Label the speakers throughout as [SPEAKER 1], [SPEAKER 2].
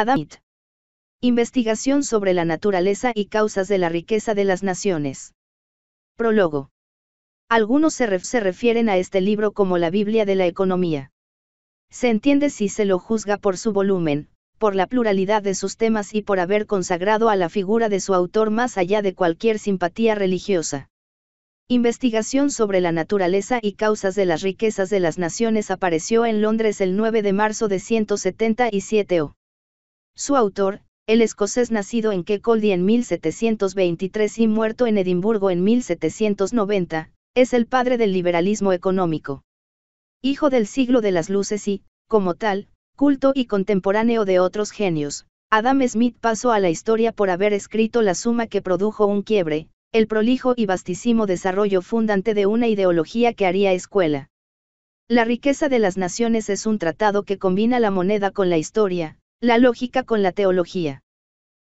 [SPEAKER 1] Adamit. Investigación sobre la naturaleza y causas de la riqueza de las naciones. Prólogo. Algunos se, se refieren a este libro como la Biblia de la economía. Se entiende si se lo juzga por su volumen, por la pluralidad de sus temas y por haber consagrado a la figura de su autor más allá de cualquier simpatía religiosa. Investigación sobre la naturaleza y causas de las riquezas de las naciones apareció en Londres el 9 de marzo de 177 o. Su autor, el escocés nacido en Kekoldi en 1723 y muerto en Edimburgo en 1790, es el padre del liberalismo económico. Hijo del siglo de las luces y, como tal, culto y contemporáneo de otros genios, Adam Smith pasó a la historia por haber escrito la suma que produjo un quiebre, el prolijo y vastísimo desarrollo fundante de una ideología que haría escuela. La riqueza de las naciones es un tratado que combina la moneda con la historia, la lógica con la teología.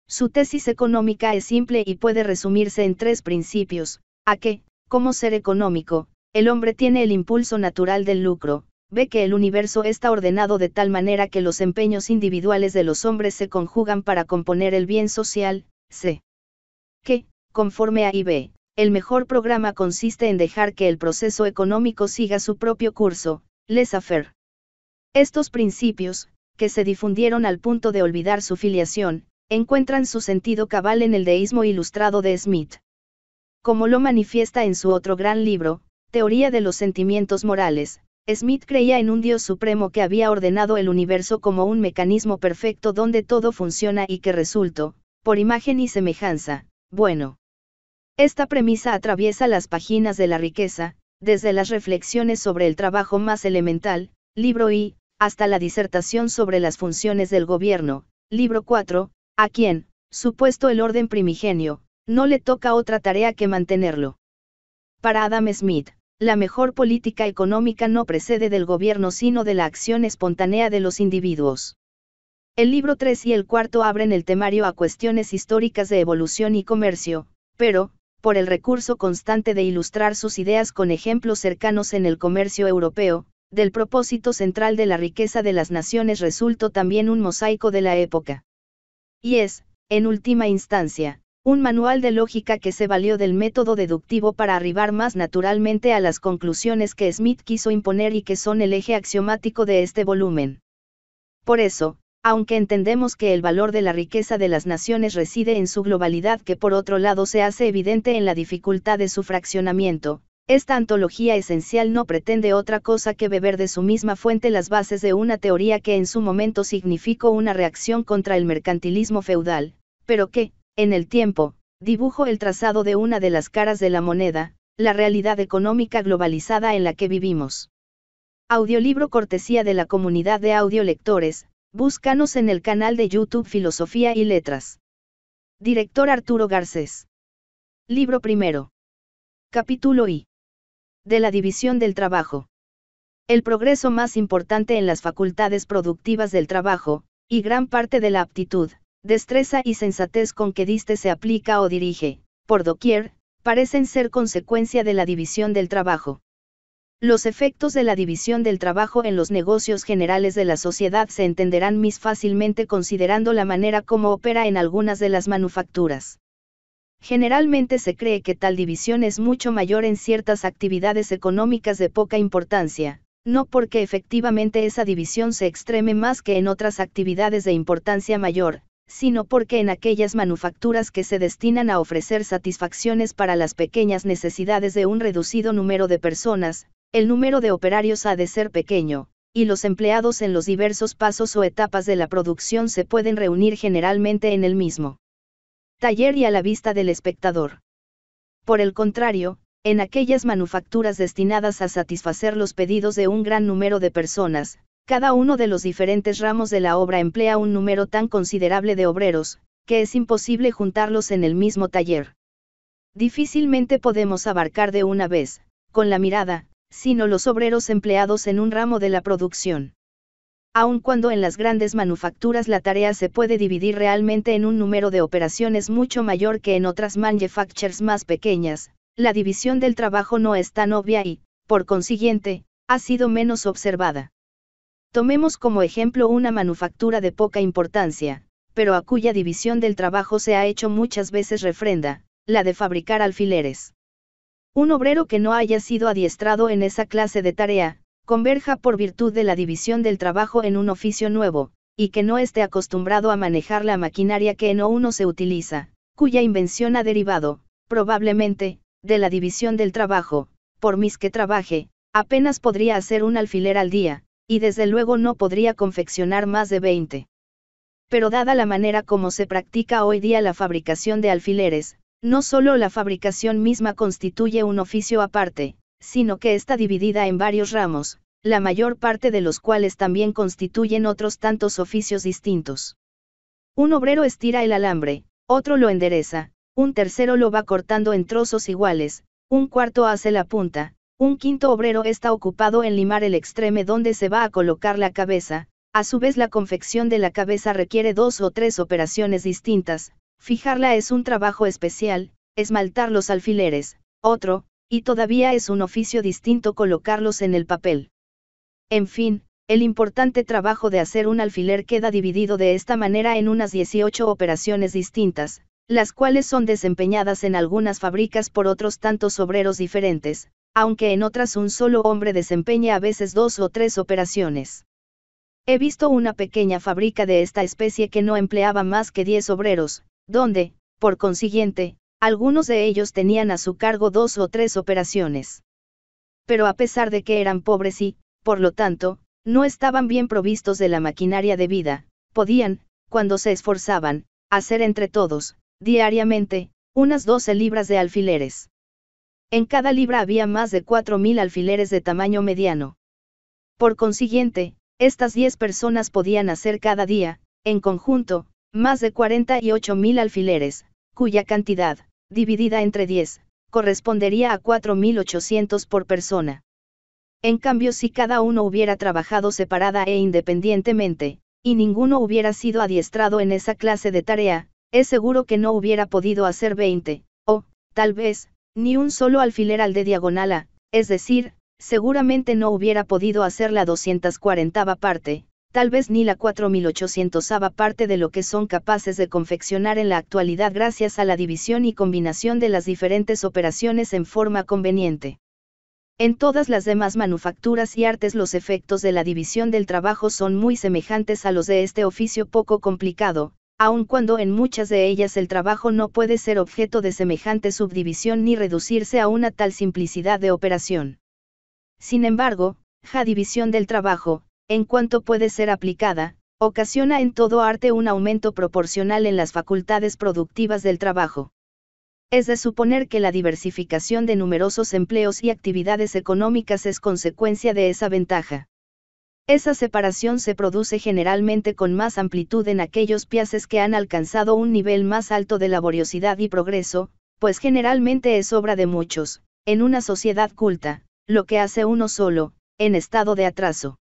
[SPEAKER 1] Su tesis económica es simple y puede resumirse en tres principios, a que, como ser económico, el hombre tiene el impulso natural del lucro, ve que el universo está ordenado de tal manera que los empeños individuales de los hombres se conjugan para componer el bien social, c. Que, conforme a y b, el mejor programa consiste en dejar que el proceso económico siga su propio curso, Les faire Estos principios, que se difundieron al punto de olvidar su filiación, encuentran su sentido cabal en el deísmo ilustrado de Smith. Como lo manifiesta en su otro gran libro, Teoría de los Sentimientos Morales, Smith creía en un Dios supremo que había ordenado el universo como un mecanismo perfecto donde todo funciona y que resultó, por imagen y semejanza, bueno. Esta premisa atraviesa las páginas de la riqueza, desde las reflexiones sobre el trabajo más elemental, libro y, hasta la disertación sobre las funciones del gobierno, libro 4, a quien, supuesto el orden primigenio, no le toca otra tarea que mantenerlo. Para Adam Smith, la mejor política económica no precede del gobierno sino de la acción espontánea de los individuos. El libro 3 y el cuarto abren el temario a cuestiones históricas de evolución y comercio, pero, por el recurso constante de ilustrar sus ideas con ejemplos cercanos en el comercio europeo, del propósito central de la riqueza de las naciones resultó también un mosaico de la época. Y es, en última instancia, un manual de lógica que se valió del método deductivo para arribar más naturalmente a las conclusiones que Smith quiso imponer y que son el eje axiomático de este volumen. Por eso, aunque entendemos que el valor de la riqueza de las naciones reside en su globalidad que por otro lado se hace evidente en la dificultad de su fraccionamiento, esta antología esencial no pretende otra cosa que beber de su misma fuente las bases de una teoría que en su momento significó una reacción contra el mercantilismo feudal, pero que, en el tiempo, dibujó el trazado de una de las caras de la moneda, la realidad económica globalizada en la que vivimos. Audiolibro cortesía de la comunidad de audiolectores, búscanos en el canal de YouTube Filosofía y Letras. Director Arturo Garcés. Libro primero. Capítulo I de la división del trabajo. El progreso más importante en las facultades productivas del trabajo, y gran parte de la aptitud, destreza y sensatez con que diste se aplica o dirige, por doquier, parecen ser consecuencia de la división del trabajo. Los efectos de la división del trabajo en los negocios generales de la sociedad se entenderán más fácilmente considerando la manera como opera en algunas de las manufacturas. Generalmente se cree que tal división es mucho mayor en ciertas actividades económicas de poca importancia, no porque efectivamente esa división se extreme más que en otras actividades de importancia mayor, sino porque en aquellas manufacturas que se destinan a ofrecer satisfacciones para las pequeñas necesidades de un reducido número de personas, el número de operarios ha de ser pequeño, y los empleados en los diversos pasos o etapas de la producción se pueden reunir generalmente en el mismo taller y a la vista del espectador. Por el contrario, en aquellas manufacturas destinadas a satisfacer los pedidos de un gran número de personas, cada uno de los diferentes ramos de la obra emplea un número tan considerable de obreros, que es imposible juntarlos en el mismo taller. Difícilmente podemos abarcar de una vez, con la mirada, sino los obreros empleados en un ramo de la producción aun cuando en las grandes manufacturas la tarea se puede dividir realmente en un número de operaciones mucho mayor que en otras manufactures más pequeñas, la división del trabajo no es tan obvia y, por consiguiente, ha sido menos observada. Tomemos como ejemplo una manufactura de poca importancia, pero a cuya división del trabajo se ha hecho muchas veces refrenda, la de fabricar alfileres. Un obrero que no haya sido adiestrado en esa clase de tarea, converja por virtud de la división del trabajo en un oficio nuevo, y que no esté acostumbrado a manejar la maquinaria que en o uno se utiliza, cuya invención ha derivado, probablemente, de la división del trabajo, por mis que trabaje, apenas podría hacer un alfiler al día, y desde luego no podría confeccionar más de 20. Pero dada la manera como se practica hoy día la fabricación de alfileres, no solo la fabricación misma constituye un oficio aparte, sino que está dividida en varios ramos, la mayor parte de los cuales también constituyen otros tantos oficios distintos. Un obrero estira el alambre, otro lo endereza, un tercero lo va cortando en trozos iguales, un cuarto hace la punta, un quinto obrero está ocupado en limar el extreme donde se va a colocar la cabeza, a su vez la confección de la cabeza requiere dos o tres operaciones distintas, fijarla es un trabajo especial, esmaltar los alfileres, otro, y todavía es un oficio distinto colocarlos en el papel. En fin, el importante trabajo de hacer un alfiler queda dividido de esta manera en unas 18 operaciones distintas, las cuales son desempeñadas en algunas fábricas por otros tantos obreros diferentes, aunque en otras un solo hombre desempeña a veces dos o tres operaciones. He visto una pequeña fábrica de esta especie que no empleaba más que 10 obreros, donde, por consiguiente, algunos de ellos tenían a su cargo dos o tres operaciones. Pero a pesar de que eran pobres y, por lo tanto, no estaban bien provistos de la maquinaria de vida, podían, cuando se esforzaban, hacer entre todos, diariamente, unas 12 libras de alfileres. En cada libra había más de 4.000 alfileres de tamaño mediano. Por consiguiente, estas 10 personas podían hacer cada día, en conjunto, más de 48.000 alfileres, cuya cantidad, dividida entre 10, correspondería a 4.800 por persona. En cambio, si cada uno hubiera trabajado separada e independientemente, y ninguno hubiera sido adiestrado en esa clase de tarea, es seguro que no hubiera podido hacer 20, o, tal vez, ni un solo alfiler al de diagonal a, es decir, seguramente no hubiera podido hacer la 240 parte, tal vez ni la 4800ava parte de lo que son capaces de confeccionar en la actualidad gracias a la división y combinación de las diferentes operaciones en forma conveniente. En todas las demás manufacturas y artes los efectos de la división del trabajo son muy semejantes a los de este oficio poco complicado, aun cuando en muchas de ellas el trabajo no puede ser objeto de semejante subdivisión ni reducirse a una tal simplicidad de operación. Sin embargo, ja división del trabajo, en cuanto puede ser aplicada, ocasiona en todo arte un aumento proporcional en las facultades productivas del trabajo. Es de suponer que la diversificación de numerosos empleos y actividades económicas es consecuencia de esa ventaja. Esa separación se produce generalmente con más amplitud en aquellos piases que han alcanzado un nivel más alto de laboriosidad y progreso, pues generalmente es obra de muchos, en una sociedad culta, lo que hace uno solo, en estado de atraso.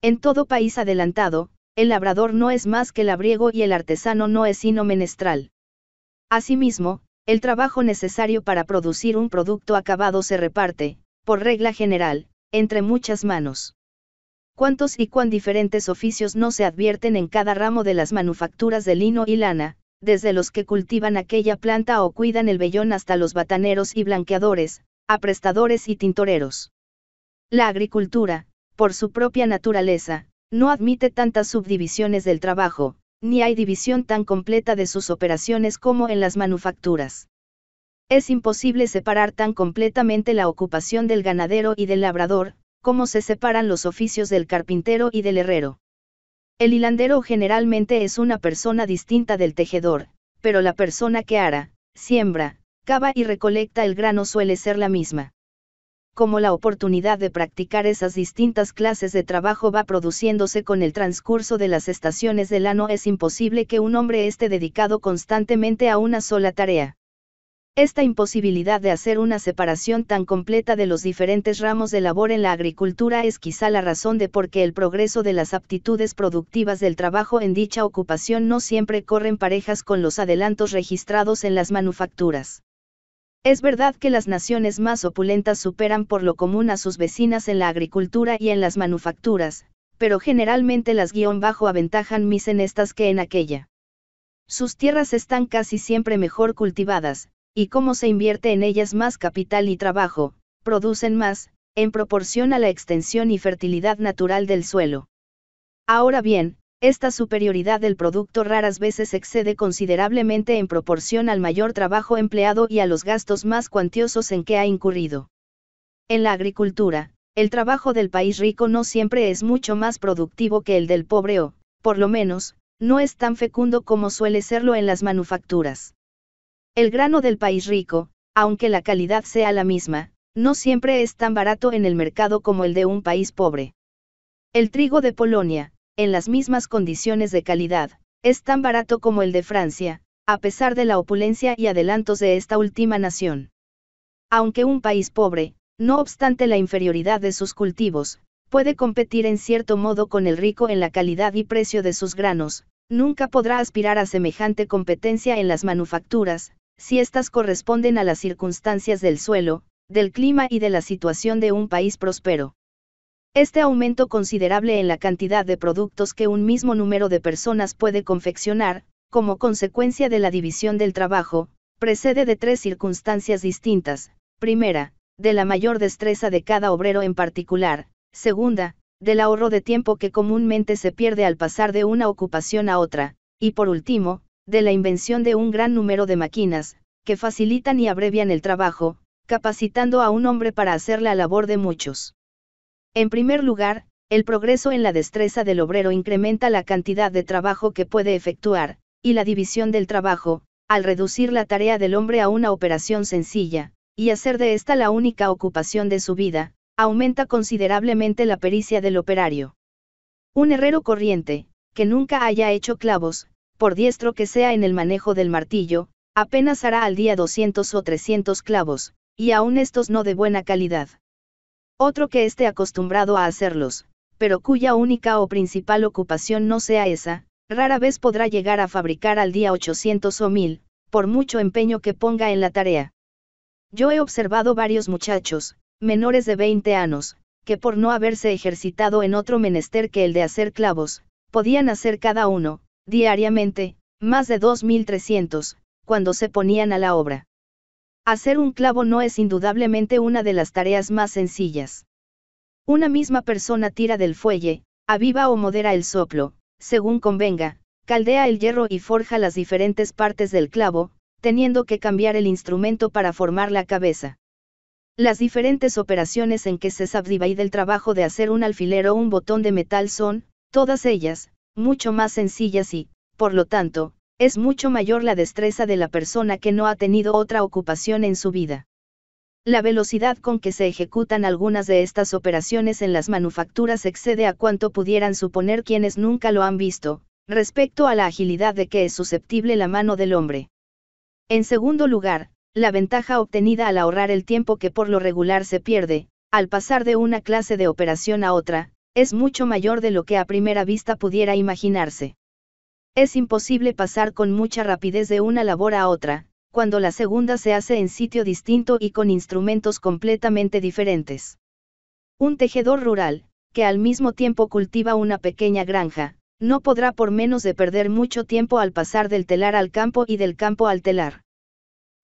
[SPEAKER 1] En todo país adelantado, el labrador no es más que labriego y el artesano no es sino menestral. Asimismo, el trabajo necesario para producir un producto acabado se reparte, por regla general, entre muchas manos. Cuántos y cuán diferentes oficios no se advierten en cada ramo de las manufacturas de lino y lana, desde los que cultivan aquella planta o cuidan el vellón hasta los bataneros y blanqueadores, aprestadores y tintoreros. La agricultura, por su propia naturaleza, no admite tantas subdivisiones del trabajo, ni hay división tan completa de sus operaciones como en las manufacturas. Es imposible separar tan completamente la ocupación del ganadero y del labrador, como se separan los oficios del carpintero y del herrero. El hilandero generalmente es una persona distinta del tejedor, pero la persona que ara, siembra, cava y recolecta el grano suele ser la misma como la oportunidad de practicar esas distintas clases de trabajo va produciéndose con el transcurso de las estaciones del ano es imposible que un hombre esté dedicado constantemente a una sola tarea. Esta imposibilidad de hacer una separación tan completa de los diferentes ramos de labor en la agricultura es quizá la razón de por qué el progreso de las aptitudes productivas del trabajo en dicha ocupación no siempre corren parejas con los adelantos registrados en las manufacturas. Es verdad que las naciones más opulentas superan por lo común a sus vecinas en la agricultura y en las manufacturas, pero generalmente las guión bajo aventajan mis en estas que en aquella. Sus tierras están casi siempre mejor cultivadas, y como se invierte en ellas más capital y trabajo, producen más, en proporción a la extensión y fertilidad natural del suelo. Ahora bien, esta superioridad del producto raras veces excede considerablemente en proporción al mayor trabajo empleado y a los gastos más cuantiosos en que ha incurrido. En la agricultura, el trabajo del país rico no siempre es mucho más productivo que el del pobre o, por lo menos, no es tan fecundo como suele serlo en las manufacturas. El grano del país rico, aunque la calidad sea la misma, no siempre es tan barato en el mercado como el de un país pobre. El trigo de Polonia, en las mismas condiciones de calidad, es tan barato como el de Francia, a pesar de la opulencia y adelantos de esta última nación. Aunque un país pobre, no obstante la inferioridad de sus cultivos, puede competir en cierto modo con el rico en la calidad y precio de sus granos, nunca podrá aspirar a semejante competencia en las manufacturas, si éstas corresponden a las circunstancias del suelo, del clima y de la situación de un país próspero. Este aumento considerable en la cantidad de productos que un mismo número de personas puede confeccionar, como consecuencia de la división del trabajo, precede de tres circunstancias distintas. Primera, de la mayor destreza de cada obrero en particular. Segunda, del ahorro de tiempo que comúnmente se pierde al pasar de una ocupación a otra. Y por último, de la invención de un gran número de máquinas, que facilitan y abrevian el trabajo, capacitando a un hombre para hacer la labor de muchos. En primer lugar, el progreso en la destreza del obrero incrementa la cantidad de trabajo que puede efectuar, y la división del trabajo, al reducir la tarea del hombre a una operación sencilla, y hacer de esta la única ocupación de su vida, aumenta considerablemente la pericia del operario. Un herrero corriente, que nunca haya hecho clavos, por diestro que sea en el manejo del martillo, apenas hará al día 200 o 300 clavos, y aún estos no de buena calidad. Otro que esté acostumbrado a hacerlos, pero cuya única o principal ocupación no sea esa, rara vez podrá llegar a fabricar al día 800 o 1000, por mucho empeño que ponga en la tarea. Yo he observado varios muchachos, menores de 20 años, que por no haberse ejercitado en otro menester que el de hacer clavos, podían hacer cada uno, diariamente, más de 2.300, cuando se ponían a la obra. Hacer un clavo no es indudablemente una de las tareas más sencillas. Una misma persona tira del fuelle, aviva o modera el soplo, según convenga, caldea el hierro y forja las diferentes partes del clavo, teniendo que cambiar el instrumento para formar la cabeza. Las diferentes operaciones en que se subdivide el trabajo de hacer un alfiler o un botón de metal son, todas ellas, mucho más sencillas y, por lo tanto, es mucho mayor la destreza de la persona que no ha tenido otra ocupación en su vida. La velocidad con que se ejecutan algunas de estas operaciones en las manufacturas excede a cuanto pudieran suponer quienes nunca lo han visto, respecto a la agilidad de que es susceptible la mano del hombre. En segundo lugar, la ventaja obtenida al ahorrar el tiempo que por lo regular se pierde, al pasar de una clase de operación a otra, es mucho mayor de lo que a primera vista pudiera imaginarse. Es imposible pasar con mucha rapidez de una labor a otra, cuando la segunda se hace en sitio distinto y con instrumentos completamente diferentes. Un tejedor rural, que al mismo tiempo cultiva una pequeña granja, no podrá por menos de perder mucho tiempo al pasar del telar al campo y del campo al telar.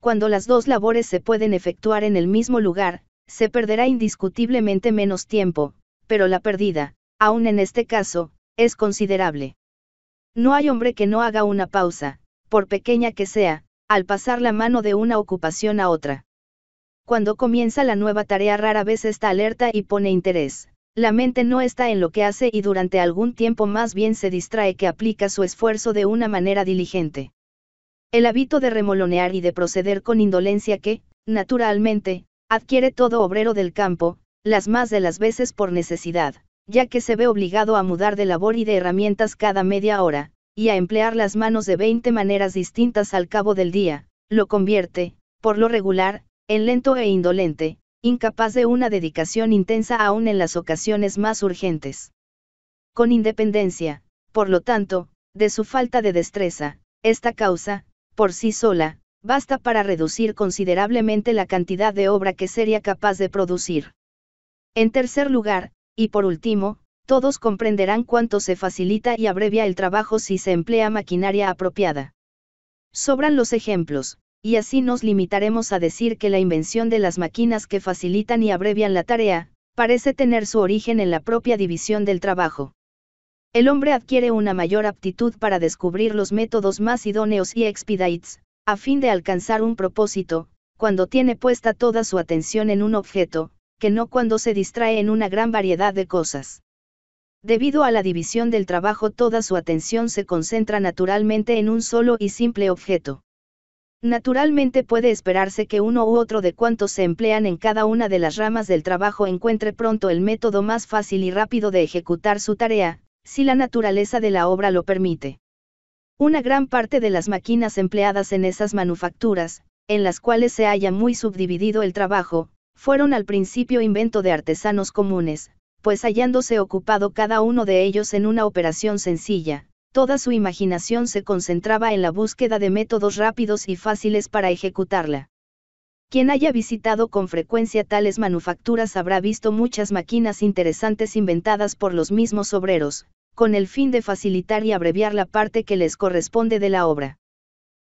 [SPEAKER 1] Cuando las dos labores se pueden efectuar en el mismo lugar, se perderá indiscutiblemente menos tiempo, pero la pérdida, aun en este caso, es considerable. No hay hombre que no haga una pausa, por pequeña que sea, al pasar la mano de una ocupación a otra. Cuando comienza la nueva tarea rara vez está alerta y pone interés. La mente no está en lo que hace y durante algún tiempo más bien se distrae que aplica su esfuerzo de una manera diligente. El hábito de remolonear y de proceder con indolencia que, naturalmente, adquiere todo obrero del campo, las más de las veces por necesidad, ya que se ve obligado a mudar de labor y de herramientas cada media hora, y a emplear las manos de 20 maneras distintas al cabo del día, lo convierte, por lo regular, en lento e indolente, incapaz de una dedicación intensa aún en las ocasiones más urgentes. Con independencia, por lo tanto, de su falta de destreza, esta causa, por sí sola, basta para reducir considerablemente la cantidad de obra que sería capaz de producir. En tercer lugar, y por último, todos comprenderán cuánto se facilita y abrevia el trabajo si se emplea maquinaria apropiada. Sobran los ejemplos, y así nos limitaremos a decir que la invención de las máquinas que facilitan y abrevian la tarea, parece tener su origen en la propia división del trabajo. El hombre adquiere una mayor aptitud para descubrir los métodos más idóneos y expedites, a fin de alcanzar un propósito, cuando tiene puesta toda su atención en un objeto, que no cuando se distrae en una gran variedad de cosas. Debido a la división del trabajo toda su atención se concentra naturalmente en un solo y simple objeto. Naturalmente puede esperarse que uno u otro de cuantos se emplean en cada una de las ramas del trabajo encuentre pronto el método más fácil y rápido de ejecutar su tarea, si la naturaleza de la obra lo permite. Una gran parte de las máquinas empleadas en esas manufacturas, en las cuales se haya muy subdividido el trabajo, fueron al principio invento de artesanos comunes, pues hallándose ocupado cada uno de ellos en una operación sencilla, toda su imaginación se concentraba en la búsqueda de métodos rápidos y fáciles para ejecutarla. Quien haya visitado con frecuencia tales manufacturas habrá visto muchas máquinas interesantes inventadas por los mismos obreros, con el fin de facilitar y abreviar la parte que les corresponde de la obra.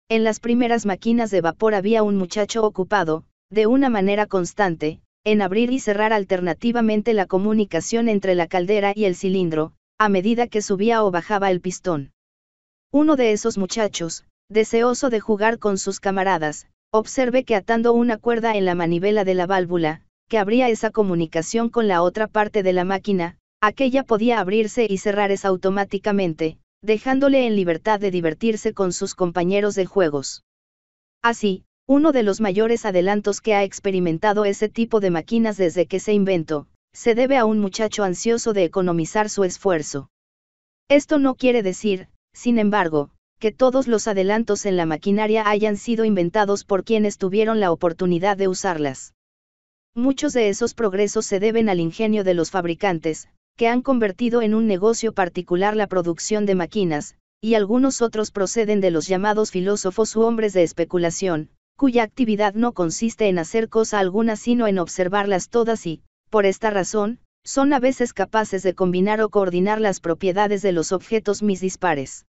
[SPEAKER 1] En las primeras máquinas de vapor había un muchacho ocupado, de una manera constante, en abrir y cerrar alternativamente la comunicación entre la caldera y el cilindro, a medida que subía o bajaba el pistón. Uno de esos muchachos, deseoso de jugar con sus camaradas, observé que atando una cuerda en la manivela de la válvula, que abría esa comunicación con la otra parte de la máquina, aquella podía abrirse y cerrarse automáticamente, dejándole en libertad de divertirse con sus compañeros de juegos. Así, uno de los mayores adelantos que ha experimentado ese tipo de máquinas desde que se inventó, se debe a un muchacho ansioso de economizar su esfuerzo. Esto no quiere decir, sin embargo, que todos los adelantos en la maquinaria hayan sido inventados por quienes tuvieron la oportunidad de usarlas. Muchos de esos progresos se deben al ingenio de los fabricantes, que han convertido en un negocio particular la producción de máquinas, y algunos otros proceden de los llamados filósofos u hombres de especulación, cuya actividad no consiste en hacer cosa alguna sino en observarlas todas y, por esta razón, son a veces capaces de combinar o coordinar las propiedades de los objetos mis dispares.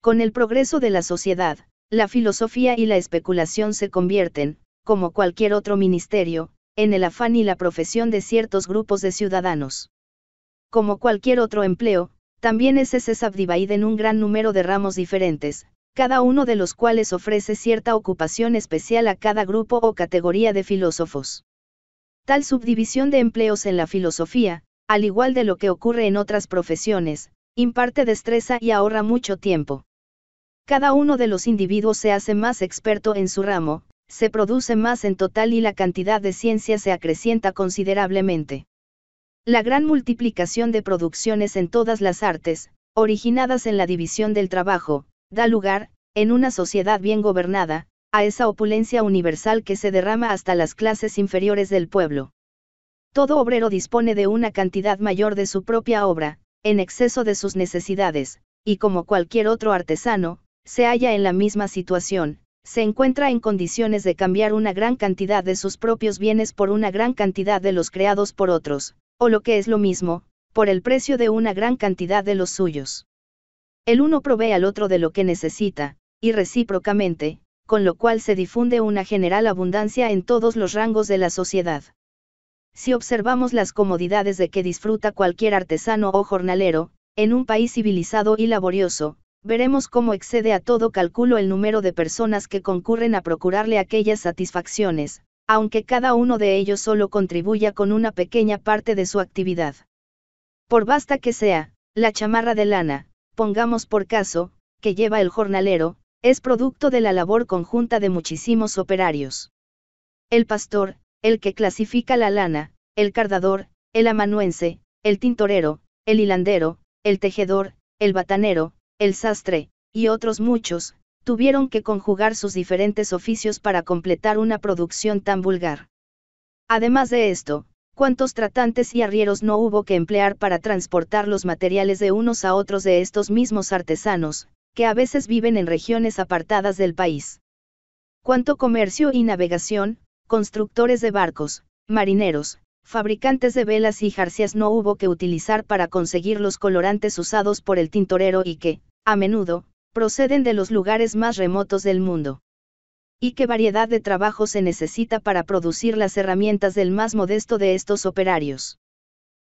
[SPEAKER 1] Con el progreso de la sociedad, la filosofía y la especulación se convierten, como cualquier otro ministerio, en el afán y la profesión de ciertos grupos de ciudadanos. Como cualquier otro empleo, también es ese subdivaída en un gran número de ramos diferentes, cada uno de los cuales ofrece cierta ocupación especial a cada grupo o categoría de filósofos. Tal subdivisión de empleos en la filosofía, al igual de lo que ocurre en otras profesiones, imparte destreza y ahorra mucho tiempo. Cada uno de los individuos se hace más experto en su ramo, se produce más en total y la cantidad de ciencia se acrecienta considerablemente. La gran multiplicación de producciones en todas las artes, originadas en la división del trabajo, Da lugar, en una sociedad bien gobernada, a esa opulencia universal que se derrama hasta las clases inferiores del pueblo. Todo obrero dispone de una cantidad mayor de su propia obra, en exceso de sus necesidades, y como cualquier otro artesano, se halla en la misma situación, se encuentra en condiciones de cambiar una gran cantidad de sus propios bienes por una gran cantidad de los creados por otros, o lo que es lo mismo, por el precio de una gran cantidad de los suyos. El uno provee al otro de lo que necesita, y recíprocamente, con lo cual se difunde una general abundancia en todos los rangos de la sociedad. Si observamos las comodidades de que disfruta cualquier artesano o jornalero, en un país civilizado y laborioso, veremos cómo excede a todo cálculo el número de personas que concurren a procurarle aquellas satisfacciones, aunque cada uno de ellos solo contribuya con una pequeña parte de su actividad. Por basta que sea, la chamarra de lana, pongamos por caso, que lleva el jornalero, es producto de la labor conjunta de muchísimos operarios. El pastor, el que clasifica la lana, el cardador, el amanuense, el tintorero, el hilandero, el tejedor, el batanero, el sastre, y otros muchos, tuvieron que conjugar sus diferentes oficios para completar una producción tan vulgar. Además de esto, cuántos tratantes y arrieros no hubo que emplear para transportar los materiales de unos a otros de estos mismos artesanos, que a veces viven en regiones apartadas del país. Cuánto comercio y navegación, constructores de barcos, marineros, fabricantes de velas y jarcias no hubo que utilizar para conseguir los colorantes usados por el tintorero y que, a menudo, proceden de los lugares más remotos del mundo y qué variedad de trabajo se necesita para producir las herramientas del más modesto de estos operarios.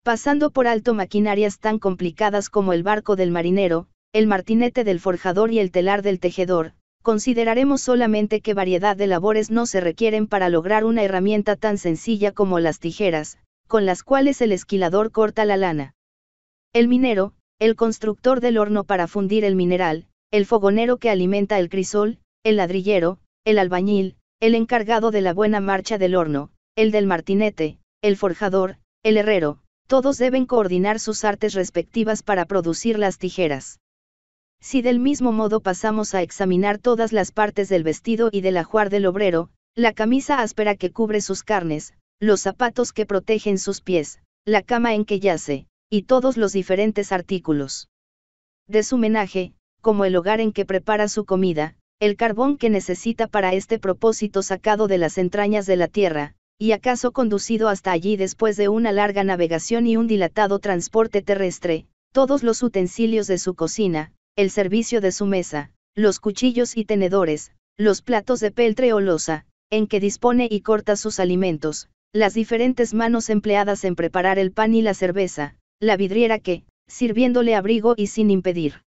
[SPEAKER 1] Pasando por alto maquinarias tan complicadas como el barco del marinero, el martinete del forjador y el telar del tejedor, consideraremos solamente qué variedad de labores no se requieren para lograr una herramienta tan sencilla como las tijeras, con las cuales el esquilador corta la lana. El minero, el constructor del horno para fundir el mineral, el fogonero que alimenta el crisol, el ladrillero, el albañil, el encargado de la buena marcha del horno, el del martinete, el forjador, el herrero, todos deben coordinar sus artes respectivas para producir las tijeras. Si del mismo modo pasamos a examinar todas las partes del vestido y del ajuar del obrero, la camisa áspera que cubre sus carnes, los zapatos que protegen sus pies, la cama en que yace, y todos los diferentes artículos de su menaje, como el hogar en que prepara su comida, el carbón que necesita para este propósito sacado de las entrañas de la Tierra, y acaso conducido hasta allí después de una larga navegación y un dilatado transporte terrestre, todos los utensilios de su cocina, el servicio de su mesa, los cuchillos y tenedores, los platos de peltre o losa, en que dispone y corta sus alimentos, las diferentes manos empleadas en preparar el pan y la cerveza, la vidriera que, sirviéndole abrigo y sin impedir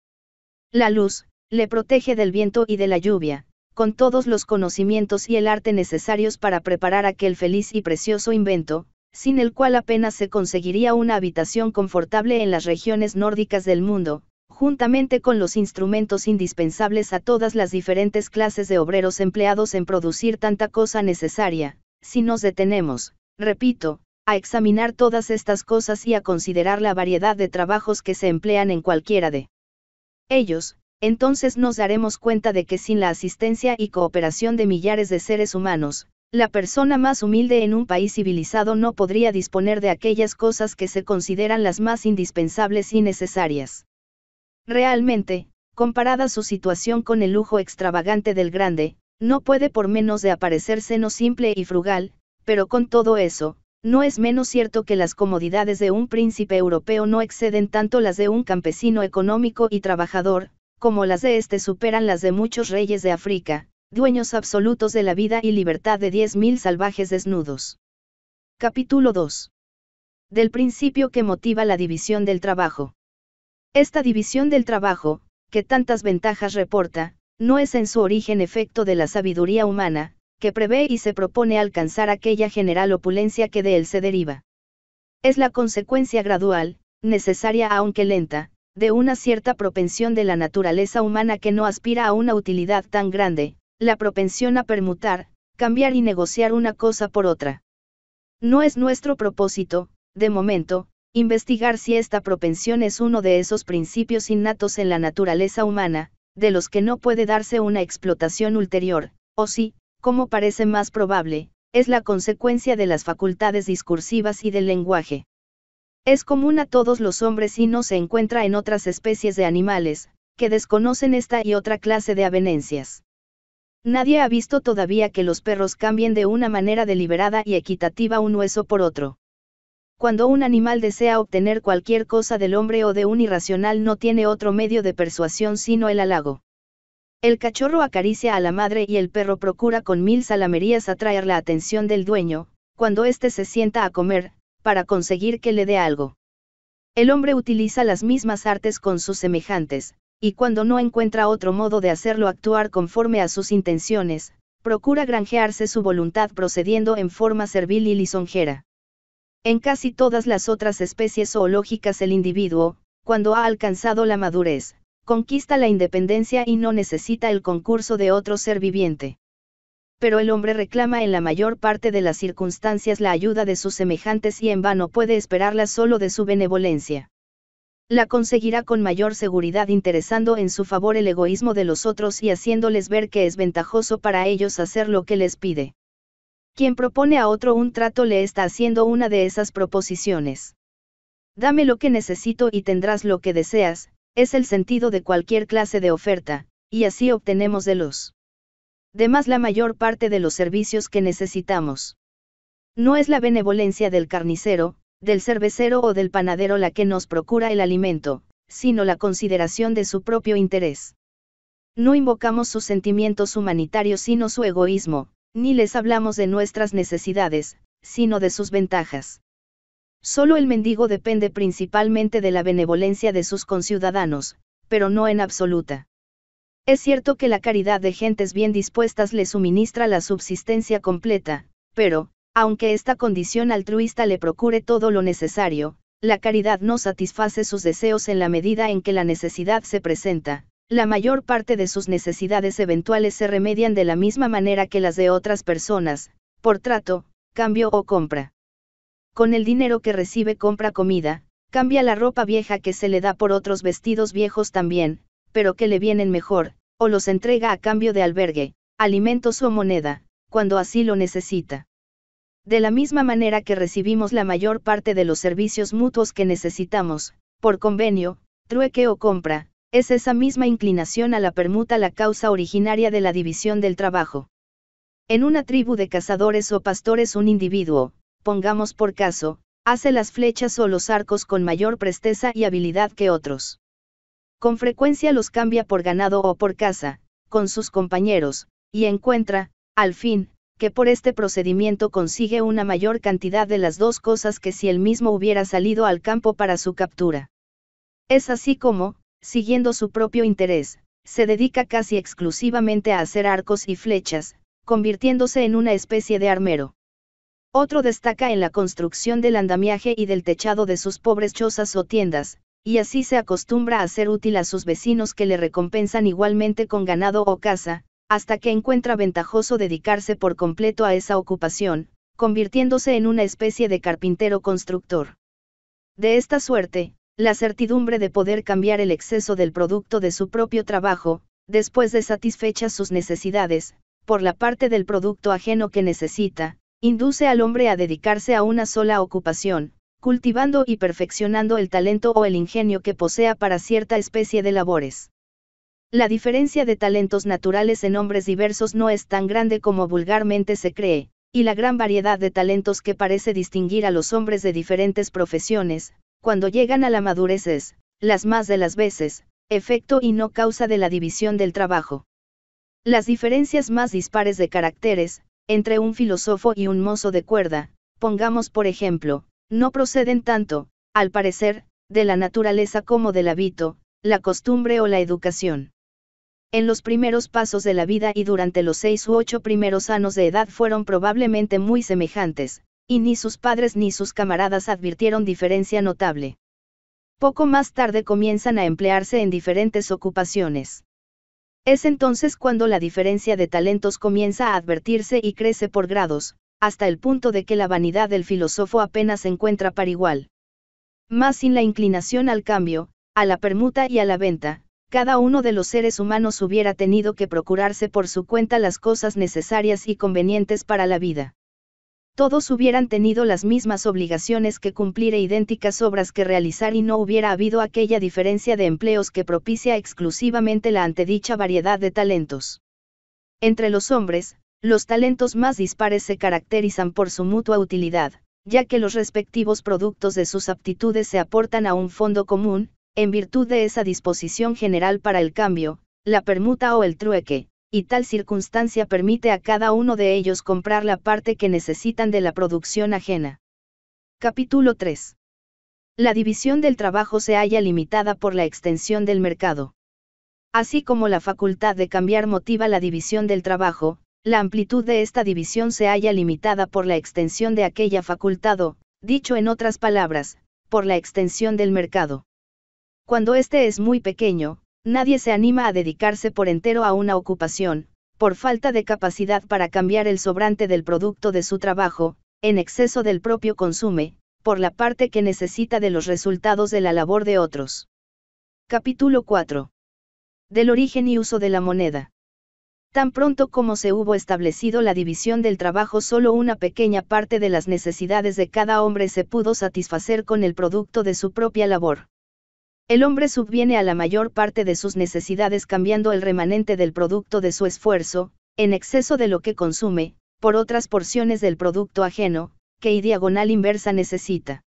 [SPEAKER 1] la luz, le protege del viento y de la lluvia, con todos los conocimientos y el arte necesarios para preparar aquel feliz y precioso invento, sin el cual apenas se conseguiría una habitación confortable en las regiones nórdicas del mundo, juntamente con los instrumentos indispensables a todas las diferentes clases de obreros empleados en producir tanta cosa necesaria, si nos detenemos, repito, a examinar todas estas cosas y a considerar la variedad de trabajos que se emplean en cualquiera de ellos, entonces nos daremos cuenta de que sin la asistencia y cooperación de millares de seres humanos, la persona más humilde en un país civilizado no podría disponer de aquellas cosas que se consideran las más indispensables y necesarias. Realmente, comparada su situación con el lujo extravagante del grande, no puede por menos de aparecer seno simple y frugal, pero con todo eso, no es menos cierto que las comodidades de un príncipe europeo no exceden tanto las de un campesino económico y trabajador, como las de este superan las de muchos reyes de África, dueños absolutos de la vida y libertad de diez mil salvajes desnudos. Capítulo 2. Del principio que motiva la división del trabajo. Esta división del trabajo, que tantas ventajas reporta, no es en su origen efecto de la sabiduría humana, que prevé y se propone alcanzar aquella general opulencia que de él se deriva. Es la consecuencia gradual, necesaria aunque lenta, de una cierta propensión de la naturaleza humana que no aspira a una utilidad tan grande, la propensión a permutar, cambiar y negociar una cosa por otra. No es nuestro propósito, de momento, investigar si esta propensión es uno de esos principios innatos en la naturaleza humana, de los que no puede darse una explotación ulterior, o si, como parece más probable, es la consecuencia de las facultades discursivas y del lenguaje. Es común a todos los hombres y no se encuentra en otras especies de animales, que desconocen esta y otra clase de avenencias. Nadie ha visto todavía que los perros cambien de una manera deliberada y equitativa un hueso por otro. Cuando un animal desea obtener cualquier cosa del hombre o de un irracional no tiene otro medio de persuasión sino el halago. El cachorro acaricia a la madre y el perro procura con mil salamerías atraer la atención del dueño, cuando éste se sienta a comer, para conseguir que le dé algo. El hombre utiliza las mismas artes con sus semejantes, y cuando no encuentra otro modo de hacerlo actuar conforme a sus intenciones, procura granjearse su voluntad procediendo en forma servil y lisonjera. En casi todas las otras especies zoológicas el individuo, cuando ha alcanzado la madurez, conquista la independencia y no necesita el concurso de otro ser viviente pero el hombre reclama en la mayor parte de las circunstancias la ayuda de sus semejantes y en vano puede esperarla solo de su benevolencia. La conseguirá con mayor seguridad interesando en su favor el egoísmo de los otros y haciéndoles ver que es ventajoso para ellos hacer lo que les pide. Quien propone a otro un trato le está haciendo una de esas proposiciones. Dame lo que necesito y tendrás lo que deseas, es el sentido de cualquier clase de oferta, y así obtenemos de los demás la mayor parte de los servicios que necesitamos. No es la benevolencia del carnicero, del cervecero o del panadero la que nos procura el alimento, sino la consideración de su propio interés. No invocamos sus sentimientos humanitarios sino su egoísmo, ni les hablamos de nuestras necesidades, sino de sus ventajas. Solo el mendigo depende principalmente de la benevolencia de sus conciudadanos, pero no en absoluta. Es cierto que la caridad de gentes bien dispuestas le suministra la subsistencia completa, pero, aunque esta condición altruista le procure todo lo necesario, la caridad no satisface sus deseos en la medida en que la necesidad se presenta, la mayor parte de sus necesidades eventuales se remedian de la misma manera que las de otras personas, por trato, cambio o compra. Con el dinero que recibe compra comida, cambia la ropa vieja que se le da por otros vestidos viejos también, pero que le vienen mejor, o los entrega a cambio de albergue, alimentos o moneda, cuando así lo necesita. De la misma manera que recibimos la mayor parte de los servicios mutuos que necesitamos, por convenio, trueque o compra, es esa misma inclinación a la permuta la causa originaria de la división del trabajo. En una tribu de cazadores o pastores un individuo, pongamos por caso, hace las flechas o los arcos con mayor presteza y habilidad que otros. Con frecuencia los cambia por ganado o por caza, con sus compañeros, y encuentra, al fin, que por este procedimiento consigue una mayor cantidad de las dos cosas que si él mismo hubiera salido al campo para su captura. Es así como, siguiendo su propio interés, se dedica casi exclusivamente a hacer arcos y flechas, convirtiéndose en una especie de armero. Otro destaca en la construcción del andamiaje y del techado de sus pobres chozas o tiendas, y así se acostumbra a ser útil a sus vecinos que le recompensan igualmente con ganado o caza, hasta que encuentra ventajoso dedicarse por completo a esa ocupación, convirtiéndose en una especie de carpintero constructor. De esta suerte, la certidumbre de poder cambiar el exceso del producto de su propio trabajo, después de satisfechas sus necesidades, por la parte del producto ajeno que necesita, induce al hombre a dedicarse a una sola ocupación, cultivando y perfeccionando el talento o el ingenio que posea para cierta especie de labores. La diferencia de talentos naturales en hombres diversos no es tan grande como vulgarmente se cree, y la gran variedad de talentos que parece distinguir a los hombres de diferentes profesiones, cuando llegan a la madurez es, las más de las veces, efecto y no causa de la división del trabajo. Las diferencias más dispares de caracteres, entre un filósofo y un mozo de cuerda, pongamos por ejemplo, no proceden tanto, al parecer, de la naturaleza como del hábito, la costumbre o la educación. En los primeros pasos de la vida y durante los seis u ocho primeros años de edad fueron probablemente muy semejantes, y ni sus padres ni sus camaradas advirtieron diferencia notable. Poco más tarde comienzan a emplearse en diferentes ocupaciones. Es entonces cuando la diferencia de talentos comienza a advertirse y crece por grados, hasta el punto de que la vanidad del filósofo apenas encuentra par igual. Más sin la inclinación al cambio, a la permuta y a la venta, cada uno de los seres humanos hubiera tenido que procurarse por su cuenta las cosas necesarias y convenientes para la vida. Todos hubieran tenido las mismas obligaciones que cumplir e idénticas obras que realizar y no hubiera habido aquella diferencia de empleos que propicia exclusivamente la antedicha variedad de talentos. Entre los hombres, los talentos más dispares se caracterizan por su mutua utilidad, ya que los respectivos productos de sus aptitudes se aportan a un fondo común, en virtud de esa disposición general para el cambio, la permuta o el trueque, y tal circunstancia permite a cada uno de ellos comprar la parte que necesitan de la producción ajena. Capítulo 3. La división del trabajo se halla limitada por la extensión del mercado. Así como la facultad de cambiar motiva la división del trabajo, la amplitud de esta división se halla limitada por la extensión de aquella facultad dicho en otras palabras, por la extensión del mercado. Cuando éste es muy pequeño, nadie se anima a dedicarse por entero a una ocupación, por falta de capacidad para cambiar el sobrante del producto de su trabajo, en exceso del propio consume, por la parte que necesita de los resultados de la labor de otros. Capítulo 4. Del origen y uso de la moneda. Tan pronto como se hubo establecido la división del trabajo, solo una pequeña parte de las necesidades de cada hombre se pudo satisfacer con el producto de su propia labor. El hombre subviene a la mayor parte de sus necesidades cambiando el remanente del producto de su esfuerzo, en exceso de lo que consume, por otras porciones del producto ajeno, que y diagonal inversa necesita.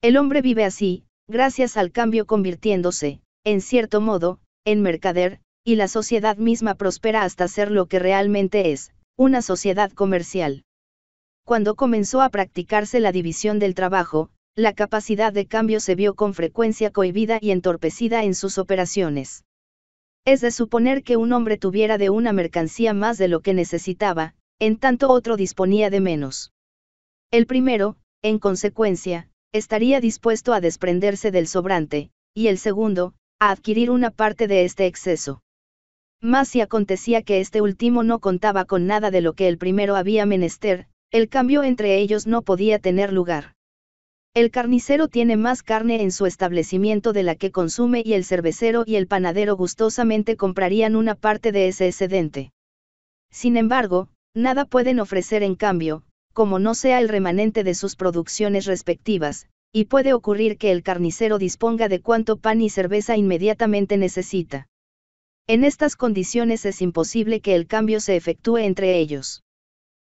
[SPEAKER 1] El hombre vive así, gracias al cambio convirtiéndose, en cierto modo, en mercader, y la sociedad misma prospera hasta ser lo que realmente es, una sociedad comercial. Cuando comenzó a practicarse la división del trabajo, la capacidad de cambio se vio con frecuencia cohibida y entorpecida en sus operaciones. Es de suponer que un hombre tuviera de una mercancía más de lo que necesitaba, en tanto otro disponía de menos. El primero, en consecuencia, estaría dispuesto a desprenderse del sobrante, y el segundo, a adquirir una parte de este exceso. Más si acontecía que este último no contaba con nada de lo que el primero había menester, el cambio entre ellos no podía tener lugar. El carnicero tiene más carne en su establecimiento de la que consume y el cervecero y el panadero gustosamente comprarían una parte de ese excedente. Sin embargo, nada pueden ofrecer en cambio, como no sea el remanente de sus producciones respectivas, y puede ocurrir que el carnicero disponga de cuanto pan y cerveza inmediatamente necesita. En estas condiciones es imposible que el cambio se efectúe entre ellos.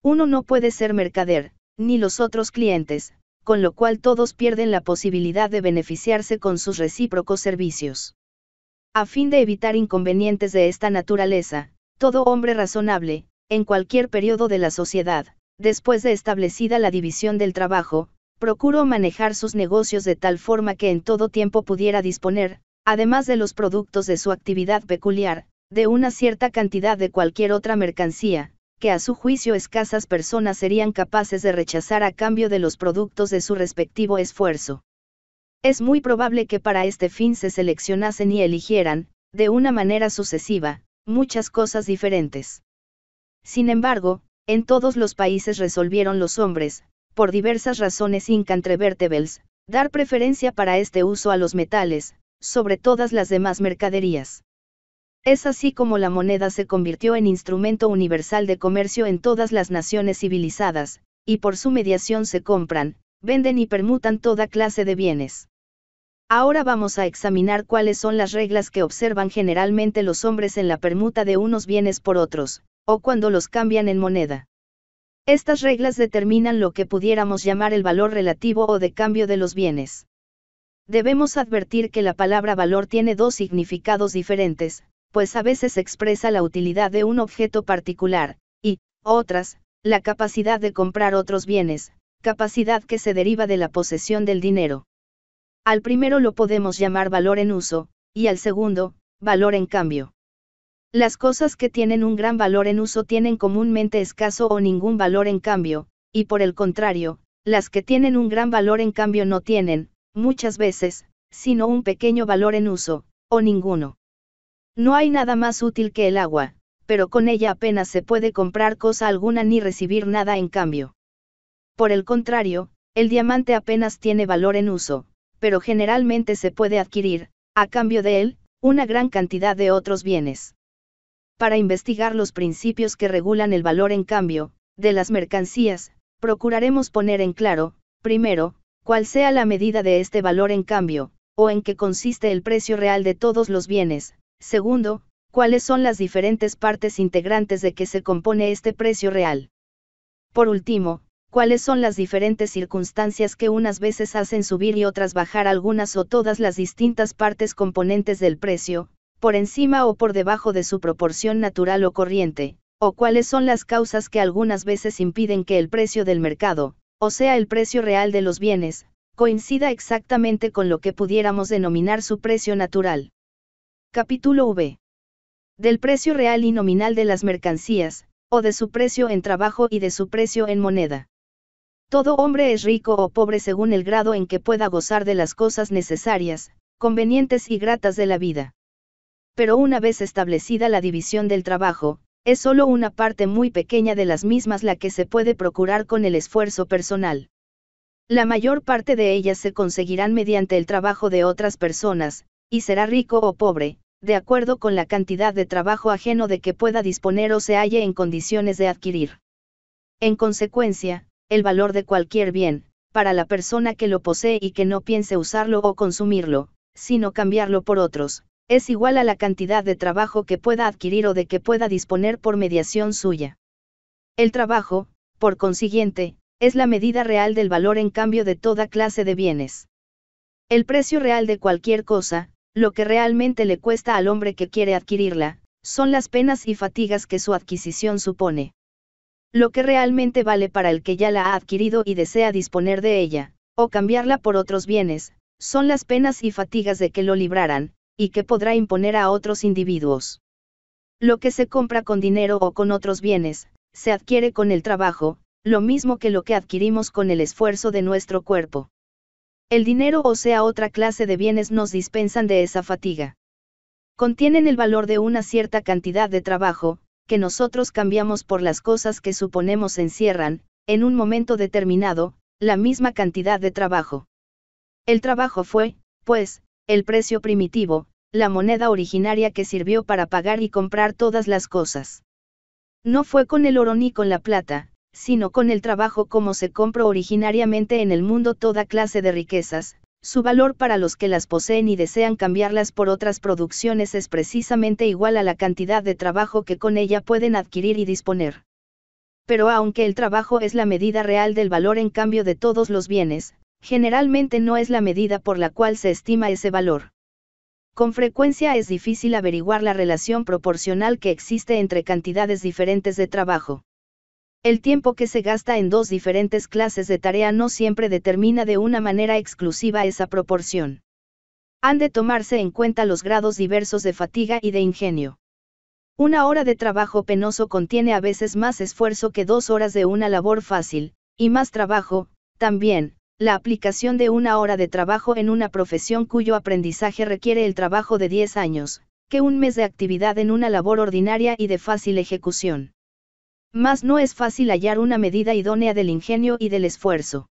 [SPEAKER 1] Uno no puede ser mercader, ni los otros clientes, con lo cual todos pierden la posibilidad de beneficiarse con sus recíprocos servicios. A fin de evitar inconvenientes de esta naturaleza, todo hombre razonable, en cualquier periodo de la sociedad, después de establecida la división del trabajo, procuró manejar sus negocios de tal forma que en todo tiempo pudiera disponer, además de los productos de su actividad peculiar, de una cierta cantidad de cualquier otra mercancía, que a su juicio escasas personas serían capaces de rechazar a cambio de los productos de su respectivo esfuerzo. Es muy probable que para este fin se seleccionasen y eligieran, de una manera sucesiva, muchas cosas diferentes. Sin embargo, en todos los países resolvieron los hombres, por diversas razones incantrevértebels, dar preferencia para este uso a los metales, sobre todas las demás mercaderías. Es así como la moneda se convirtió en instrumento universal de comercio en todas las naciones civilizadas, y por su mediación se compran, venden y permutan toda clase de bienes. Ahora vamos a examinar cuáles son las reglas que observan generalmente los hombres en la permuta de unos bienes por otros, o cuando los cambian en moneda. Estas reglas determinan lo que pudiéramos llamar el valor relativo o de cambio de los bienes. Debemos advertir que la palabra valor tiene dos significados diferentes, pues a veces expresa la utilidad de un objeto particular, y, otras, la capacidad de comprar otros bienes, capacidad que se deriva de la posesión del dinero. Al primero lo podemos llamar valor en uso, y al segundo, valor en cambio. Las cosas que tienen un gran valor en uso tienen comúnmente escaso o ningún valor en cambio, y por el contrario, las que tienen un gran valor en cambio no tienen, muchas veces, sino un pequeño valor en uso, o ninguno. No hay nada más útil que el agua, pero con ella apenas se puede comprar cosa alguna ni recibir nada en cambio. Por el contrario, el diamante apenas tiene valor en uso, pero generalmente se puede adquirir, a cambio de él, una gran cantidad de otros bienes. Para investigar los principios que regulan el valor en cambio, de las mercancías, procuraremos poner en claro, primero, cuál sea la medida de este valor en cambio, o en qué consiste el precio real de todos los bienes. Segundo, cuáles son las diferentes partes integrantes de que se compone este precio real. Por último, cuáles son las diferentes circunstancias que unas veces hacen subir y otras bajar algunas o todas las distintas partes componentes del precio, por encima o por debajo de su proporción natural o corriente, o cuáles son las causas que algunas veces impiden que el precio del mercado, o sea el precio real de los bienes, coincida exactamente con lo que pudiéramos denominar su precio natural. Capítulo V. Del precio real y nominal de las mercancías, o de su precio en trabajo y de su precio en moneda. Todo hombre es rico o pobre según el grado en que pueda gozar de las cosas necesarias, convenientes y gratas de la vida. Pero una vez establecida la división del trabajo, es solo una parte muy pequeña de las mismas la que se puede procurar con el esfuerzo personal. La mayor parte de ellas se conseguirán mediante el trabajo de otras personas, y será rico o pobre, de acuerdo con la cantidad de trabajo ajeno de que pueda disponer o se halle en condiciones de adquirir. En consecuencia, el valor de cualquier bien, para la persona que lo posee y que no piense usarlo o consumirlo, sino cambiarlo por otros, es igual a la cantidad de trabajo que pueda adquirir o de que pueda disponer por mediación suya. El trabajo, por consiguiente, es la medida real del valor en cambio de toda clase de bienes. El precio real de cualquier cosa, lo que realmente le cuesta al hombre que quiere adquirirla, son las penas y fatigas que su adquisición supone. Lo que realmente vale para el que ya la ha adquirido y desea disponer de ella, o cambiarla por otros bienes, son las penas y fatigas de que lo libraran, y que podrá imponer a otros individuos. Lo que se compra con dinero o con otros bienes, se adquiere con el trabajo, lo mismo que lo que adquirimos con el esfuerzo de nuestro cuerpo. El dinero o sea otra clase de bienes nos dispensan de esa fatiga. Contienen el valor de una cierta cantidad de trabajo, que nosotros cambiamos por las cosas que suponemos encierran, en un momento determinado, la misma cantidad de trabajo. El trabajo fue, pues, el precio primitivo, la moneda originaria que sirvió para pagar y comprar todas las cosas. No fue con el oro ni con la plata, sino con el trabajo como se compró originariamente en el mundo toda clase de riquezas, su valor para los que las poseen y desean cambiarlas por otras producciones es precisamente igual a la cantidad de trabajo que con ella pueden adquirir y disponer. Pero aunque el trabajo es la medida real del valor en cambio de todos los bienes, generalmente no es la medida por la cual se estima ese valor. Con frecuencia es difícil averiguar la relación proporcional que existe entre cantidades diferentes de trabajo. El tiempo que se gasta en dos diferentes clases de tarea no siempre determina de una manera exclusiva esa proporción. Han de tomarse en cuenta los grados diversos de fatiga y de ingenio. Una hora de trabajo penoso contiene a veces más esfuerzo que dos horas de una labor fácil, y más trabajo, también, la aplicación de una hora de trabajo en una profesión cuyo aprendizaje requiere el trabajo de 10 años, que un mes de actividad en una labor ordinaria y de fácil ejecución. Más no es fácil hallar una medida idónea del ingenio y del esfuerzo.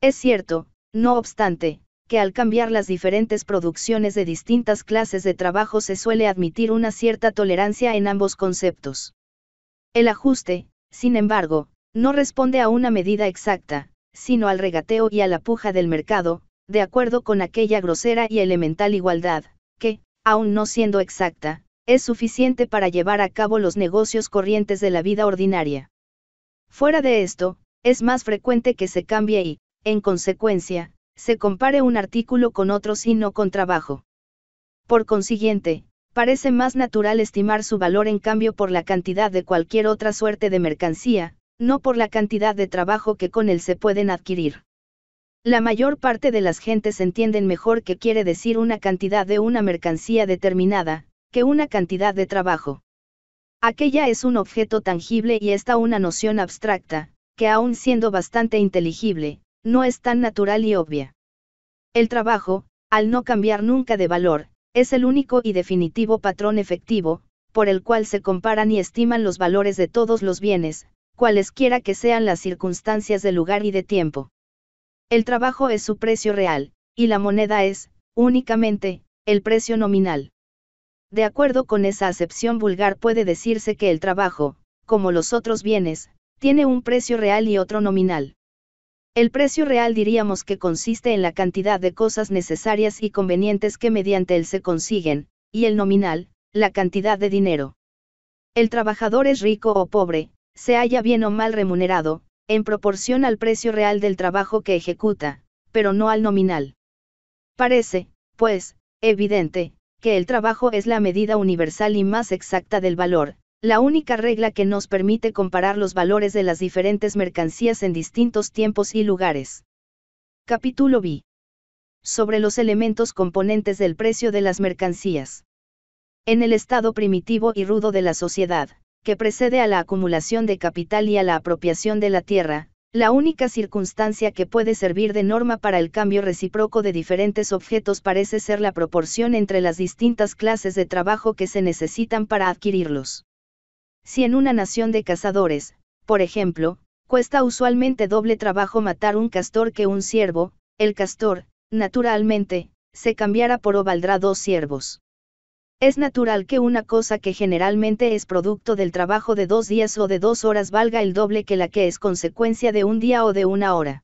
[SPEAKER 1] Es cierto, no obstante, que al cambiar las diferentes producciones de distintas clases de trabajo se suele admitir una cierta tolerancia en ambos conceptos. El ajuste, sin embargo, no responde a una medida exacta, sino al regateo y a la puja del mercado, de acuerdo con aquella grosera y elemental igualdad, que, aun no siendo exacta, es suficiente para llevar a cabo los negocios corrientes de la vida ordinaria. Fuera de esto, es más frecuente que se cambie y, en consecuencia, se compare un artículo con otro si no con trabajo. Por consiguiente, parece más natural estimar su valor en cambio por la cantidad de cualquier otra suerte de mercancía, no por la cantidad de trabajo que con él se pueden adquirir. La mayor parte de las gentes entienden mejor que quiere decir una cantidad de una mercancía determinada, que una cantidad de trabajo. Aquella es un objeto tangible y esta una noción abstracta, que aun siendo bastante inteligible, no es tan natural y obvia. El trabajo, al no cambiar nunca de valor, es el único y definitivo patrón efectivo, por el cual se comparan y estiman los valores de todos los bienes, cualesquiera que sean las circunstancias de lugar y de tiempo. El trabajo es su precio real, y la moneda es, únicamente, el precio nominal. De acuerdo con esa acepción vulgar puede decirse que el trabajo, como los otros bienes, tiene un precio real y otro nominal. El precio real diríamos que consiste en la cantidad de cosas necesarias y convenientes que mediante él se consiguen, y el nominal, la cantidad de dinero. El trabajador es rico o pobre, se haya bien o mal remunerado, en proporción al precio real del trabajo que ejecuta, pero no al nominal. Parece, pues, evidente, que el trabajo es la medida universal y más exacta del valor, la única regla que nos permite comparar los valores de las diferentes mercancías en distintos tiempos y lugares. Capítulo B. Sobre los elementos componentes del precio de las mercancías. En el estado primitivo y rudo de la sociedad, que precede a la acumulación de capital y a la apropiación de la tierra, la única circunstancia que puede servir de norma para el cambio recíproco de diferentes objetos parece ser la proporción entre las distintas clases de trabajo que se necesitan para adquirirlos. Si en una nación de cazadores, por ejemplo, cuesta usualmente doble trabajo matar un castor que un ciervo, el castor, naturalmente, se cambiará por o valdrá dos ciervos. Es natural que una cosa que generalmente es producto del trabajo de dos días o de dos horas valga el doble que la que es consecuencia de un día o de una hora.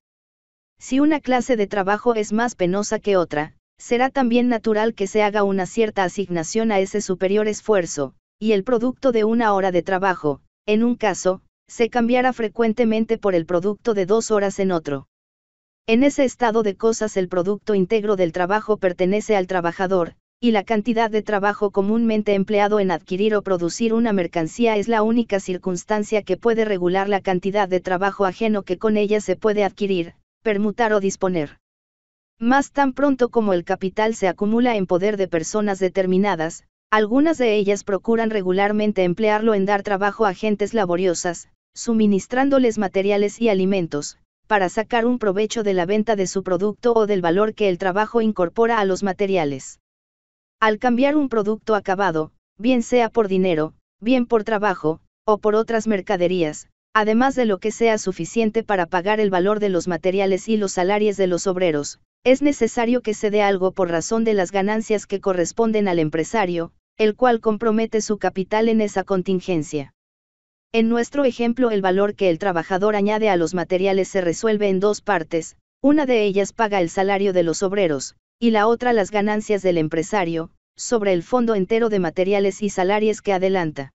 [SPEAKER 1] Si una clase de trabajo es más penosa que otra, será también natural que se haga una cierta asignación a ese superior esfuerzo, y el producto de una hora de trabajo, en un caso, se cambiará frecuentemente por el producto de dos horas en otro. En ese estado de cosas el producto íntegro del trabajo pertenece al trabajador, y la cantidad de trabajo comúnmente empleado en adquirir o producir una mercancía es la única circunstancia que puede regular la cantidad de trabajo ajeno que con ella se puede adquirir, permutar o disponer. Más tan pronto como el capital se acumula en poder de personas determinadas, algunas de ellas procuran regularmente emplearlo en dar trabajo a gentes laboriosas, suministrándoles materiales y alimentos, para sacar un provecho de la venta de su producto o del valor que el trabajo incorpora a los materiales. Al cambiar un producto acabado, bien sea por dinero, bien por trabajo, o por otras mercaderías, además de lo que sea suficiente para pagar el valor de los materiales y los salarios de los obreros, es necesario que se dé algo por razón de las ganancias que corresponden al empresario, el cual compromete su capital en esa contingencia. En nuestro ejemplo el valor que el trabajador añade a los materiales se resuelve en dos partes, una de ellas paga el salario de los obreros, y la otra las ganancias del empresario, sobre el fondo entero de materiales y salarios que adelanta.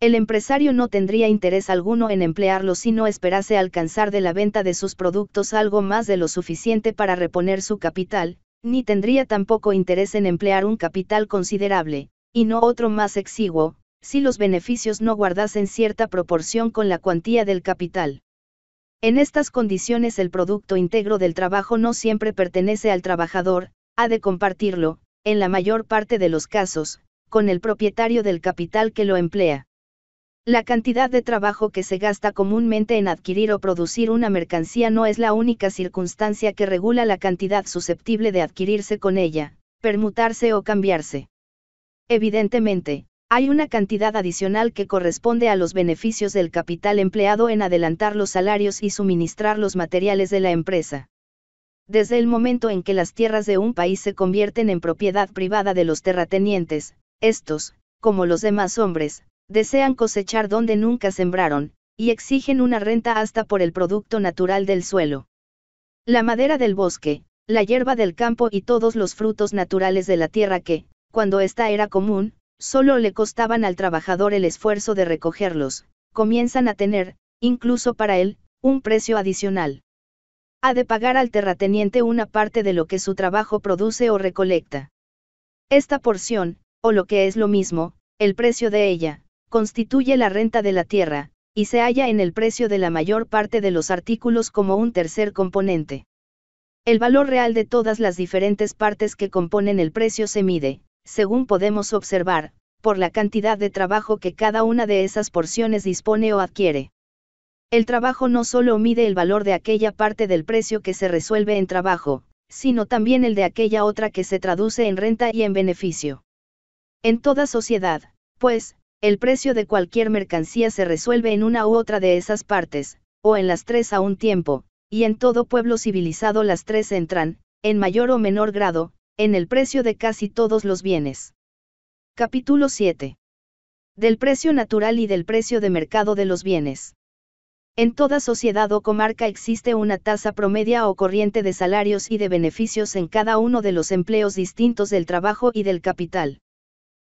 [SPEAKER 1] El empresario no tendría interés alguno en emplearlo si no esperase alcanzar de la venta de sus productos algo más de lo suficiente para reponer su capital, ni tendría tampoco interés en emplear un capital considerable, y no otro más exiguo, si los beneficios no guardasen cierta proporción con la cuantía del capital. En estas condiciones el producto íntegro del trabajo no siempre pertenece al trabajador, ha de compartirlo, en la mayor parte de los casos, con el propietario del capital que lo emplea. La cantidad de trabajo que se gasta comúnmente en adquirir o producir una mercancía no es la única circunstancia que regula la cantidad susceptible de adquirirse con ella, permutarse o cambiarse. Evidentemente, hay una cantidad adicional que corresponde a los beneficios del capital empleado en adelantar los salarios y suministrar los materiales de la empresa. Desde el momento en que las tierras de un país se convierten en propiedad privada de los terratenientes, estos, como los demás hombres, desean cosechar donde nunca sembraron, y exigen una renta hasta por el producto natural del suelo. La madera del bosque, la hierba del campo y todos los frutos naturales de la tierra que, cuando esta era común, Solo le costaban al trabajador el esfuerzo de recogerlos, comienzan a tener, incluso para él, un precio adicional. Ha de pagar al terrateniente una parte de lo que su trabajo produce o recolecta. Esta porción, o lo que es lo mismo, el precio de ella, constituye la renta de la tierra, y se halla en el precio de la mayor parte de los artículos como un tercer componente. El valor real de todas las diferentes partes que componen el precio se mide, según podemos observar, por la cantidad de trabajo que cada una de esas porciones dispone o adquiere. El trabajo no solo mide el valor de aquella parte del precio que se resuelve en trabajo, sino también el de aquella otra que se traduce en renta y en beneficio. En toda sociedad, pues, el precio de cualquier mercancía se resuelve en una u otra de esas partes, o en las tres a un tiempo, y en todo pueblo civilizado las tres entran, en mayor o menor grado, en el precio de casi todos los bienes. Capítulo 7. Del precio natural y del precio de mercado de los bienes. En toda sociedad o comarca existe una tasa promedia o corriente de salarios y de beneficios en cada uno de los empleos distintos del trabajo y del capital.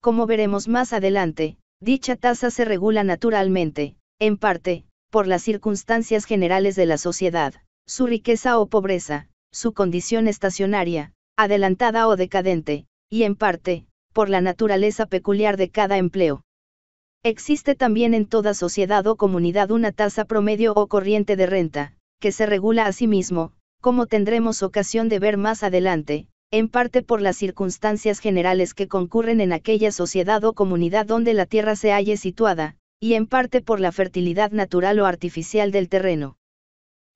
[SPEAKER 1] Como veremos más adelante, dicha tasa se regula naturalmente, en parte, por las circunstancias generales de la sociedad, su riqueza o pobreza, su condición estacionaria, adelantada o decadente, y en parte, por la naturaleza peculiar de cada empleo. Existe también en toda sociedad o comunidad una tasa promedio o corriente de renta, que se regula a sí mismo, como tendremos ocasión de ver más adelante, en parte por las circunstancias generales que concurren en aquella sociedad o comunidad donde la tierra se halle situada, y en parte por la fertilidad natural o artificial del terreno.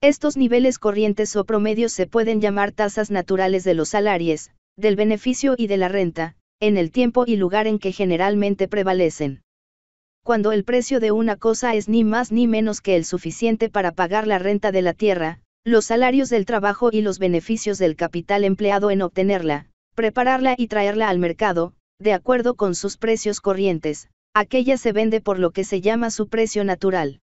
[SPEAKER 1] Estos niveles corrientes o promedios se pueden llamar tasas naturales de los salarios, del beneficio y de la renta, en el tiempo y lugar en que generalmente prevalecen. Cuando el precio de una cosa es ni más ni menos que el suficiente para pagar la renta de la tierra, los salarios del trabajo y los beneficios del capital empleado en obtenerla, prepararla y traerla al mercado, de acuerdo con sus precios corrientes, aquella se vende por lo que se llama su precio natural.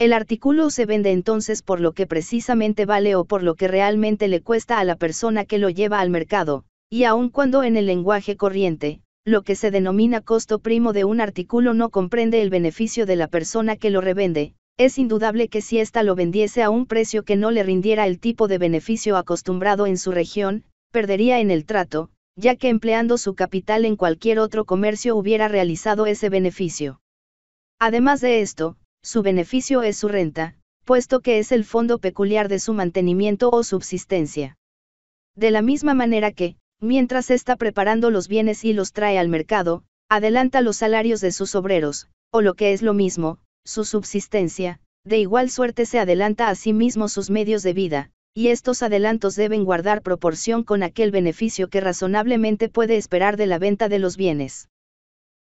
[SPEAKER 1] El artículo se vende entonces por lo que precisamente vale o por lo que realmente le cuesta a la persona que lo lleva al mercado, y aun cuando en el lenguaje corriente, lo que se denomina costo primo de un artículo no comprende el beneficio de la persona que lo revende, es indudable que si ésta lo vendiese a un precio que no le rindiera el tipo de beneficio acostumbrado en su región, perdería en el trato, ya que empleando su capital en cualquier otro comercio hubiera realizado ese beneficio. Además de esto, su beneficio es su renta, puesto que es el fondo peculiar de su mantenimiento o subsistencia. De la misma manera que, mientras está preparando los bienes y los trae al mercado, adelanta los salarios de sus obreros, o lo que es lo mismo, su subsistencia, de igual suerte se adelanta a sí mismo sus medios de vida, y estos adelantos deben guardar proporción con aquel beneficio que razonablemente puede esperar de la venta de los bienes.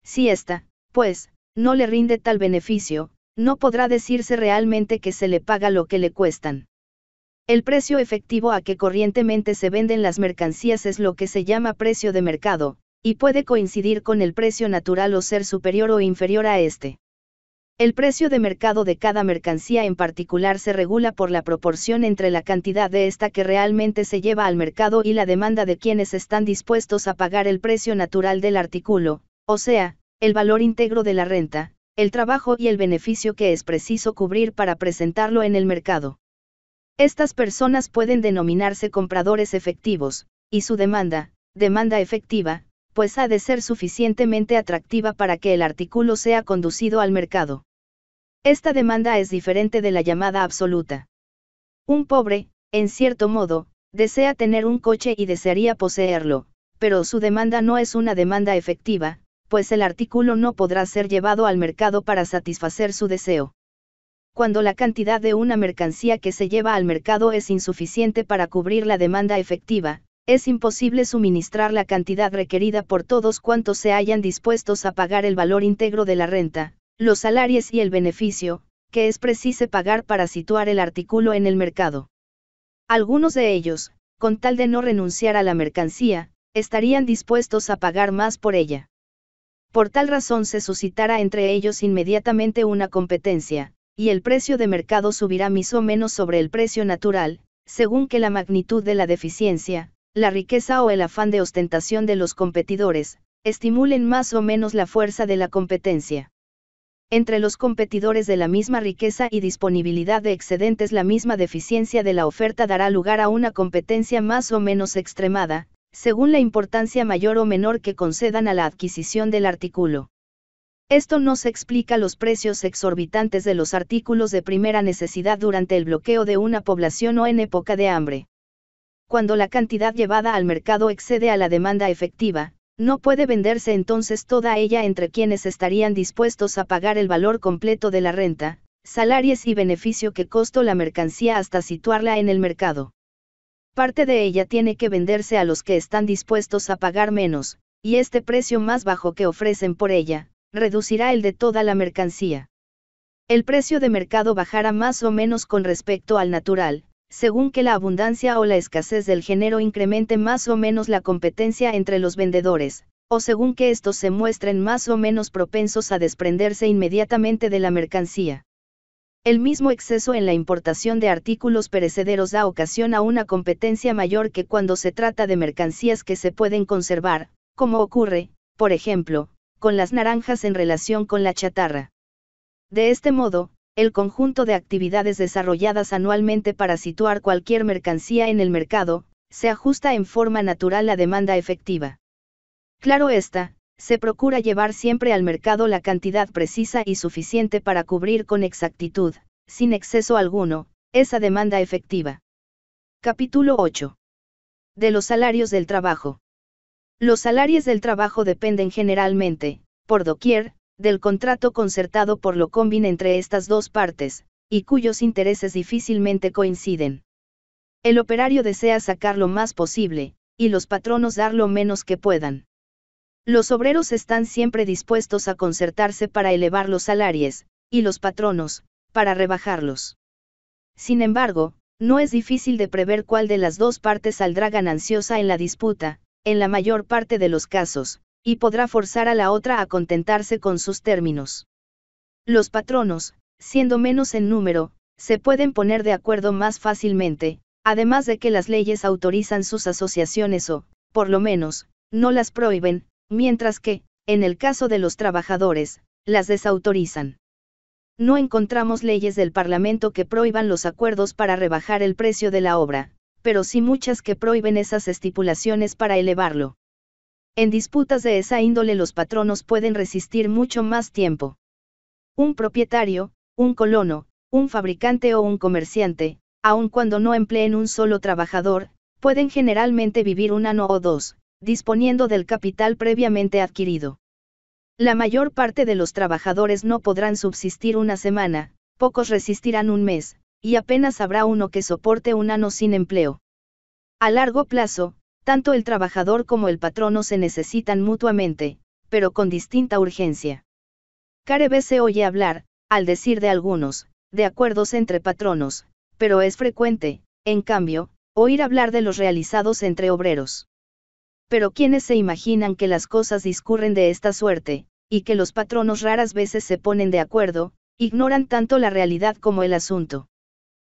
[SPEAKER 1] Si ésta, pues, no le rinde tal beneficio, no podrá decirse realmente que se le paga lo que le cuestan. El precio efectivo a que corrientemente se venden las mercancías es lo que se llama precio de mercado, y puede coincidir con el precio natural o ser superior o inferior a este. El precio de mercado de cada mercancía en particular se regula por la proporción entre la cantidad de esta que realmente se lleva al mercado y la demanda de quienes están dispuestos a pagar el precio natural del artículo, o sea, el valor íntegro de la renta, el trabajo y el beneficio que es preciso cubrir para presentarlo en el mercado. Estas personas pueden denominarse compradores efectivos, y su demanda, demanda efectiva, pues ha de ser suficientemente atractiva para que el artículo sea conducido al mercado. Esta demanda es diferente de la llamada absoluta. Un pobre, en cierto modo, desea tener un coche y desearía poseerlo, pero su demanda no es una demanda efectiva, pues el artículo no podrá ser llevado al mercado para satisfacer su deseo. Cuando la cantidad de una mercancía que se lleva al mercado es insuficiente para cubrir la demanda efectiva, es imposible suministrar la cantidad requerida por todos cuantos se hayan dispuestos a pagar el valor íntegro de la renta, los salarios y el beneficio, que es preciso pagar para situar el artículo en el mercado. Algunos de ellos, con tal de no renunciar a la mercancía, estarían dispuestos a pagar más por ella. Por tal razón se suscitará entre ellos inmediatamente una competencia, y el precio de mercado subirá más o menos sobre el precio natural, según que la magnitud de la deficiencia, la riqueza o el afán de ostentación de los competidores, estimulen más o menos la fuerza de la competencia. Entre los competidores de la misma riqueza y disponibilidad de excedentes la misma deficiencia de la oferta dará lugar a una competencia más o menos extremada, según la importancia mayor o menor que concedan a la adquisición del artículo. Esto no se explica los precios exorbitantes de los artículos de primera necesidad durante el bloqueo de una población o en época de hambre. Cuando la cantidad llevada al mercado excede a la demanda efectiva, no puede venderse entonces toda ella entre quienes estarían dispuestos a pagar el valor completo de la renta, salarios y beneficio que costó la mercancía hasta situarla en el mercado. Parte de ella tiene que venderse a los que están dispuestos a pagar menos, y este precio más bajo que ofrecen por ella, reducirá el de toda la mercancía. El precio de mercado bajará más o menos con respecto al natural, según que la abundancia o la escasez del género incremente más o menos la competencia entre los vendedores, o según que estos se muestren más o menos propensos a desprenderse inmediatamente de la mercancía. El mismo exceso en la importación de artículos perecederos da ocasión a una competencia mayor que cuando se trata de mercancías que se pueden conservar, como ocurre, por ejemplo, con las naranjas en relación con la chatarra. De este modo, el conjunto de actividades desarrolladas anualmente para situar cualquier mercancía en el mercado, se ajusta en forma natural a demanda efectiva. Claro está, se procura llevar siempre al mercado la cantidad precisa y suficiente para cubrir con exactitud, sin exceso alguno, esa demanda efectiva. Capítulo 8. De los salarios del trabajo. Los salarios del trabajo dependen generalmente, por doquier, del contrato concertado por lo combin entre estas dos partes, y cuyos intereses difícilmente coinciden. El operario desea sacar lo más posible, y los patronos dar lo menos que puedan. Los obreros están siempre dispuestos a concertarse para elevar los salarios, y los patronos, para rebajarlos. Sin embargo, no es difícil de prever cuál de las dos partes saldrá gananciosa en la disputa, en la mayor parte de los casos, y podrá forzar a la otra a contentarse con sus términos. Los patronos, siendo menos en número, se pueden poner de acuerdo más fácilmente, además de que las leyes autorizan sus asociaciones o, por lo menos, no las prohíben, mientras que, en el caso de los trabajadores, las desautorizan. No encontramos leyes del Parlamento que prohíban los acuerdos para rebajar el precio de la obra, pero sí muchas que prohíben esas estipulaciones para elevarlo. En disputas de esa índole los patronos pueden resistir mucho más tiempo. Un propietario, un colono, un fabricante o un comerciante, aun cuando no empleen un solo trabajador, pueden generalmente vivir un año o dos, disponiendo del capital previamente adquirido. La mayor parte de los trabajadores no podrán subsistir una semana, pocos resistirán un mes, y apenas habrá uno que soporte un año sin empleo. A largo plazo, tanto el trabajador como el patrono se necesitan mutuamente, pero con distinta urgencia. Carebe se oye hablar, al decir de algunos, de acuerdos entre patronos, pero es frecuente, en cambio, oír hablar de los realizados entre obreros pero quienes se imaginan que las cosas discurren de esta suerte, y que los patronos raras veces se ponen de acuerdo, ignoran tanto la realidad como el asunto.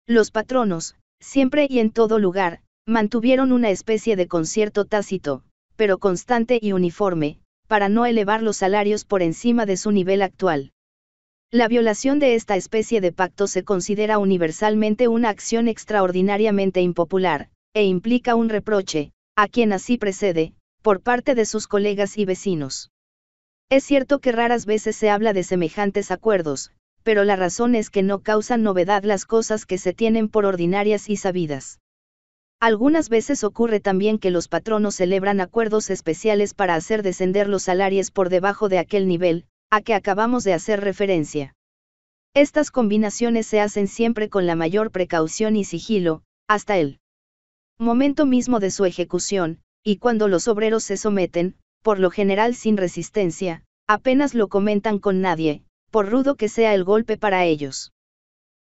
[SPEAKER 1] Los patronos, siempre y en todo lugar, mantuvieron una especie de concierto tácito, pero constante y uniforme, para no elevar los salarios por encima de su nivel actual. La violación de esta especie de pacto se considera universalmente una acción extraordinariamente impopular, e implica un reproche, a quien así precede, por parte de sus colegas y vecinos. Es cierto que raras veces se habla de semejantes acuerdos, pero la razón es que no causan novedad las cosas que se tienen por ordinarias y sabidas. Algunas veces ocurre también que los patronos celebran acuerdos especiales para hacer descender los salarios por debajo de aquel nivel, a que acabamos de hacer referencia. Estas combinaciones se hacen siempre con la mayor precaución y sigilo, hasta el momento mismo de su ejecución, y cuando los obreros se someten, por lo general sin resistencia, apenas lo comentan con nadie, por rudo que sea el golpe para ellos.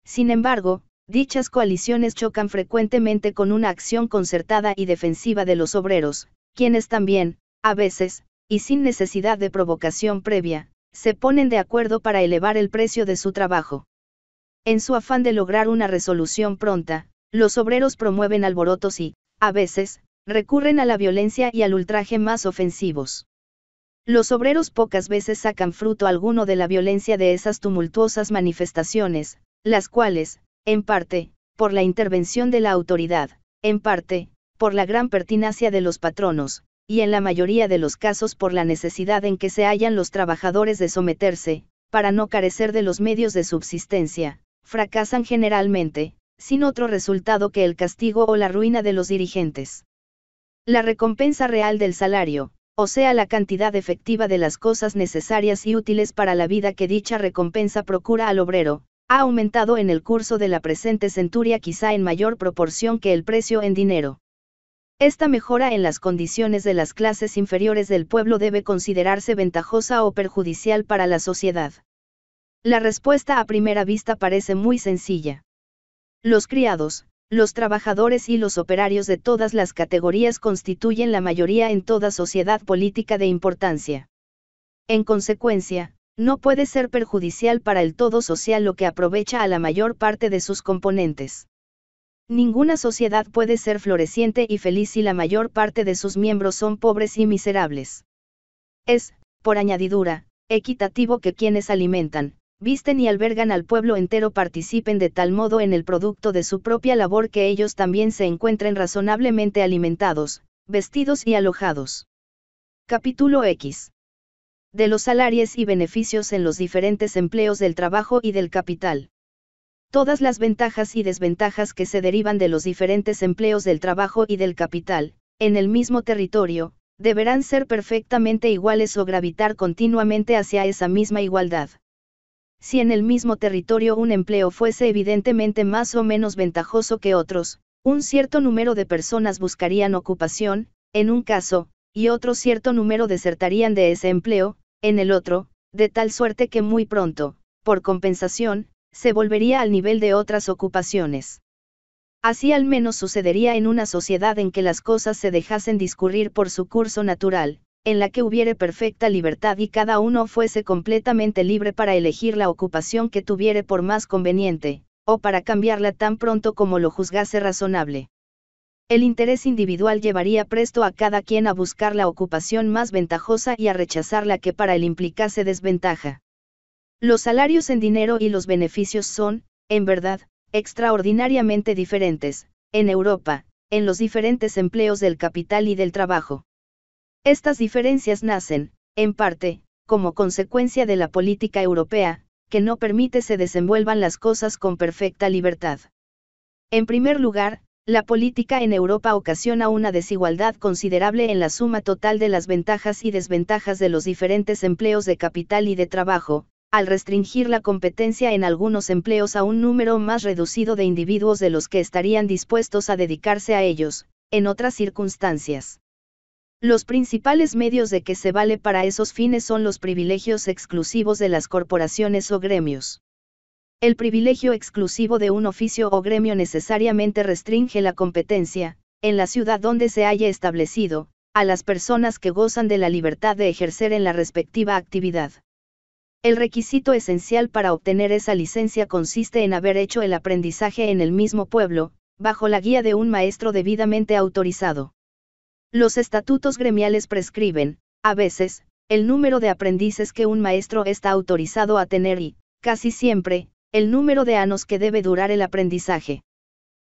[SPEAKER 1] Sin embargo, dichas coaliciones chocan frecuentemente con una acción concertada y defensiva de los obreros, quienes también, a veces, y sin necesidad de provocación previa, se ponen de acuerdo para elevar el precio de su trabajo. En su afán de lograr una resolución pronta, los obreros promueven alborotos y, a veces, recurren a la violencia y al ultraje más ofensivos. Los obreros pocas veces sacan fruto alguno de la violencia de esas tumultuosas manifestaciones, las cuales, en parte, por la intervención de la autoridad, en parte, por la gran pertinacia de los patronos, y en la mayoría de los casos por la necesidad en que se hallan los trabajadores de someterse, para no carecer de los medios de subsistencia, fracasan generalmente, sin otro resultado que el castigo o la ruina de los dirigentes. La recompensa real del salario, o sea la cantidad efectiva de las cosas necesarias y útiles para la vida que dicha recompensa procura al obrero, ha aumentado en el curso de la presente centuria quizá en mayor proporción que el precio en dinero. Esta mejora en las condiciones de las clases inferiores del pueblo debe considerarse ventajosa o perjudicial para la sociedad. La respuesta a primera vista parece muy sencilla. Los criados, los trabajadores y los operarios de todas las categorías constituyen la mayoría en toda sociedad política de importancia. En consecuencia, no puede ser perjudicial para el todo social lo que aprovecha a la mayor parte de sus componentes. Ninguna sociedad puede ser floreciente y feliz si la mayor parte de sus miembros son pobres y miserables. Es, por añadidura, equitativo que quienes alimentan, visten y albergan al pueblo entero participen de tal modo en el producto de su propia labor que ellos también se encuentren razonablemente alimentados, vestidos y alojados. Capítulo X. De los salarios y beneficios en los diferentes empleos del trabajo y del capital. Todas las ventajas y desventajas que se derivan de los diferentes empleos del trabajo y del capital, en el mismo territorio, deberán ser perfectamente iguales o gravitar continuamente hacia esa misma igualdad si en el mismo territorio un empleo fuese evidentemente más o menos ventajoso que otros, un cierto número de personas buscarían ocupación, en un caso, y otro cierto número desertarían de ese empleo, en el otro, de tal suerte que muy pronto, por compensación, se volvería al nivel de otras ocupaciones. Así al menos sucedería en una sociedad en que las cosas se dejasen discurrir por su curso natural, en la que hubiere perfecta libertad y cada uno fuese completamente libre para elegir la ocupación que tuviere por más conveniente, o para cambiarla tan pronto como lo juzgase razonable. El interés individual llevaría presto a cada quien a buscar la ocupación más ventajosa y a rechazar la que para él implicase desventaja. Los salarios en dinero y los beneficios son, en verdad, extraordinariamente diferentes, en Europa, en los diferentes empleos del capital y del trabajo. Estas diferencias nacen, en parte, como consecuencia de la política europea, que no permite se desenvuelvan las cosas con perfecta libertad. En primer lugar, la política en Europa ocasiona una desigualdad considerable en la suma total de las ventajas y desventajas de los diferentes empleos de capital y de trabajo, al restringir la competencia en algunos empleos a un número más reducido de individuos de los que estarían dispuestos a dedicarse a ellos, en otras circunstancias. Los principales medios de que se vale para esos fines son los privilegios exclusivos de las corporaciones o gremios. El privilegio exclusivo de un oficio o gremio necesariamente restringe la competencia, en la ciudad donde se haya establecido, a las personas que gozan de la libertad de ejercer en la respectiva actividad. El requisito esencial para obtener esa licencia consiste en haber hecho el aprendizaje en el mismo pueblo, bajo la guía de un maestro debidamente autorizado. Los estatutos gremiales prescriben, a veces, el número de aprendices que un maestro está autorizado a tener y, casi siempre, el número de años que debe durar el aprendizaje.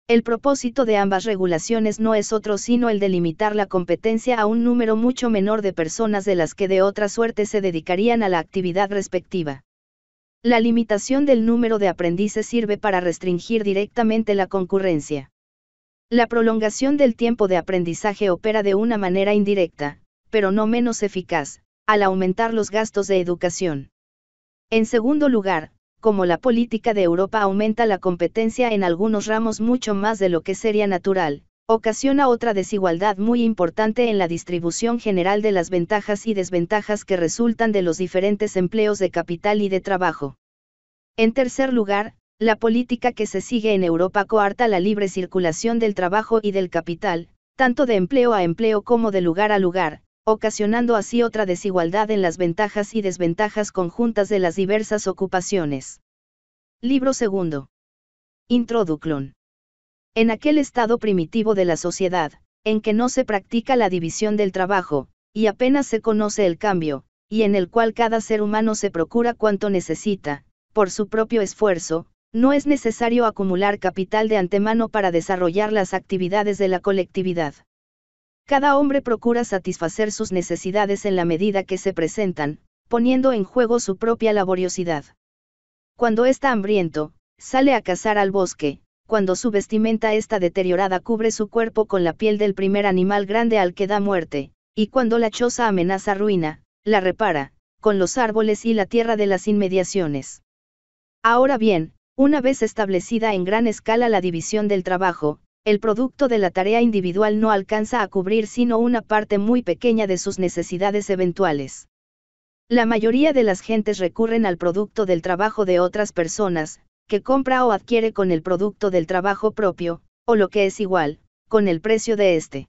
[SPEAKER 1] El propósito de ambas regulaciones no es otro sino el de limitar la competencia a un número mucho menor de personas de las que de otra suerte se dedicarían a la actividad respectiva. La limitación del número de aprendices sirve para restringir directamente la concurrencia. La prolongación del tiempo de aprendizaje opera de una manera indirecta, pero no menos eficaz, al aumentar los gastos de educación. En segundo lugar, como la política de Europa aumenta la competencia en algunos ramos mucho más de lo que sería natural, ocasiona otra desigualdad muy importante en la distribución general de las ventajas y desventajas que resultan de los diferentes empleos de capital y de trabajo. En tercer lugar, la política que se sigue en Europa coarta la libre circulación del trabajo y del capital, tanto de empleo a empleo como de lugar a lugar, ocasionando así otra desigualdad en las ventajas y desventajas conjuntas de las diversas ocupaciones. Libro segundo. Introduclon. En aquel estado primitivo de la sociedad, en que no se practica la división del trabajo, y apenas se conoce el cambio, y en el cual cada ser humano se procura cuanto necesita, por su propio esfuerzo, no es necesario acumular capital de antemano para desarrollar las actividades de la colectividad. Cada hombre procura satisfacer sus necesidades en la medida que se presentan, poniendo en juego su propia laboriosidad. Cuando está hambriento, sale a cazar al bosque, cuando su vestimenta está deteriorada cubre su cuerpo con la piel del primer animal grande al que da muerte, y cuando la choza amenaza ruina, la repara, con los árboles y la tierra de las inmediaciones. Ahora bien, una vez establecida en gran escala la división del trabajo, el producto de la tarea individual no alcanza a cubrir sino una parte muy pequeña de sus necesidades eventuales. La mayoría de las gentes recurren al producto del trabajo de otras personas, que compra o adquiere con el producto del trabajo propio, o lo que es igual, con el precio de éste.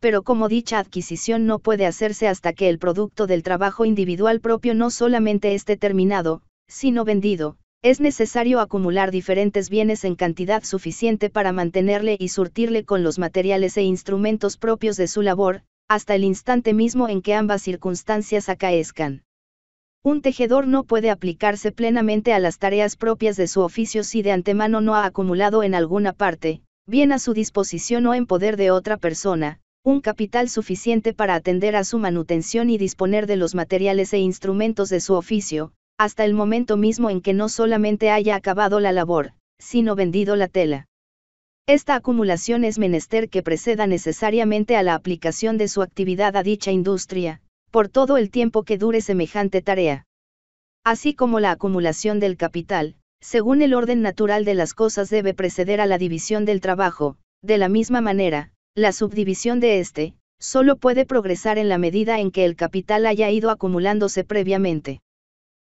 [SPEAKER 1] Pero como dicha adquisición no puede hacerse hasta que el producto del trabajo individual propio no solamente esté terminado, sino vendido, es necesario acumular diferentes bienes en cantidad suficiente para mantenerle y surtirle con los materiales e instrumentos propios de su labor, hasta el instante mismo en que ambas circunstancias acaezcan. Un tejedor no puede aplicarse plenamente a las tareas propias de su oficio si de antemano no ha acumulado en alguna parte, bien a su disposición o en poder de otra persona, un capital suficiente para atender a su manutención y disponer de los materiales e instrumentos de su oficio, hasta el momento mismo en que no solamente haya acabado la labor, sino vendido la tela. Esta acumulación es menester que preceda necesariamente a la aplicación de su actividad a dicha industria, por todo el tiempo que dure semejante tarea. Así como la acumulación del capital, según el orden natural de las cosas debe preceder a la división del trabajo, de la misma manera, la subdivisión de éste, solo puede progresar en la medida en que el capital haya ido acumulándose previamente.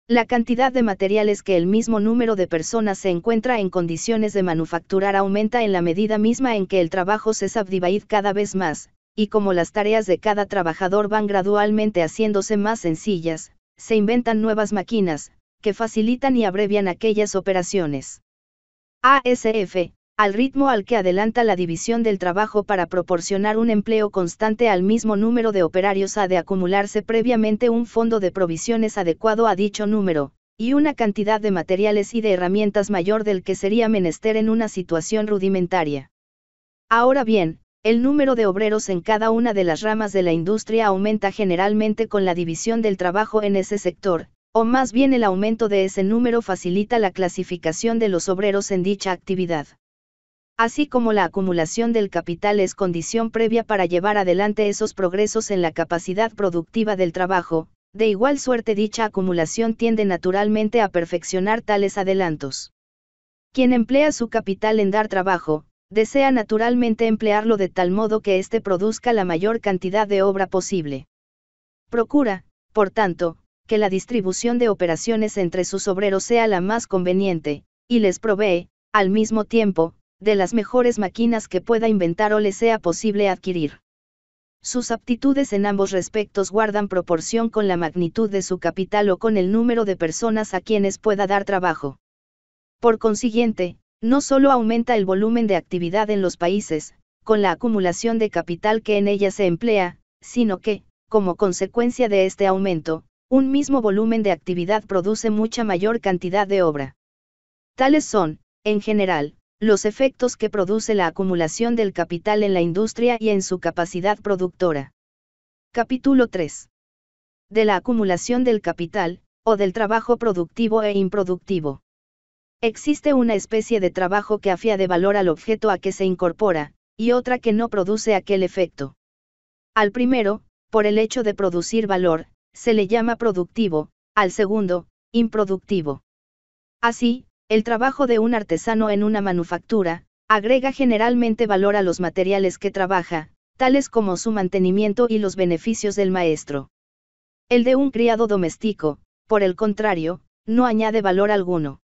[SPEAKER 1] La cantidad de materiales que el mismo número de personas se encuentra en condiciones de manufacturar aumenta en la medida misma en que el trabajo se subdivide cada vez más, y como las tareas de cada trabajador van gradualmente haciéndose más sencillas, se inventan nuevas máquinas, que facilitan y abrevian aquellas operaciones. ASF, al ritmo al que adelanta la división del trabajo para proporcionar un empleo constante al mismo número de operarios ha de acumularse previamente un fondo de provisiones adecuado a dicho número, y una cantidad de materiales y de herramientas mayor del que sería menester en una situación rudimentaria. Ahora bien, el número de obreros en cada una de las ramas de la industria aumenta generalmente con la división del trabajo en ese sector, o más bien el aumento de ese número facilita la clasificación de los obreros en dicha actividad así como la acumulación del capital es condición previa para llevar adelante esos progresos en la capacidad productiva del trabajo, de igual suerte dicha acumulación tiende naturalmente a perfeccionar tales adelantos. Quien emplea su capital en dar trabajo, desea naturalmente emplearlo de tal modo que éste produzca la mayor cantidad de obra posible. Procura, por tanto, que la distribución de operaciones entre sus obreros sea la más conveniente, y les provee, al mismo tiempo, de las mejores máquinas que pueda inventar o le sea posible adquirir. Sus aptitudes en ambos respectos guardan proporción con la magnitud de su capital o con el número de personas a quienes pueda dar trabajo. Por consiguiente, no solo aumenta el volumen de actividad en los países, con la acumulación de capital que en ella se emplea, sino que, como consecuencia de este aumento, un mismo volumen de actividad produce mucha mayor cantidad de obra. Tales son, en general, los efectos que produce la acumulación del capital en la industria y en su capacidad productora. Capítulo 3. De la acumulación del capital, o del trabajo productivo e improductivo. Existe una especie de trabajo que afía de valor al objeto a que se incorpora, y otra que no produce aquel efecto. Al primero, por el hecho de producir valor, se le llama productivo, al segundo, improductivo. Así, el trabajo de un artesano en una manufactura, agrega generalmente valor a los materiales que trabaja, tales como su mantenimiento y los beneficios del maestro. El de un criado doméstico, por el contrario, no añade valor alguno.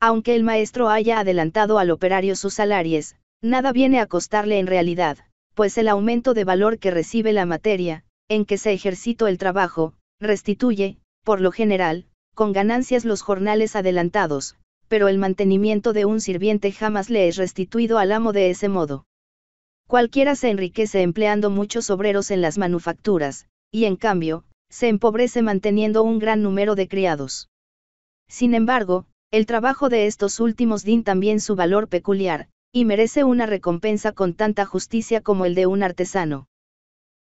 [SPEAKER 1] Aunque el maestro haya adelantado al operario sus salarios, nada viene a costarle en realidad, pues el aumento de valor que recibe la materia, en que se ejercito el trabajo, restituye, por lo general, con ganancias los jornales adelantados, pero el mantenimiento de un sirviente jamás le es restituido al amo de ese modo. Cualquiera se enriquece empleando muchos obreros en las manufacturas, y en cambio, se empobrece manteniendo un gran número de criados. Sin embargo, el trabajo de estos últimos din también su valor peculiar, y merece una recompensa con tanta justicia como el de un artesano.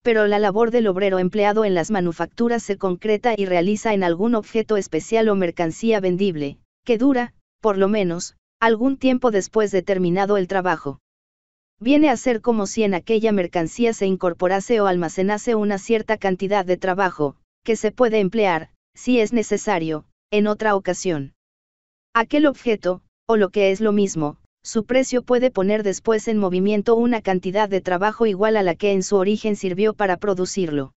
[SPEAKER 1] Pero la labor del obrero empleado en las manufacturas se concreta y realiza en algún objeto especial o mercancía vendible, que dura, por lo menos, algún tiempo después de terminado el trabajo. Viene a ser como si en aquella mercancía se incorporase o almacenase una cierta cantidad de trabajo, que se puede emplear, si es necesario, en otra ocasión. Aquel objeto, o lo que es lo mismo, su precio puede poner después en movimiento una cantidad de trabajo igual a la que en su origen sirvió para producirlo.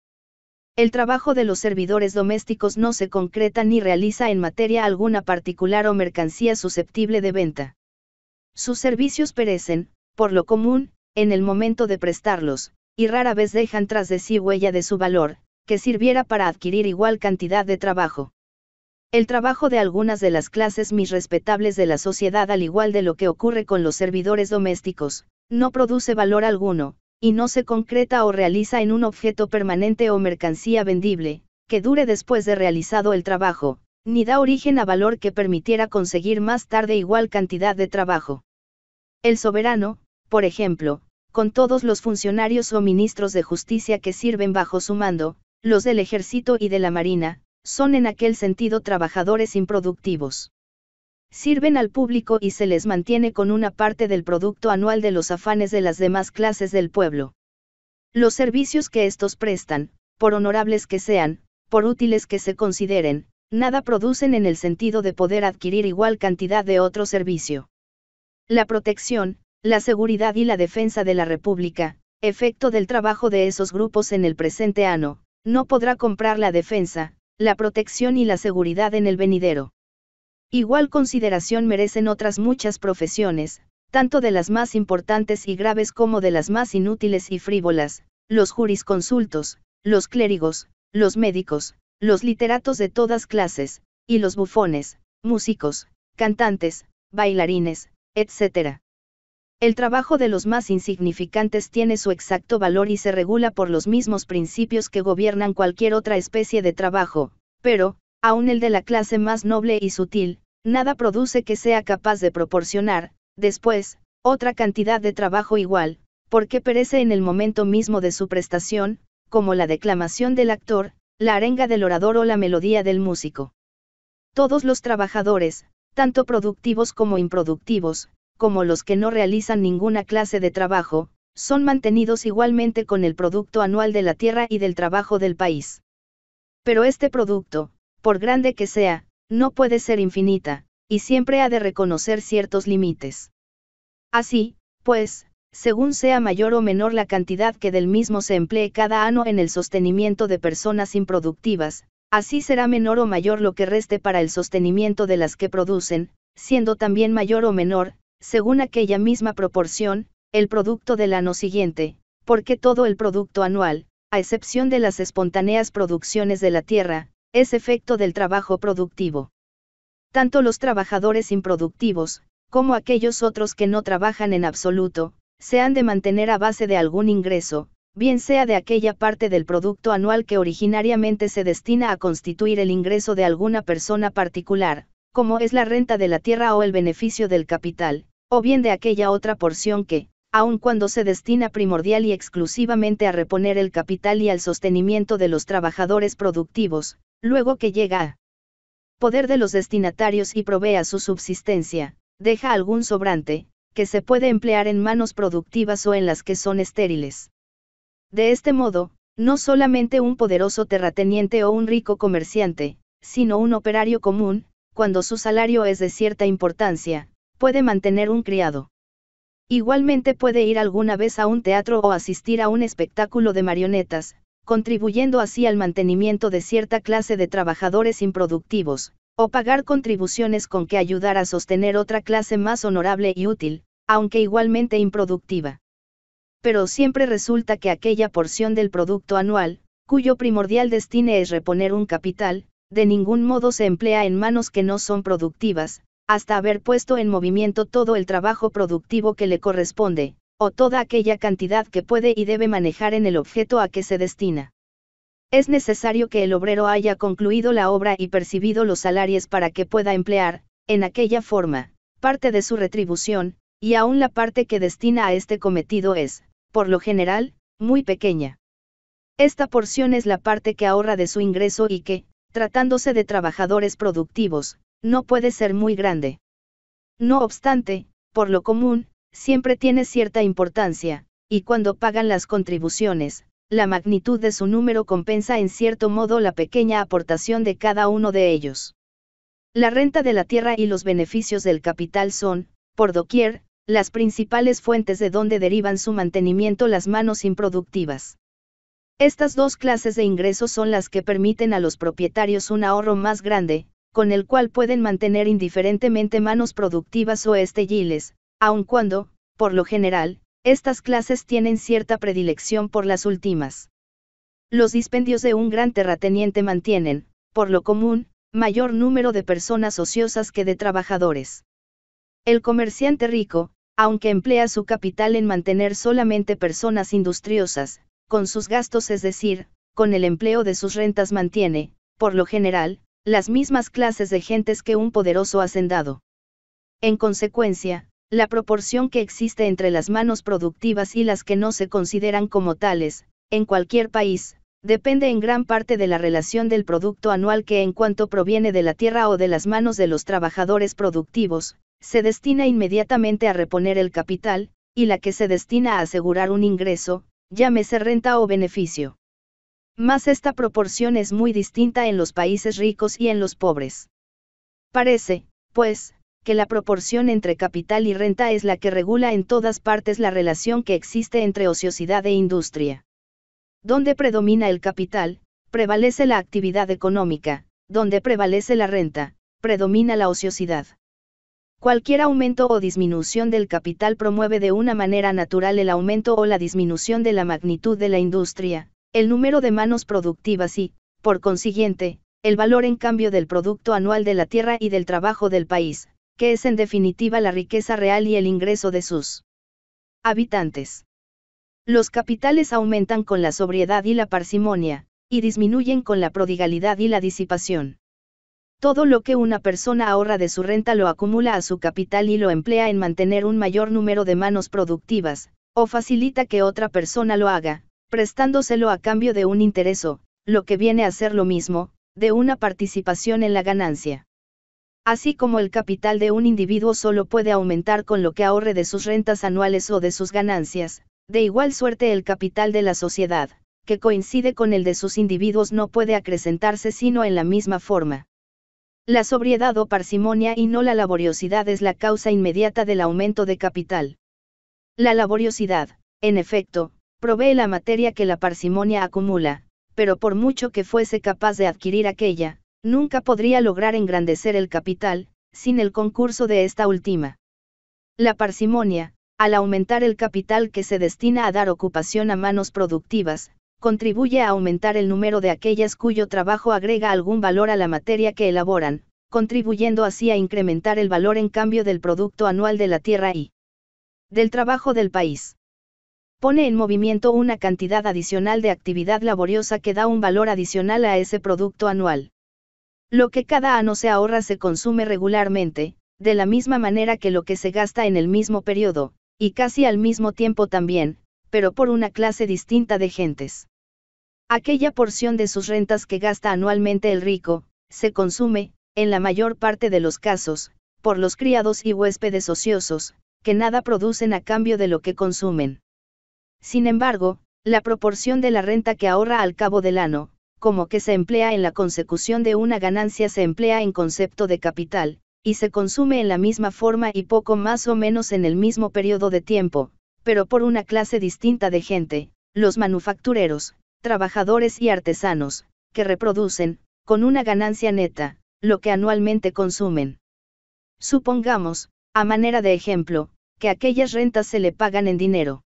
[SPEAKER 1] El trabajo de los servidores domésticos no se concreta ni realiza en materia alguna particular o mercancía susceptible de venta. Sus servicios perecen, por lo común, en el momento de prestarlos, y rara vez dejan tras de sí huella de su valor, que sirviera para adquirir igual cantidad de trabajo. El trabajo de algunas de las clases mis respetables de la sociedad, al igual de lo que ocurre con los servidores domésticos, no produce valor alguno, y no se concreta o realiza en un objeto permanente o mercancía vendible, que dure después de realizado el trabajo, ni da origen a valor que permitiera conseguir más tarde igual cantidad de trabajo. El soberano, por ejemplo, con todos los funcionarios o ministros de justicia que sirven bajo su mando, los del ejército y de la marina, son en aquel sentido trabajadores improductivos sirven al público y se les mantiene con una parte del producto anual de los afanes de las demás clases del pueblo. Los servicios que estos prestan, por honorables que sean, por útiles que se consideren, nada producen en el sentido de poder adquirir igual cantidad de otro servicio. La protección, la seguridad y la defensa de la República, efecto del trabajo de esos grupos en el presente ano, no podrá comprar la defensa, la protección y la seguridad en el venidero. Igual consideración merecen otras muchas profesiones, tanto de las más importantes y graves como de las más inútiles y frívolas, los jurisconsultos, los clérigos, los médicos, los literatos de todas clases, y los bufones, músicos, cantantes, bailarines, etc. El trabajo de los más insignificantes tiene su exacto valor y se regula por los mismos principios que gobiernan cualquier otra especie de trabajo, pero, aun el de la clase más noble y sutil, nada produce que sea capaz de proporcionar, después, otra cantidad de trabajo igual, porque perece en el momento mismo de su prestación, como la declamación del actor, la arenga del orador o la melodía del músico. Todos los trabajadores, tanto productivos como improductivos, como los que no realizan ninguna clase de trabajo, son mantenidos igualmente con el producto anual de la tierra y del trabajo del país. Pero este producto, por grande que sea, no puede ser infinita, y siempre ha de reconocer ciertos límites. Así, pues, según sea mayor o menor la cantidad que del mismo se emplee cada año en el sostenimiento de personas improductivas, así será menor o mayor lo que reste para el sostenimiento de las que producen, siendo también mayor o menor, según aquella misma proporción, el producto del año siguiente, porque todo el producto anual, a excepción de las espontáneas producciones de la tierra, es efecto del trabajo productivo. Tanto los trabajadores improductivos, como aquellos otros que no trabajan en absoluto, se han de mantener a base de algún ingreso, bien sea de aquella parte del producto anual que originariamente se destina a constituir el ingreso de alguna persona particular, como es la renta de la tierra o el beneficio del capital, o bien de aquella otra porción que, aun cuando se destina primordial y exclusivamente a reponer el capital y al sostenimiento de los trabajadores productivos, Luego que llega a poder de los destinatarios y provea su subsistencia, deja algún sobrante, que se puede emplear en manos productivas o en las que son estériles. De este modo, no solamente un poderoso terrateniente o un rico comerciante, sino un operario común, cuando su salario es de cierta importancia, puede mantener un criado. Igualmente puede ir alguna vez a un teatro o asistir a un espectáculo de marionetas, contribuyendo así al mantenimiento de cierta clase de trabajadores improductivos, o pagar contribuciones con que ayudar a sostener otra clase más honorable y útil, aunque igualmente improductiva. Pero siempre resulta que aquella porción del producto anual, cuyo primordial destino es reponer un capital, de ningún modo se emplea en manos que no son productivas, hasta haber puesto en movimiento todo el trabajo productivo que le corresponde, o toda aquella cantidad que puede y debe manejar en el objeto a que se destina. Es necesario que el obrero haya concluido la obra y percibido los salarios para que pueda emplear, en aquella forma, parte de su retribución, y aún la parte que destina a este cometido es, por lo general, muy pequeña. Esta porción es la parte que ahorra de su ingreso y que, tratándose de trabajadores productivos, no puede ser muy grande. No obstante, por lo común, siempre tiene cierta importancia, y cuando pagan las contribuciones, la magnitud de su número compensa en cierto modo la pequeña aportación de cada uno de ellos. La renta de la tierra y los beneficios del capital son, por doquier, las principales fuentes de donde derivan su mantenimiento las manos improductivas. Estas dos clases de ingresos son las que permiten a los propietarios un ahorro más grande, con el cual pueden mantener indiferentemente manos productivas o estelliles, Aun cuando, por lo general, estas clases tienen cierta predilección por las últimas. Los dispendios de un gran terrateniente mantienen, por lo común, mayor número de personas ociosas que de trabajadores. El comerciante rico, aunque emplea su capital en mantener solamente personas industriosas, con sus gastos es decir, con el empleo de sus rentas mantiene, por lo general, las mismas clases de gentes que un poderoso hacendado. En consecuencia, la proporción que existe entre las manos productivas y las que no se consideran como tales, en cualquier país, depende en gran parte de la relación del producto anual que en cuanto proviene de la tierra o de las manos de los trabajadores productivos, se destina inmediatamente a reponer el capital, y la que se destina a asegurar un ingreso, llámese renta o beneficio. Mas esta proporción es muy distinta en los países ricos y en los pobres. Parece, pues, que la proporción entre capital y renta es la que regula en todas partes la relación que existe entre ociosidad e industria. Donde predomina el capital, prevalece la actividad económica, donde prevalece la renta, predomina la ociosidad. Cualquier aumento o disminución del capital promueve de una manera natural el aumento o la disminución de la magnitud de la industria, el número de manos productivas y, por consiguiente, el valor en cambio del Producto Anual de la Tierra y del trabajo del país que es en definitiva la riqueza real y el ingreso de sus habitantes. Los capitales aumentan con la sobriedad y la parsimonia, y disminuyen con la prodigalidad y la disipación. Todo lo que una persona ahorra de su renta lo acumula a su capital y lo emplea en mantener un mayor número de manos productivas, o facilita que otra persona lo haga, prestándoselo a cambio de un interés lo que viene a ser lo mismo, de una participación en la ganancia. Así como el capital de un individuo solo puede aumentar con lo que ahorre de sus rentas anuales o de sus ganancias, de igual suerte el capital de la sociedad, que coincide con el de sus individuos no puede acrecentarse sino en la misma forma. La sobriedad o parsimonia y no la laboriosidad es la causa inmediata del aumento de capital. La laboriosidad, en efecto, provee la materia que la parsimonia acumula, pero por mucho que fuese capaz de adquirir aquella, Nunca podría lograr engrandecer el capital, sin el concurso de esta última. La parsimonia, al aumentar el capital que se destina a dar ocupación a manos productivas, contribuye a aumentar el número de aquellas cuyo trabajo agrega algún valor a la materia que elaboran, contribuyendo así a incrementar el valor en cambio del Producto Anual de la Tierra y del trabajo del país. Pone en movimiento una cantidad adicional de actividad laboriosa que da un valor adicional a ese Producto Anual. Lo que cada ano se ahorra se consume regularmente, de la misma manera que lo que se gasta en el mismo periodo, y casi al mismo tiempo también, pero por una clase distinta de gentes. Aquella porción de sus rentas que gasta anualmente el rico, se consume, en la mayor parte de los casos, por los criados y huéspedes ociosos, que nada producen a cambio de lo que consumen. Sin embargo, la proporción de la renta que ahorra al cabo del ano, como que se emplea en la consecución de una ganancia se emplea en concepto de capital, y se consume en la misma forma y poco más o menos en el mismo periodo de tiempo, pero por una clase distinta de gente, los manufactureros, trabajadores y artesanos, que reproducen, con una ganancia neta, lo que anualmente consumen. Supongamos, a manera de ejemplo, que aquellas rentas se le pagan en dinero.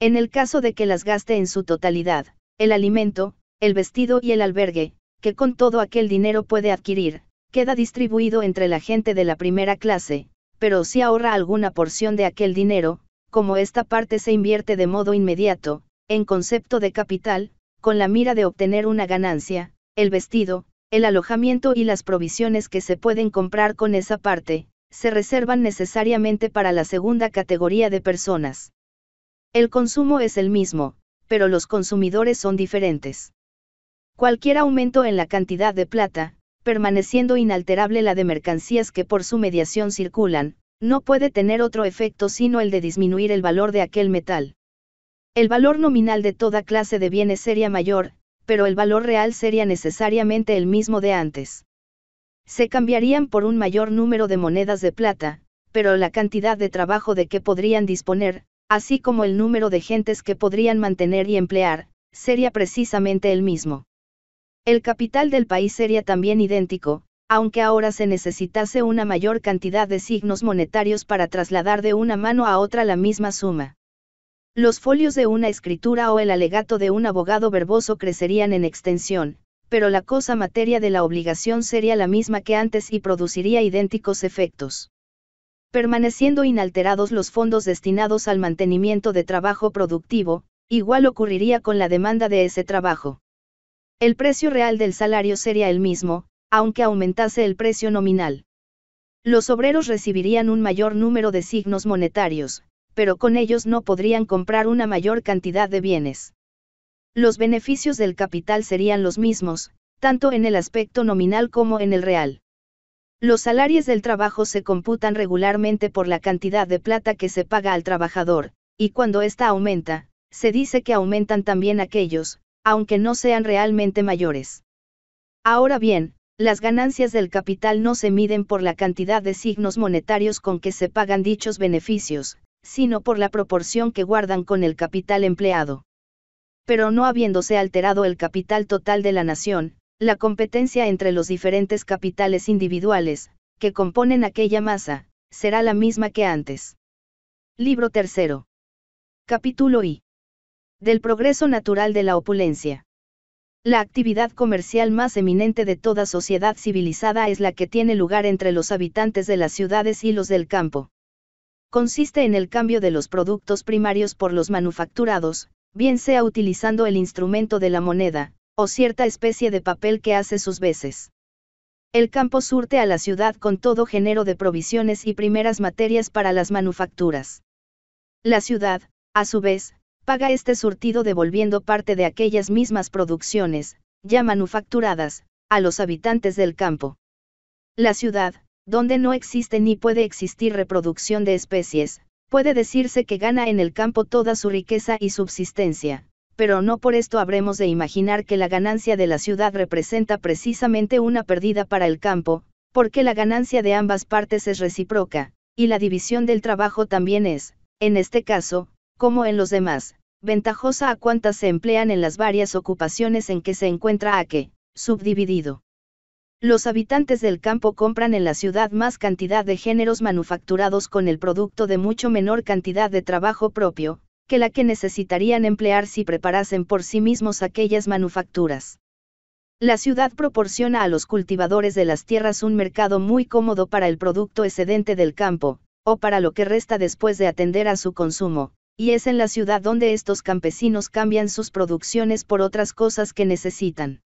[SPEAKER 1] En el caso de que las gaste en su totalidad, el alimento, el vestido y el albergue, que con todo aquel dinero puede adquirir, queda distribuido entre la gente de la primera clase, pero si ahorra alguna porción de aquel dinero, como esta parte se invierte de modo inmediato, en concepto de capital, con la mira de obtener una ganancia, el vestido, el alojamiento y las provisiones que se pueden comprar con esa parte, se reservan necesariamente para la segunda categoría de personas. El consumo es el mismo, pero los consumidores son diferentes. Cualquier aumento en la cantidad de plata, permaneciendo inalterable la de mercancías que por su mediación circulan, no puede tener otro efecto sino el de disminuir el valor de aquel metal. El valor nominal de toda clase de bienes sería mayor, pero el valor real sería necesariamente el mismo de antes. Se cambiarían por un mayor número de monedas de plata, pero la cantidad de trabajo de que podrían disponer, así como el número de gentes que podrían mantener y emplear, sería precisamente el mismo. El capital del país sería también idéntico, aunque ahora se necesitase una mayor cantidad de signos monetarios para trasladar de una mano a otra la misma suma. Los folios de una escritura o el alegato de un abogado verboso crecerían en extensión, pero la cosa materia de la obligación sería la misma que antes y produciría idénticos efectos. Permaneciendo inalterados los fondos destinados al mantenimiento de trabajo productivo, igual ocurriría con la demanda de ese trabajo. El precio real del salario sería el mismo, aunque aumentase el precio nominal. Los obreros recibirían un mayor número de signos monetarios, pero con ellos no podrían comprar una mayor cantidad de bienes. Los beneficios del capital serían los mismos, tanto en el aspecto nominal como en el real. Los salarios del trabajo se computan regularmente por la cantidad de plata que se paga al trabajador, y cuando ésta aumenta, se dice que aumentan también aquellos, aunque no sean realmente mayores. Ahora bien, las ganancias del capital no se miden por la cantidad de signos monetarios con que se pagan dichos beneficios, sino por la proporción que guardan con el capital empleado. Pero no habiéndose alterado el capital total de la nación, la competencia entre los diferentes capitales individuales, que componen aquella masa, será la misma que antes. Libro tercero. Capítulo I del progreso natural de la opulencia. La actividad comercial más eminente de toda sociedad civilizada es la que tiene lugar entre los habitantes de las ciudades y los del campo. Consiste en el cambio de los productos primarios por los manufacturados, bien sea utilizando el instrumento de la moneda, o cierta especie de papel que hace sus veces. El campo surte a la ciudad con todo género de provisiones y primeras materias para las manufacturas. La ciudad, a su vez, paga este surtido devolviendo parte de aquellas mismas producciones, ya manufacturadas, a los habitantes del campo. La ciudad, donde no existe ni puede existir reproducción de especies, puede decirse que gana en el campo toda su riqueza y subsistencia, pero no por esto habremos de imaginar que la ganancia de la ciudad representa precisamente una pérdida para el campo, porque la ganancia de ambas partes es recíproca, y la división del trabajo también es, en este caso, como en los demás, ventajosa a cuantas se emplean en las varias ocupaciones en que se encuentra a que, subdividido. Los habitantes del campo compran en la ciudad más cantidad de géneros manufacturados con el producto de mucho menor cantidad de trabajo propio, que la que necesitarían emplear si preparasen por sí mismos aquellas manufacturas. La ciudad proporciona a los cultivadores de las tierras un mercado muy cómodo para el producto excedente del campo, o para lo que resta después de atender a su consumo, y es en la ciudad donde estos campesinos cambian sus producciones por otras cosas que necesitan.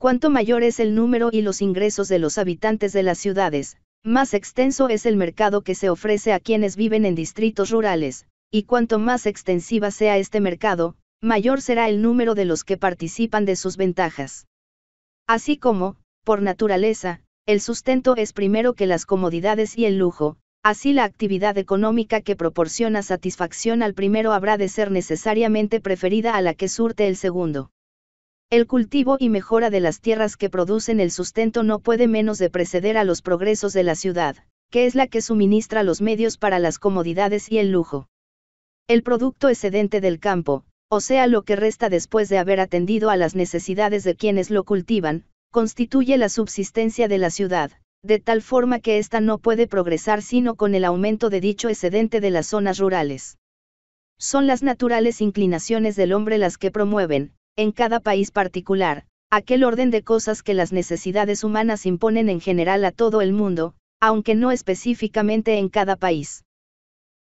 [SPEAKER 1] Cuanto mayor es el número y los ingresos de los habitantes de las ciudades, más extenso es el mercado que se ofrece a quienes viven en distritos rurales, y cuanto más extensiva sea este mercado, mayor será el número de los que participan de sus ventajas. Así como, por naturaleza, el sustento es primero que las comodidades y el lujo, Así la actividad económica que proporciona satisfacción al primero habrá de ser necesariamente preferida a la que surte el segundo. El cultivo y mejora de las tierras que producen el sustento no puede menos de preceder a los progresos de la ciudad, que es la que suministra los medios para las comodidades y el lujo. El producto excedente del campo, o sea lo que resta después de haber atendido a las necesidades de quienes lo cultivan, constituye la subsistencia de la ciudad, de tal forma que ésta no puede progresar sino con el aumento de dicho excedente de las zonas rurales. Son las naturales inclinaciones del hombre las que promueven, en cada país particular, aquel orden de cosas que las necesidades humanas imponen en general a todo el mundo, aunque no específicamente en cada país.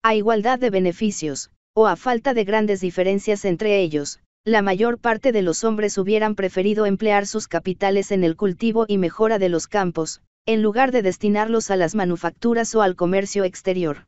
[SPEAKER 1] A igualdad de beneficios, o a falta de grandes diferencias entre ellos, la mayor parte de los hombres hubieran preferido emplear sus capitales en el cultivo y mejora de los campos, en lugar de destinarlos a las manufacturas o al comercio exterior.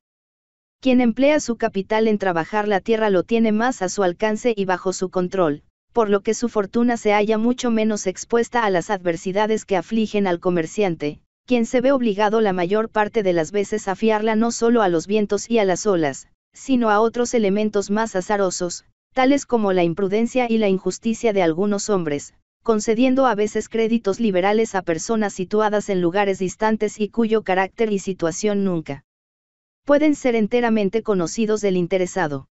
[SPEAKER 1] Quien emplea su capital en trabajar la tierra lo tiene más a su alcance y bajo su control, por lo que su fortuna se halla mucho menos expuesta a las adversidades que afligen al comerciante, quien se ve obligado la mayor parte de las veces a fiarla no solo a los vientos y a las olas, sino a otros elementos más azarosos, tales como la imprudencia y la injusticia de algunos hombres, concediendo a veces créditos liberales a personas situadas en lugares distantes y cuyo carácter y situación nunca pueden ser enteramente conocidos del interesado.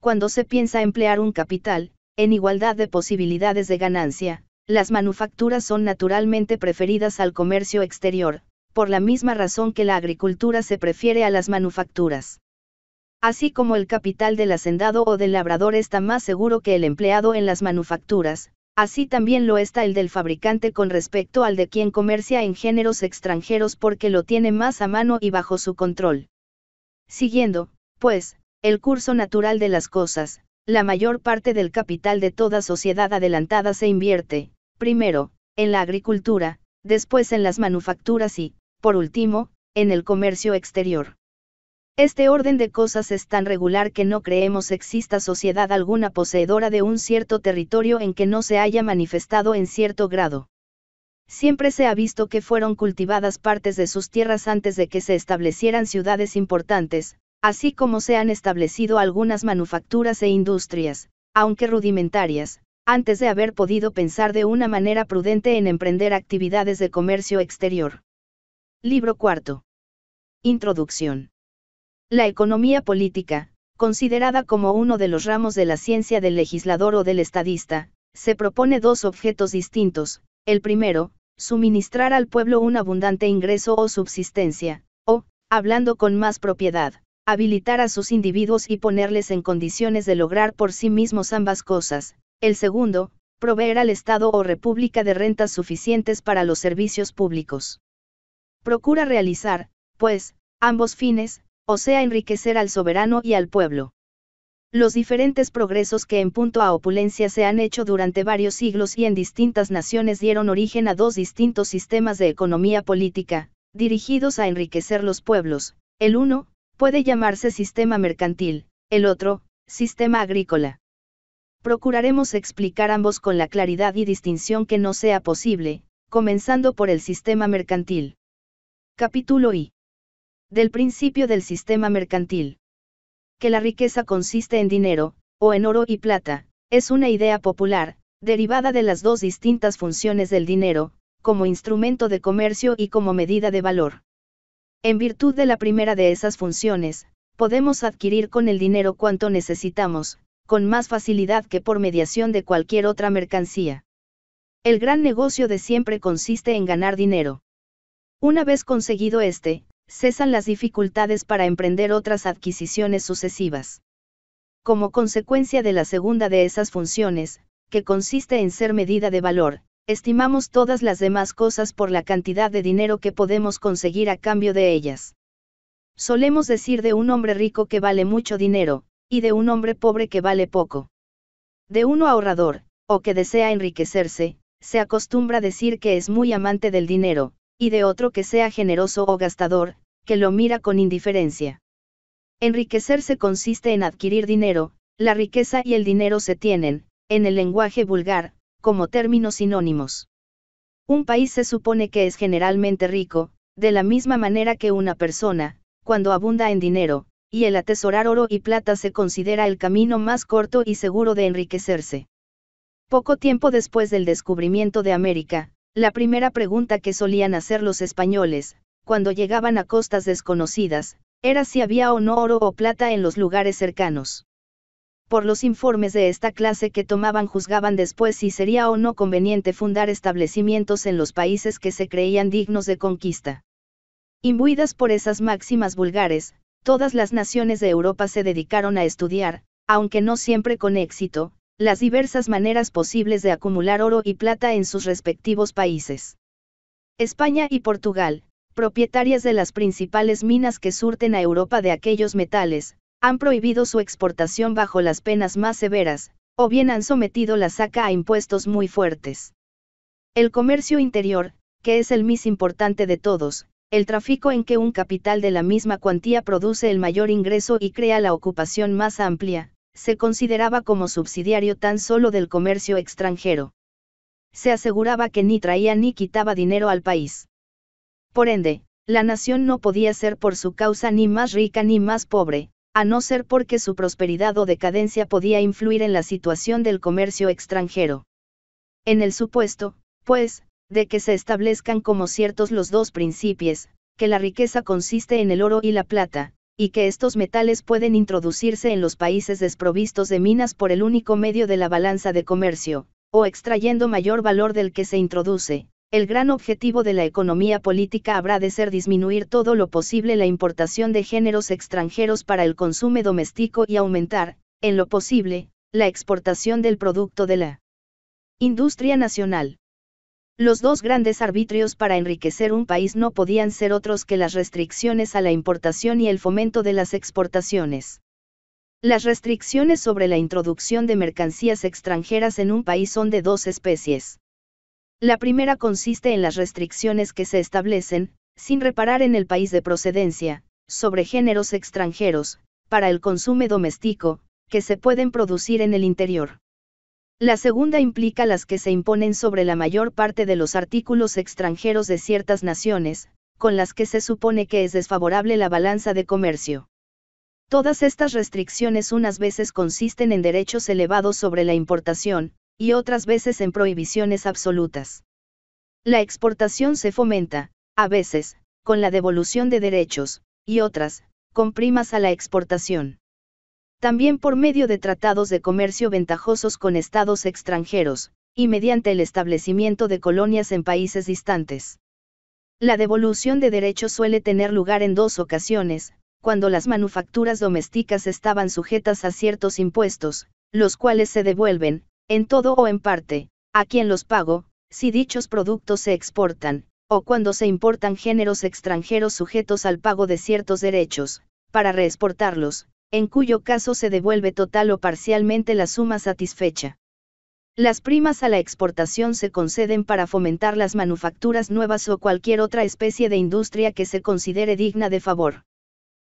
[SPEAKER 1] Cuando se piensa emplear un capital, en igualdad de posibilidades de ganancia, las manufacturas son naturalmente preferidas al comercio exterior, por la misma razón que la agricultura se prefiere a las manufacturas. Así como el capital del hacendado o del labrador está más seguro que el empleado en las manufacturas, Así también lo está el del fabricante con respecto al de quien comercia en géneros extranjeros porque lo tiene más a mano y bajo su control. Siguiendo, pues, el curso natural de las cosas, la mayor parte del capital de toda sociedad adelantada se invierte, primero, en la agricultura, después en las manufacturas y, por último, en el comercio exterior. Este orden de cosas es tan regular que no creemos exista sociedad alguna poseedora de un cierto territorio en que no se haya manifestado en cierto grado. Siempre se ha visto que fueron cultivadas partes de sus tierras antes de que se establecieran ciudades importantes, así como se han establecido algunas manufacturas e industrias, aunque rudimentarias, antes de haber podido pensar de una manera prudente en emprender actividades de comercio exterior. Libro cuarto. Introducción. La economía política, considerada como uno de los ramos de la ciencia del legislador o del estadista, se propone dos objetos distintos. El primero, suministrar al pueblo un abundante ingreso o subsistencia, o, hablando con más propiedad, habilitar a sus individuos y ponerles en condiciones de lograr por sí mismos ambas cosas. El segundo, proveer al Estado o República de rentas suficientes para los servicios públicos. Procura realizar, pues, ambos fines, o sea enriquecer al soberano y al pueblo. Los diferentes progresos que en punto a opulencia se han hecho durante varios siglos y en distintas naciones dieron origen a dos distintos sistemas de economía política, dirigidos a enriquecer los pueblos, el uno, puede llamarse sistema mercantil, el otro, sistema agrícola. Procuraremos explicar ambos con la claridad y distinción que no sea posible, comenzando por el sistema mercantil. Capítulo I. Del principio del sistema mercantil. Que la riqueza consiste en dinero, o en oro y plata, es una idea popular, derivada de las dos distintas funciones del dinero, como instrumento de comercio y como medida de valor. En virtud de la primera de esas funciones, podemos adquirir con el dinero cuanto necesitamos, con más facilidad que por mediación de cualquier otra mercancía. El gran negocio de siempre consiste en ganar dinero. Una vez conseguido este, cesan las dificultades para emprender otras adquisiciones sucesivas. Como consecuencia de la segunda de esas funciones, que consiste en ser medida de valor, estimamos todas las demás cosas por la cantidad de dinero que podemos conseguir a cambio de ellas. Solemos decir de un hombre rico que vale mucho dinero, y de un hombre pobre que vale poco. De uno ahorrador, o que desea enriquecerse, se acostumbra decir que es muy amante del dinero, y de otro que sea generoso o gastador, que lo mira con indiferencia. Enriquecerse consiste en adquirir dinero, la riqueza y el dinero se tienen, en el lenguaje vulgar, como términos sinónimos. Un país se supone que es generalmente rico, de la misma manera que una persona, cuando abunda en dinero, y el atesorar oro y plata se considera el camino más corto y seguro de enriquecerse. Poco tiempo después del descubrimiento de América, la primera pregunta que solían hacer los españoles, cuando llegaban a costas desconocidas, era si había o no oro o plata en los lugares cercanos. Por los informes de esta clase que tomaban juzgaban después si sería o no conveniente fundar establecimientos en los países que se creían dignos de conquista. Imbuidas por esas máximas vulgares, todas las naciones de Europa se dedicaron a estudiar, aunque no siempre con éxito, las diversas maneras posibles de acumular oro y plata en sus respectivos países. España y Portugal, propietarias de las principales minas que surten a Europa de aquellos metales, han prohibido su exportación bajo las penas más severas, o bien han sometido la saca a impuestos muy fuertes. El comercio interior, que es el más importante de todos, el tráfico en que un capital de la misma cuantía produce el mayor ingreso y crea la ocupación más amplia, se consideraba como subsidiario tan solo del comercio extranjero. Se aseguraba que ni traía ni quitaba dinero al país. Por ende, la nación no podía ser por su causa ni más rica ni más pobre, a no ser porque su prosperidad o decadencia podía influir en la situación del comercio extranjero. En el supuesto, pues, de que se establezcan como ciertos los dos principios, que la riqueza consiste en el oro y la plata, y que estos metales pueden introducirse en los países desprovistos de minas por el único medio de la balanza de comercio, o extrayendo mayor valor del que se introduce. El gran objetivo de la economía política habrá de ser disminuir todo lo posible la importación de géneros extranjeros para el consumo doméstico y aumentar, en lo posible, la exportación del producto de la industria nacional. Los dos grandes arbitrios para enriquecer un país no podían ser otros que las restricciones a la importación y el fomento de las exportaciones. Las restricciones sobre la introducción de mercancías extranjeras en un país son de dos especies. La primera consiste en las restricciones que se establecen, sin reparar en el país de procedencia, sobre géneros extranjeros, para el consumo doméstico, que se pueden producir en el interior. La segunda implica las que se imponen sobre la mayor parte de los artículos extranjeros de ciertas naciones, con las que se supone que es desfavorable la balanza de comercio. Todas estas restricciones unas veces consisten en derechos elevados sobre la importación, y otras veces en prohibiciones absolutas. La exportación se fomenta, a veces, con la devolución de derechos, y otras, con primas a la exportación también por medio de tratados de comercio ventajosos con estados extranjeros, y mediante el establecimiento de colonias en países distantes. La devolución de derechos suele tener lugar en dos ocasiones, cuando las manufacturas domésticas estaban sujetas a ciertos impuestos, los cuales se devuelven, en todo o en parte, a quien los pagó, si dichos productos se exportan, o cuando se importan géneros extranjeros sujetos al pago de ciertos derechos, para reexportarlos, en cuyo caso se devuelve total o parcialmente la suma satisfecha. Las primas a la exportación se conceden para fomentar las manufacturas nuevas o cualquier otra especie de industria que se considere digna de favor.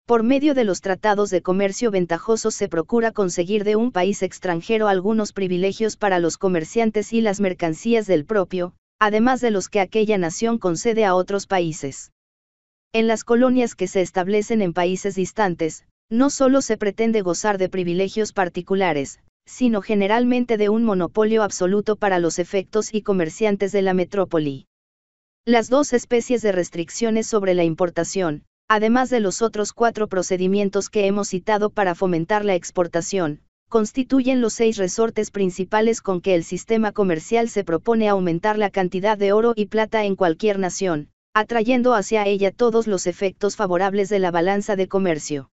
[SPEAKER 1] Por medio de los tratados de comercio ventajosos se procura conseguir de un país extranjero algunos privilegios para los comerciantes y las mercancías del propio, además de los que aquella nación concede a otros países. En las colonias que se establecen en países distantes, no solo se pretende gozar de privilegios particulares, sino generalmente de un monopolio absoluto para los efectos y comerciantes de la metrópoli. Las dos especies de restricciones sobre la importación, además de los otros cuatro procedimientos que hemos citado para fomentar la exportación, constituyen los seis resortes principales con que el sistema comercial se propone aumentar la cantidad de oro y plata en cualquier nación, atrayendo hacia ella todos los efectos favorables de la balanza de comercio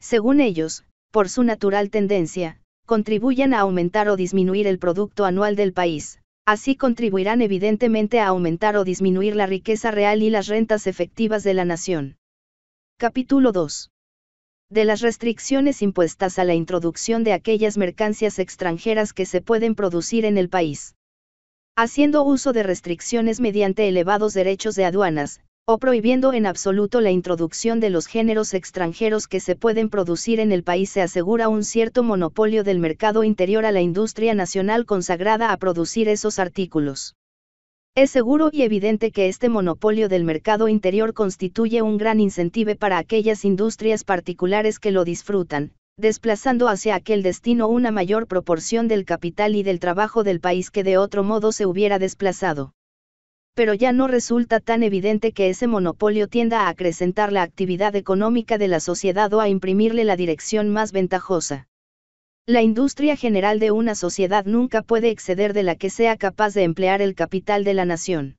[SPEAKER 1] según ellos, por su natural tendencia, contribuyan a aumentar o disminuir el Producto Anual del país, así contribuirán evidentemente a aumentar o disminuir la riqueza real y las rentas efectivas de la nación. Capítulo 2. De las restricciones impuestas a la introducción de aquellas mercancías extranjeras que se pueden producir en el país. Haciendo uso de restricciones mediante elevados derechos de aduanas, o prohibiendo en absoluto la introducción de los géneros extranjeros que se pueden producir en el país se asegura un cierto monopolio del mercado interior a la industria nacional consagrada a producir esos artículos. Es seguro y evidente que este monopolio del mercado interior constituye un gran incentivo para aquellas industrias particulares que lo disfrutan, desplazando hacia aquel destino una mayor proporción del capital y del trabajo del país que de otro modo se hubiera desplazado pero ya no resulta tan evidente que ese monopolio tienda a acrecentar la actividad económica de la sociedad o a imprimirle la dirección más ventajosa. La industria general de una sociedad nunca puede exceder de la que sea capaz de emplear el capital de la nación.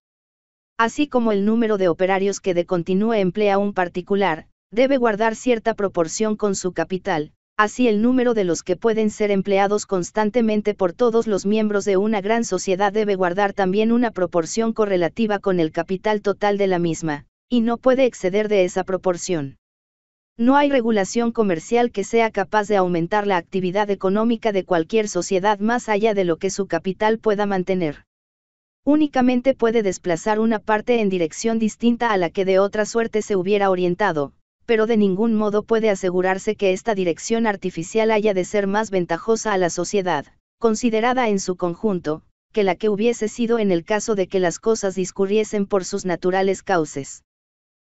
[SPEAKER 1] Así como el número de operarios que de continúe emplea un particular, debe guardar cierta proporción con su capital, así el número de los que pueden ser empleados constantemente por todos los miembros de una gran sociedad debe guardar también una proporción correlativa con el capital total de la misma, y no puede exceder de esa proporción. No hay regulación comercial que sea capaz de aumentar la actividad económica de cualquier sociedad más allá de lo que su capital pueda mantener. Únicamente puede desplazar una parte en dirección distinta a la que de otra suerte se hubiera orientado, pero de ningún modo puede asegurarse que esta dirección artificial haya de ser más ventajosa a la sociedad, considerada en su conjunto, que la que hubiese sido en el caso de que las cosas discurriesen por sus naturales cauces.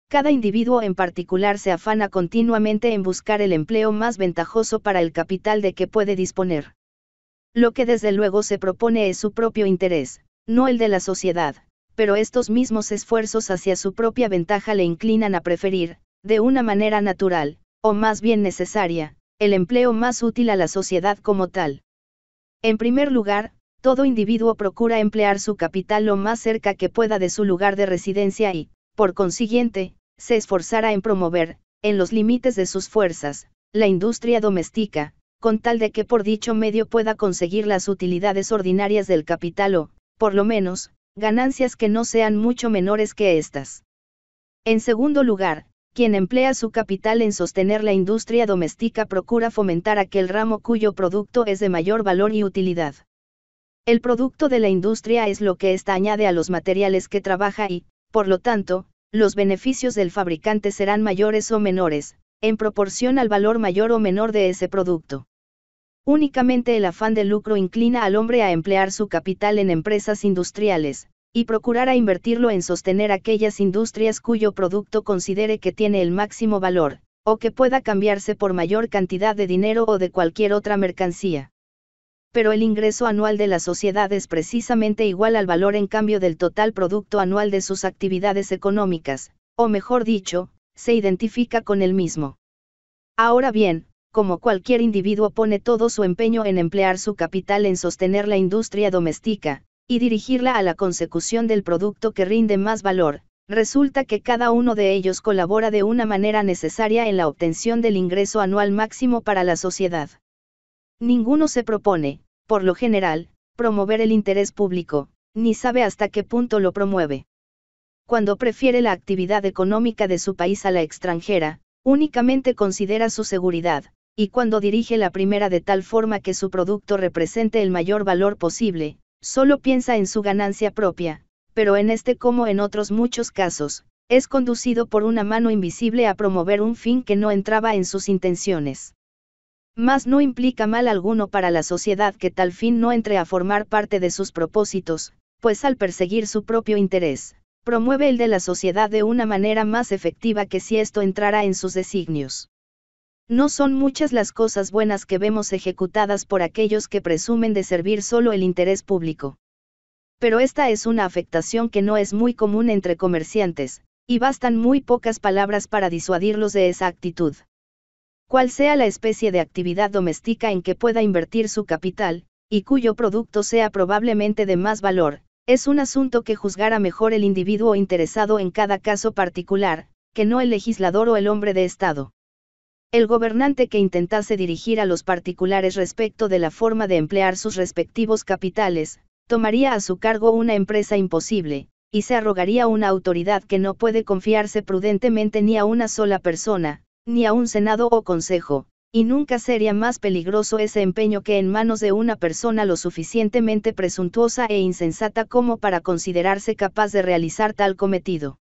[SPEAKER 1] Cada individuo en particular se afana continuamente en buscar el empleo más ventajoso para el capital de que puede disponer. Lo que desde luego se propone es su propio interés, no el de la sociedad, pero estos mismos esfuerzos hacia su propia ventaja le inclinan a preferir, de una manera natural, o más bien necesaria, el empleo más útil a la sociedad como tal. En primer lugar, todo individuo procura emplear su capital lo más cerca que pueda de su lugar de residencia y, por consiguiente, se esforzará en promover, en los límites de sus fuerzas, la industria doméstica, con tal de que por dicho medio pueda conseguir las utilidades ordinarias del capital o, por lo menos, ganancias que no sean mucho menores que estas. En segundo lugar, quien emplea su capital en sostener la industria doméstica procura fomentar aquel ramo cuyo producto es de mayor valor y utilidad. El producto de la industria es lo que ésta añade a los materiales que trabaja y, por lo tanto, los beneficios del fabricante serán mayores o menores, en proporción al valor mayor o menor de ese producto. Únicamente el afán de lucro inclina al hombre a emplear su capital en empresas industriales, y a invertirlo en sostener aquellas industrias cuyo producto considere que tiene el máximo valor, o que pueda cambiarse por mayor cantidad de dinero o de cualquier otra mercancía. Pero el ingreso anual de la sociedad es precisamente igual al valor en cambio del total producto anual de sus actividades económicas, o mejor dicho, se identifica con el mismo. Ahora bien, como cualquier individuo pone todo su empeño en emplear su capital en sostener la industria doméstica, y dirigirla a la consecución del producto que rinde más valor, resulta que cada uno de ellos colabora de una manera necesaria en la obtención del ingreso anual máximo para la sociedad. Ninguno se propone, por lo general, promover el interés público, ni sabe hasta qué punto lo promueve. Cuando prefiere la actividad económica de su país a la extranjera, únicamente considera su seguridad, y cuando dirige la primera de tal forma que su producto represente el mayor valor posible, solo piensa en su ganancia propia, pero en este como en otros muchos casos, es conducido por una mano invisible a promover un fin que no entraba en sus intenciones. Mas no implica mal alguno para la sociedad que tal fin no entre a formar parte de sus propósitos, pues al perseguir su propio interés, promueve el de la sociedad de una manera más efectiva que si esto entrara en sus designios. No son muchas las cosas buenas que vemos ejecutadas por aquellos que presumen de servir solo el interés público. Pero esta es una afectación que no es muy común entre comerciantes, y bastan muy pocas palabras para disuadirlos de esa actitud. Cual sea la especie de actividad doméstica en que pueda invertir su capital, y cuyo producto sea probablemente de más valor, es un asunto que juzgará mejor el individuo interesado en cada caso particular, que no el legislador o el hombre de Estado el gobernante que intentase dirigir a los particulares respecto de la forma de emplear sus respectivos capitales, tomaría a su cargo una empresa imposible, y se arrogaría una autoridad que no puede confiarse prudentemente ni a una sola persona, ni a un senado o consejo, y nunca sería más peligroso ese empeño que en manos de una persona lo suficientemente presuntuosa e insensata como para considerarse capaz de realizar tal cometido.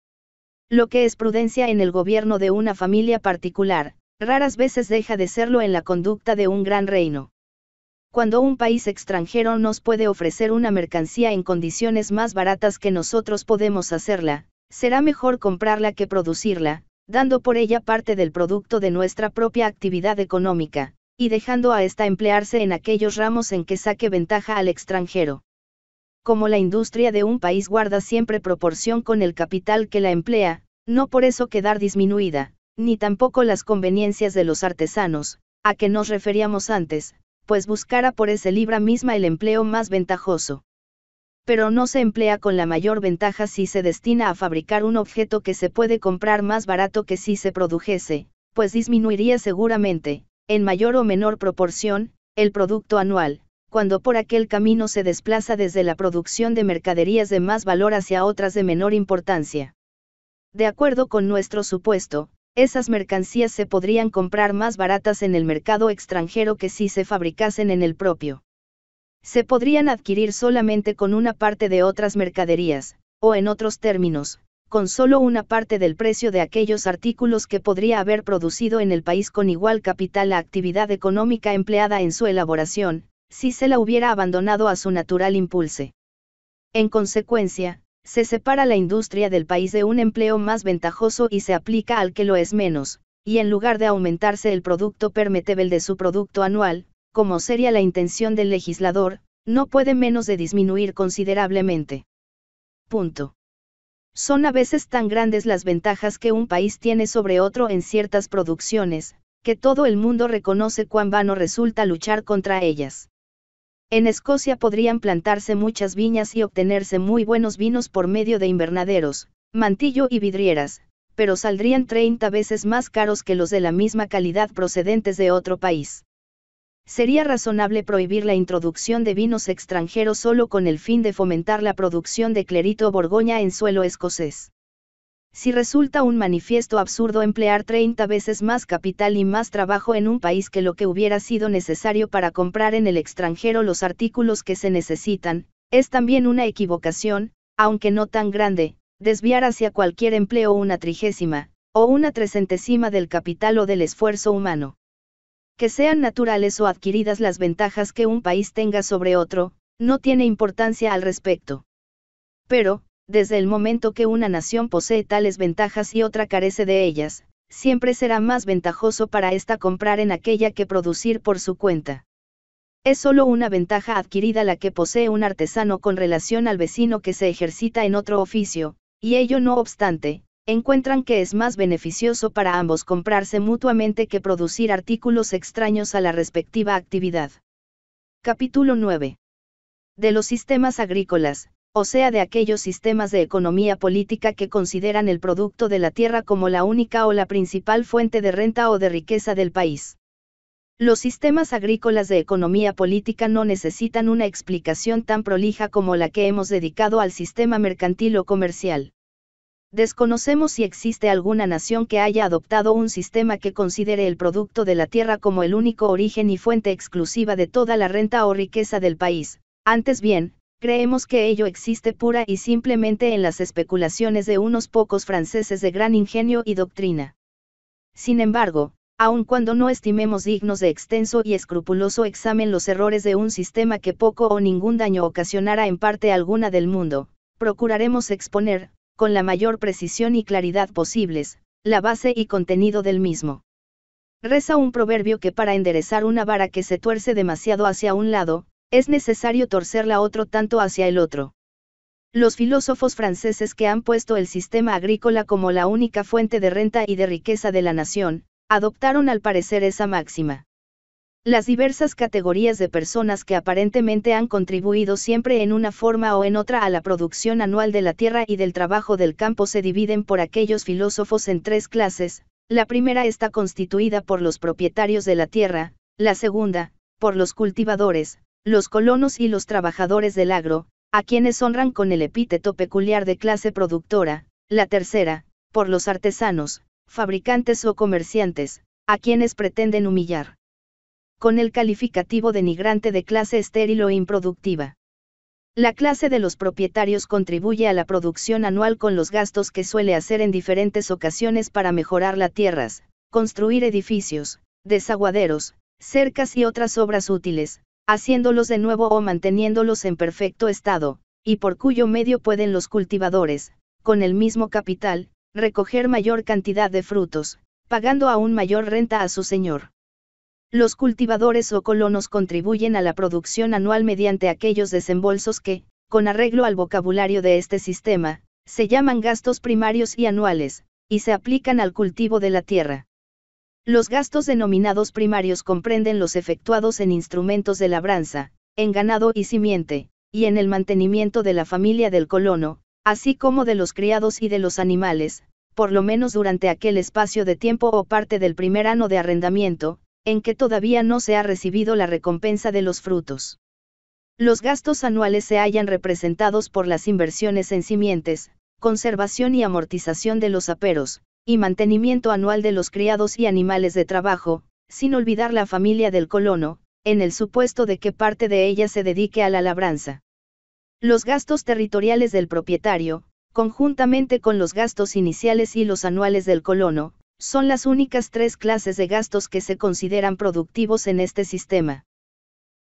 [SPEAKER 1] Lo que es prudencia en el gobierno de una familia particular, raras veces deja de serlo en la conducta de un gran reino. Cuando un país extranjero nos puede ofrecer una mercancía en condiciones más baratas que nosotros podemos hacerla, será mejor comprarla que producirla, dando por ella parte del producto de nuestra propia actividad económica, y dejando a esta emplearse en aquellos ramos en que saque ventaja al extranjero. Como la industria de un país guarda siempre proporción con el capital que la emplea, no por eso quedar disminuida, ni tampoco las conveniencias de los artesanos, a que nos referíamos antes, pues buscara por ese libra misma el empleo más ventajoso. Pero no se emplea con la mayor ventaja si se destina a fabricar un objeto que se puede comprar más barato que si se produjese, pues disminuiría seguramente, en mayor o menor proporción, el producto anual, cuando por aquel camino se desplaza desde la producción de mercaderías de más valor hacia otras de menor importancia. De acuerdo con nuestro supuesto, esas mercancías se podrían comprar más baratas en el mercado extranjero que si se fabricasen en el propio. Se podrían adquirir solamente con una parte de otras mercaderías, o en otros términos, con solo una parte del precio de aquellos artículos que podría haber producido en el país con igual capital la actividad económica empleada en su elaboración, si se la hubiera abandonado a su natural impulse. En consecuencia, se separa la industria del país de un empleo más ventajoso y se aplica al que lo es menos, y en lugar de aumentarse el producto permitible de su producto anual, como sería la intención del legislador, no puede menos de disminuir considerablemente. Son a veces tan grandes las ventajas que un país tiene sobre otro en ciertas producciones, que todo el mundo reconoce cuán vano resulta luchar contra ellas. En Escocia podrían plantarse muchas viñas y obtenerse muy buenos vinos por medio de invernaderos, mantillo y vidrieras, pero saldrían 30 veces más caros que los de la misma calidad procedentes de otro país. Sería razonable prohibir la introducción de vinos extranjeros solo con el fin de fomentar la producción de clerito borgoña en suelo escocés. Si resulta un manifiesto absurdo emplear 30 veces más capital y más trabajo en un país que lo que hubiera sido necesario para comprar en el extranjero los artículos que se necesitan, es también una equivocación, aunque no tan grande, desviar hacia cualquier empleo una trigésima, o una trecentésima del capital o del esfuerzo humano. Que sean naturales o adquiridas las ventajas que un país tenga sobre otro, no tiene importancia al respecto. Pero, desde el momento que una nación posee tales ventajas y otra carece de ellas, siempre será más ventajoso para ésta comprar en aquella que producir por su cuenta. Es solo una ventaja adquirida la que posee un artesano con relación al vecino que se ejercita en otro oficio, y ello no obstante, encuentran que es más beneficioso para ambos comprarse mutuamente que producir artículos extraños a la respectiva actividad. Capítulo 9. De los sistemas agrícolas, o sea de aquellos sistemas de economía política que consideran el producto de la tierra como la única o la principal fuente de renta o de riqueza del país. Los sistemas agrícolas de economía política no necesitan una explicación tan prolija como la que hemos dedicado al sistema mercantil o comercial. Desconocemos si existe alguna nación que haya adoptado un sistema que considere el producto de la tierra como el único origen y fuente exclusiva de toda la renta o riqueza del país. Antes bien, Creemos que ello existe pura y simplemente en las especulaciones de unos pocos franceses de gran ingenio y doctrina. Sin embargo, aun cuando no estimemos dignos de extenso y escrupuloso examen los errores de un sistema que poco o ningún daño ocasionara en parte alguna del mundo, procuraremos exponer, con la mayor precisión y claridad posibles, la base y contenido del mismo. Reza un proverbio que para enderezar una vara que se tuerce demasiado hacia un lado, es necesario torcerla otro tanto hacia el otro. Los filósofos franceses que han puesto el sistema agrícola como la única fuente de renta y de riqueza de la nación, adoptaron al parecer esa máxima. Las diversas categorías de personas que aparentemente han contribuido siempre en una forma o en otra a la producción anual de la tierra y del trabajo del campo se dividen por aquellos filósofos en tres clases, la primera está constituida por los propietarios de la tierra, la segunda, por los cultivadores, los colonos y los trabajadores del agro, a quienes honran con el epíteto peculiar de clase productora, la tercera, por los artesanos, fabricantes o comerciantes, a quienes pretenden humillar. Con el calificativo denigrante de clase estéril o improductiva. La clase de los propietarios contribuye a la producción anual con los gastos que suele hacer en diferentes ocasiones para mejorar las tierras, construir edificios, desaguaderos, cercas y otras obras útiles, haciéndolos de nuevo o manteniéndolos en perfecto estado, y por cuyo medio pueden los cultivadores, con el mismo capital, recoger mayor cantidad de frutos, pagando aún mayor renta a su señor. Los cultivadores o colonos contribuyen a la producción anual mediante aquellos desembolsos que, con arreglo al vocabulario de este sistema, se llaman gastos primarios y anuales, y se aplican al cultivo de la tierra. Los gastos denominados primarios comprenden los efectuados en instrumentos de labranza, en ganado y simiente, y en el mantenimiento de la familia del colono, así como de los criados y de los animales, por lo menos durante aquel espacio de tiempo o parte del primer año de arrendamiento, en que todavía no se ha recibido la recompensa de los frutos. Los gastos anuales se hallan representados por las inversiones en simientes, conservación y amortización de los aperos, y mantenimiento anual de los criados y animales de trabajo, sin olvidar la familia del colono, en el supuesto de que parte de ella se dedique a la labranza. Los gastos territoriales del propietario, conjuntamente con los gastos iniciales y los anuales del colono, son las únicas tres clases de gastos que se consideran productivos en este sistema.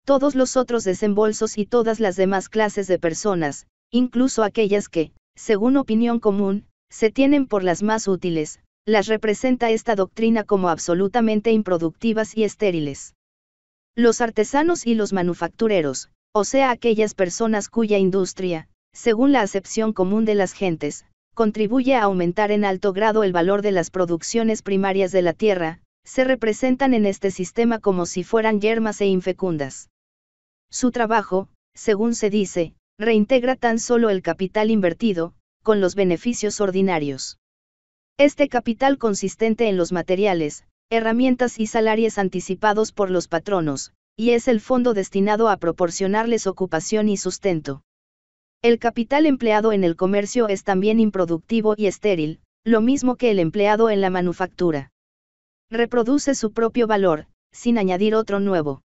[SPEAKER 1] Todos los otros desembolsos y todas las demás clases de personas, incluso aquellas que, según opinión común, se tienen por las más útiles, las representa esta doctrina como absolutamente improductivas y estériles. Los artesanos y los manufactureros, o sea aquellas personas cuya industria, según la acepción común de las gentes, contribuye a aumentar en alto grado el valor de las producciones primarias de la tierra, se representan en este sistema como si fueran yermas e infecundas. Su trabajo, según se dice, reintegra tan solo el capital invertido, con los beneficios ordinarios. Este capital consistente en los materiales, herramientas y salarios anticipados por los patronos, y es el fondo destinado a proporcionarles ocupación y sustento. El capital empleado en el comercio es también improductivo y estéril, lo mismo que el empleado en la manufactura. Reproduce su propio valor, sin añadir otro nuevo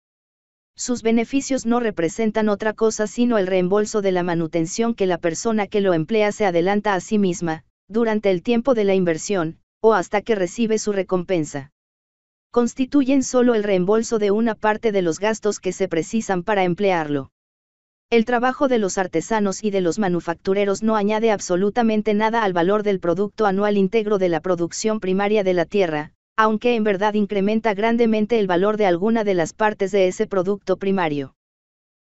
[SPEAKER 1] sus beneficios no representan otra cosa sino el reembolso de la manutención que la persona que lo emplea se adelanta a sí misma, durante el tiempo de la inversión, o hasta que recibe su recompensa. Constituyen solo el reembolso de una parte de los gastos que se precisan para emplearlo. El trabajo de los artesanos y de los manufactureros no añade absolutamente nada al valor del producto anual íntegro de la producción primaria de la tierra, aunque en verdad incrementa grandemente el valor de alguna de las partes de ese producto primario.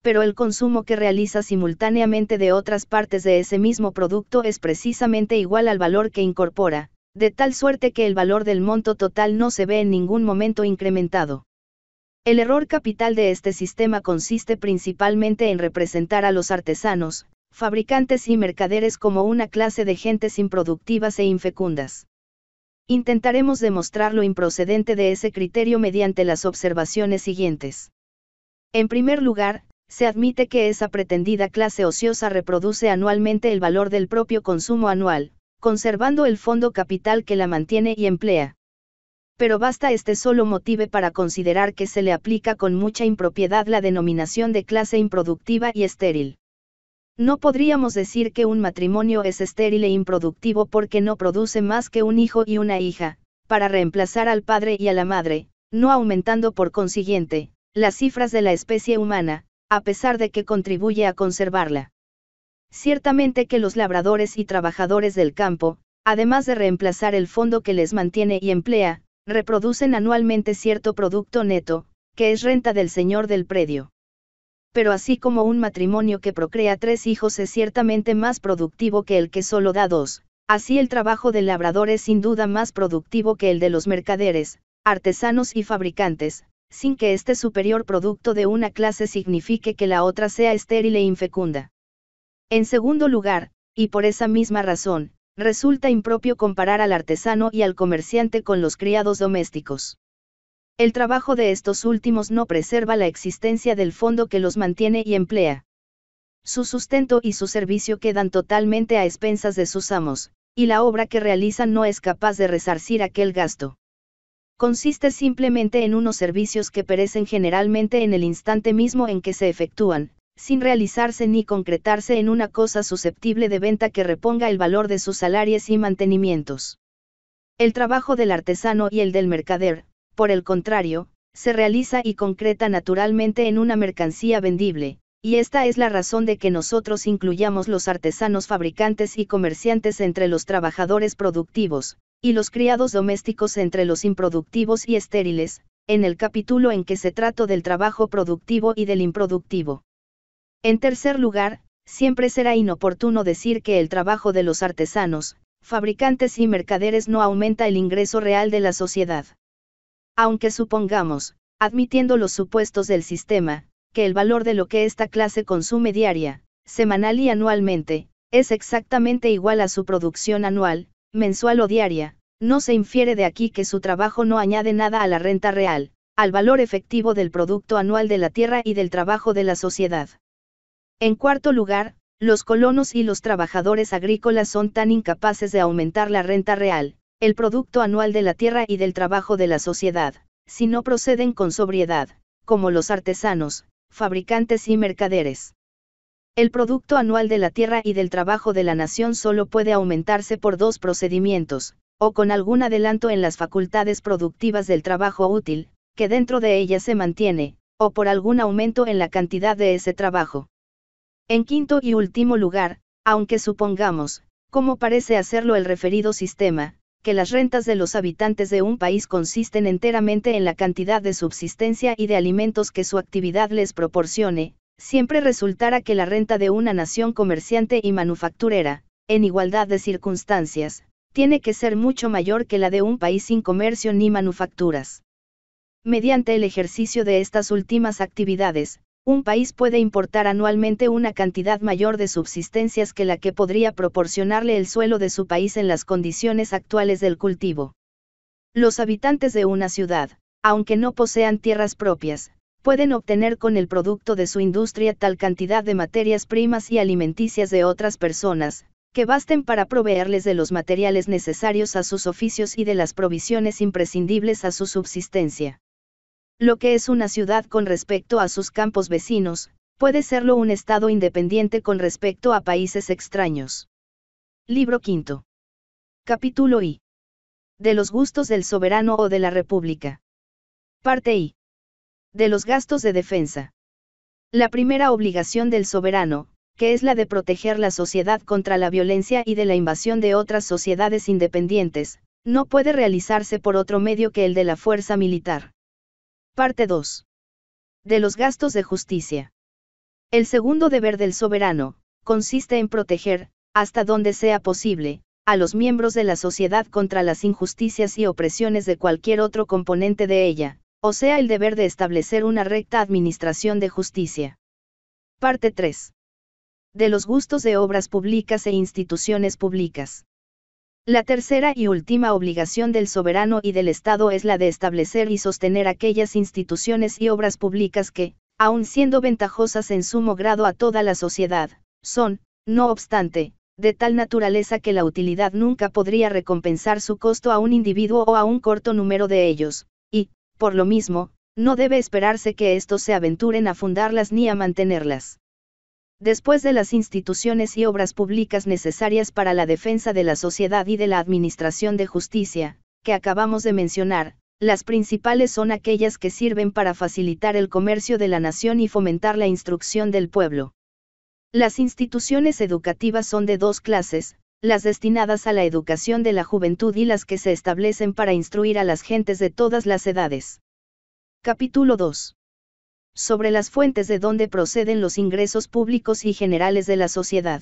[SPEAKER 1] Pero el consumo que realiza simultáneamente de otras partes de ese mismo producto es precisamente igual al valor que incorpora, de tal suerte que el valor del monto total no se ve en ningún momento incrementado. El error capital de este sistema consiste principalmente en representar a los artesanos, fabricantes y mercaderes como una clase de gentes improductivas e infecundas. Intentaremos demostrar lo improcedente de ese criterio mediante las observaciones siguientes. En primer lugar, se admite que esa pretendida clase ociosa reproduce anualmente el valor del propio consumo anual, conservando el fondo capital que la mantiene y emplea. Pero basta este solo motivo para considerar que se le aplica con mucha impropiedad la denominación de clase improductiva y estéril. No podríamos decir que un matrimonio es estéril e improductivo porque no produce más que un hijo y una hija, para reemplazar al padre y a la madre, no aumentando por consiguiente, las cifras de la especie humana, a pesar de que contribuye a conservarla. Ciertamente que los labradores y trabajadores del campo, además de reemplazar el fondo que les mantiene y emplea, reproducen anualmente cierto producto neto, que es renta del señor del predio pero así como un matrimonio que procrea tres hijos es ciertamente más productivo que el que solo da dos, así el trabajo del labrador es sin duda más productivo que el de los mercaderes, artesanos y fabricantes, sin que este superior producto de una clase signifique que la otra sea estéril e infecunda. En segundo lugar, y por esa misma razón, resulta impropio comparar al artesano y al comerciante con los criados domésticos. El trabajo de estos últimos no preserva la existencia del fondo que los mantiene y emplea. Su sustento y su servicio quedan totalmente a expensas de sus amos, y la obra que realizan no es capaz de resarcir aquel gasto. Consiste simplemente en unos servicios que perecen generalmente en el instante mismo en que se efectúan, sin realizarse ni concretarse en una cosa susceptible de venta que reponga el valor de sus salarios y mantenimientos. El trabajo del artesano y el del mercader, por el contrario, se realiza y concreta naturalmente en una mercancía vendible, y esta es la razón de que nosotros incluyamos los artesanos fabricantes y comerciantes entre los trabajadores productivos, y los criados domésticos entre los improductivos y estériles, en el capítulo en que se trata del trabajo productivo y del improductivo. En tercer lugar, siempre será inoportuno decir que el trabajo de los artesanos, fabricantes y mercaderes no aumenta el ingreso real de la sociedad. Aunque supongamos, admitiendo los supuestos del sistema, que el valor de lo que esta clase consume diaria, semanal y anualmente, es exactamente igual a su producción anual, mensual o diaria, no se infiere de aquí que su trabajo no añade nada a la renta real, al valor efectivo del producto anual de la tierra y del trabajo de la sociedad. En cuarto lugar, los colonos y los trabajadores agrícolas son tan incapaces de aumentar la renta real, el producto anual de la tierra y del trabajo de la sociedad, si no proceden con sobriedad, como los artesanos, fabricantes y mercaderes. El producto anual de la tierra y del trabajo de la nación solo puede aumentarse por dos procedimientos, o con algún adelanto en las facultades productivas del trabajo útil, que dentro de ella se mantiene, o por algún aumento en la cantidad de ese trabajo. En quinto y último lugar, aunque supongamos, como parece hacerlo el referido sistema, que las rentas de los habitantes de un país consisten enteramente en la cantidad de subsistencia y de alimentos que su actividad les proporcione, siempre resultará que la renta de una nación comerciante y manufacturera, en igualdad de circunstancias, tiene que ser mucho mayor que la de un país sin comercio ni manufacturas. Mediante el ejercicio de estas últimas actividades, un país puede importar anualmente una cantidad mayor de subsistencias que la que podría proporcionarle el suelo de su país en las condiciones actuales del cultivo. Los habitantes de una ciudad, aunque no posean tierras propias, pueden obtener con el producto de su industria tal cantidad de materias primas y alimenticias de otras personas, que basten para proveerles de los materiales necesarios a sus oficios y de las provisiones imprescindibles a su subsistencia. Lo que es una ciudad con respecto a sus campos vecinos, puede serlo un estado independiente con respecto a países extraños. Libro V. Capítulo I. De los gustos del soberano o de la república. Parte I. De los gastos de defensa. La primera obligación del soberano, que es la de proteger la sociedad contra la violencia y de la invasión de otras sociedades independientes, no puede realizarse por otro medio que el de la fuerza militar. Parte 2. De los gastos de justicia. El segundo deber del soberano, consiste en proteger, hasta donde sea posible, a los miembros de la sociedad contra las injusticias y opresiones de cualquier otro componente de ella, o sea el deber de establecer una recta administración de justicia. Parte 3. De los gustos de obras públicas e instituciones públicas. La tercera y última obligación del soberano y del Estado es la de establecer y sostener aquellas instituciones y obras públicas que, aun siendo ventajosas en sumo grado a toda la sociedad, son, no obstante, de tal naturaleza que la utilidad nunca podría recompensar su costo a un individuo o a un corto número de ellos, y, por lo mismo, no debe esperarse que éstos se aventuren a fundarlas ni a mantenerlas después de las instituciones y obras públicas necesarias para la defensa de la sociedad y de la administración de justicia, que acabamos de mencionar, las principales son aquellas que sirven para facilitar el comercio de la nación y fomentar la instrucción del pueblo. Las instituciones educativas son de dos clases, las destinadas a la educación de la juventud y las que se establecen para instruir a las gentes de todas las edades. Capítulo 2 sobre las fuentes de donde proceden los ingresos públicos y generales de la sociedad.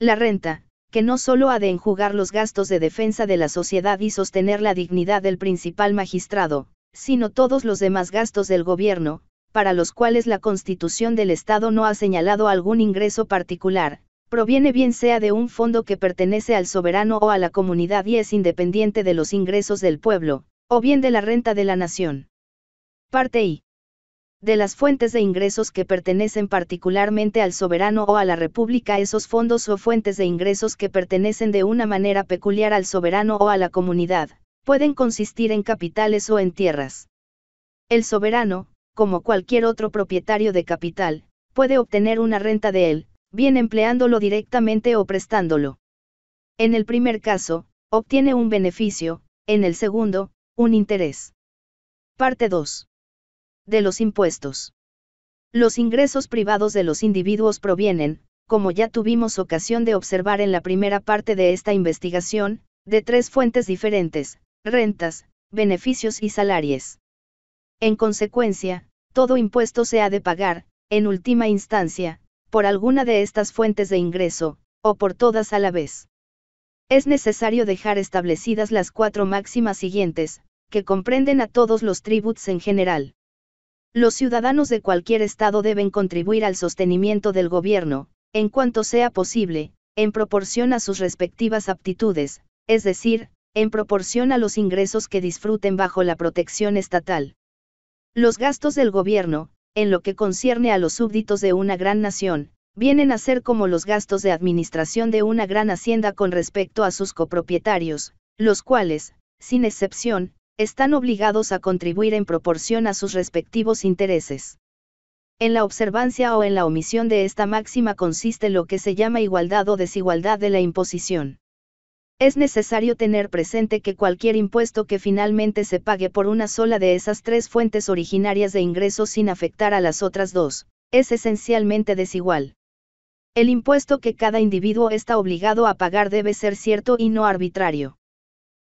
[SPEAKER 1] La renta, que no solo ha de enjugar los gastos de defensa de la sociedad y sostener la dignidad del principal magistrado, sino todos los demás gastos del gobierno, para los cuales la constitución del Estado no ha señalado algún ingreso particular, proviene bien sea de un fondo que pertenece al soberano o a la comunidad y es independiente de los ingresos del pueblo, o bien de la renta de la nación. Parte I. De las fuentes de ingresos que pertenecen particularmente al soberano o a la República, esos fondos o fuentes de ingresos que pertenecen de una manera peculiar al soberano o a la comunidad, pueden consistir en capitales o en tierras. El soberano, como cualquier otro propietario de capital, puede obtener una renta de él, bien empleándolo directamente o prestándolo. En el primer caso, obtiene un beneficio, en el segundo, un interés. Parte 2 de los impuestos. Los ingresos privados de los individuos provienen, como ya tuvimos ocasión de observar en la primera parte de esta investigación, de tres fuentes diferentes, rentas, beneficios y salarios. En consecuencia, todo impuesto se ha de pagar, en última instancia, por alguna de estas fuentes de ingreso, o por todas a la vez. Es necesario dejar establecidas las cuatro máximas siguientes, que comprenden a todos los tributos en general. Los ciudadanos de cualquier Estado deben contribuir al sostenimiento del gobierno, en cuanto sea posible, en proporción a sus respectivas aptitudes, es decir, en proporción a los ingresos que disfruten bajo la protección estatal. Los gastos del gobierno, en lo que concierne a los súbditos de una gran nación, vienen a ser como los gastos de administración de una gran hacienda con respecto a sus copropietarios, los cuales, sin excepción, están obligados a contribuir en proporción a sus respectivos intereses. En la observancia o en la omisión de esta máxima consiste lo que se llama igualdad o desigualdad de la imposición. Es necesario tener presente que cualquier impuesto que finalmente se pague por una sola de esas tres fuentes originarias de ingresos sin afectar a las otras dos, es esencialmente desigual. El impuesto que cada individuo está obligado a pagar debe ser cierto y no arbitrario.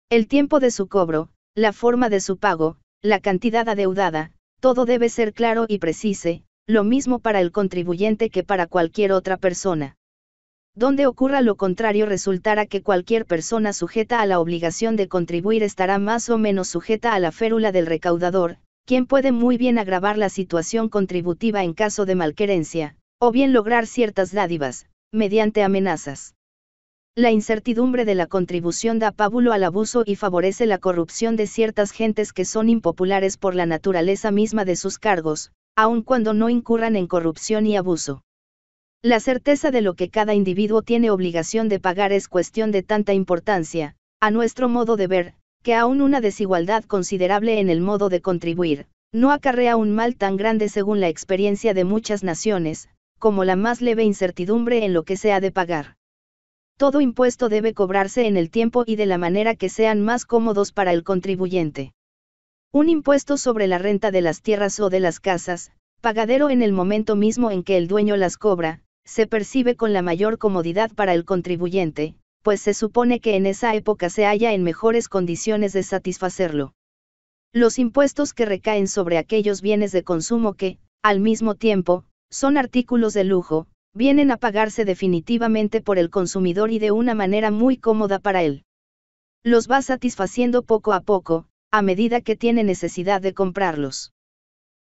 [SPEAKER 1] El tiempo de su cobro, la forma de su pago, la cantidad adeudada, todo debe ser claro y precise, lo mismo para el contribuyente que para cualquier otra persona. Donde ocurra lo contrario resultará que cualquier persona sujeta a la obligación de contribuir estará más o menos sujeta a la férula del recaudador, quien puede muy bien agravar la situación contributiva en caso de malquerencia, o bien lograr ciertas dádivas, mediante amenazas. La incertidumbre de la contribución da pábulo al abuso y favorece la corrupción de ciertas gentes que son impopulares por la naturaleza misma de sus cargos, aun cuando no incurran en corrupción y abuso. La certeza de lo que cada individuo tiene obligación de pagar es cuestión de tanta importancia, a nuestro modo de ver, que aún una desigualdad considerable en el modo de contribuir, no acarrea un mal tan grande según la experiencia de muchas naciones, como la más leve incertidumbre en lo que se ha de pagar. Todo impuesto debe cobrarse en el tiempo y de la manera que sean más cómodos para el contribuyente. Un impuesto sobre la renta de las tierras o de las casas, pagadero en el momento mismo en que el dueño las cobra, se percibe con la mayor comodidad para el contribuyente, pues se supone que en esa época se halla en mejores condiciones de satisfacerlo. Los impuestos que recaen sobre aquellos bienes de consumo que, al mismo tiempo, son artículos de lujo, vienen a pagarse definitivamente por el consumidor y de una manera muy cómoda para él. Los va satisfaciendo poco a poco, a medida que tiene necesidad de comprarlos.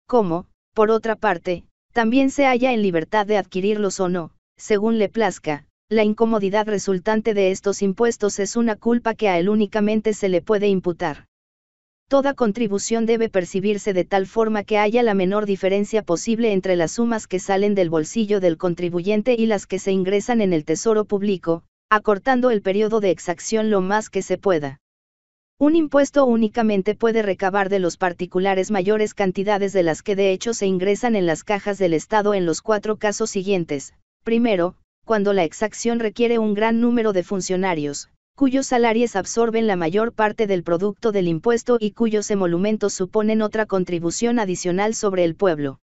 [SPEAKER 1] Como, por otra parte, también se halla en libertad de adquirirlos o no, según le plazca, la incomodidad resultante de estos impuestos es una culpa que a él únicamente se le puede imputar. Toda contribución debe percibirse de tal forma que haya la menor diferencia posible entre las sumas que salen del bolsillo del contribuyente y las que se ingresan en el Tesoro Público, acortando el periodo de exacción lo más que se pueda. Un impuesto únicamente puede recabar de los particulares mayores cantidades de las que de hecho se ingresan en las cajas del Estado en los cuatro casos siguientes. Primero, cuando la exacción requiere un gran número de funcionarios cuyos salarios absorben la mayor parte del producto del impuesto y cuyos emolumentos suponen otra contribución adicional sobre el pueblo.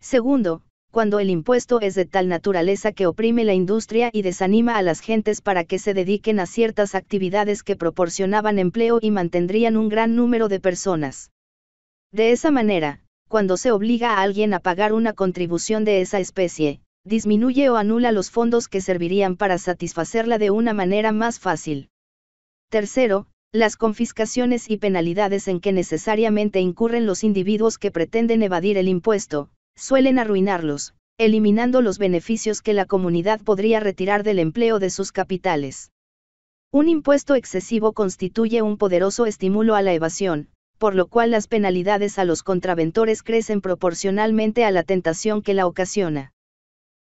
[SPEAKER 1] Segundo, cuando el impuesto es de tal naturaleza que oprime la industria y desanima a las gentes para que se dediquen a ciertas actividades que proporcionaban empleo y mantendrían un gran número de personas. De esa manera, cuando se obliga a alguien a pagar una contribución de esa especie, disminuye o anula los fondos que servirían para satisfacerla de una manera más fácil. Tercero, las confiscaciones y penalidades en que necesariamente incurren los individuos que pretenden evadir el impuesto, suelen arruinarlos, eliminando los beneficios que la comunidad podría retirar del empleo de sus capitales. Un impuesto excesivo constituye un poderoso estímulo a la evasión, por lo cual las penalidades a los contraventores crecen proporcionalmente a la tentación que la ocasiona.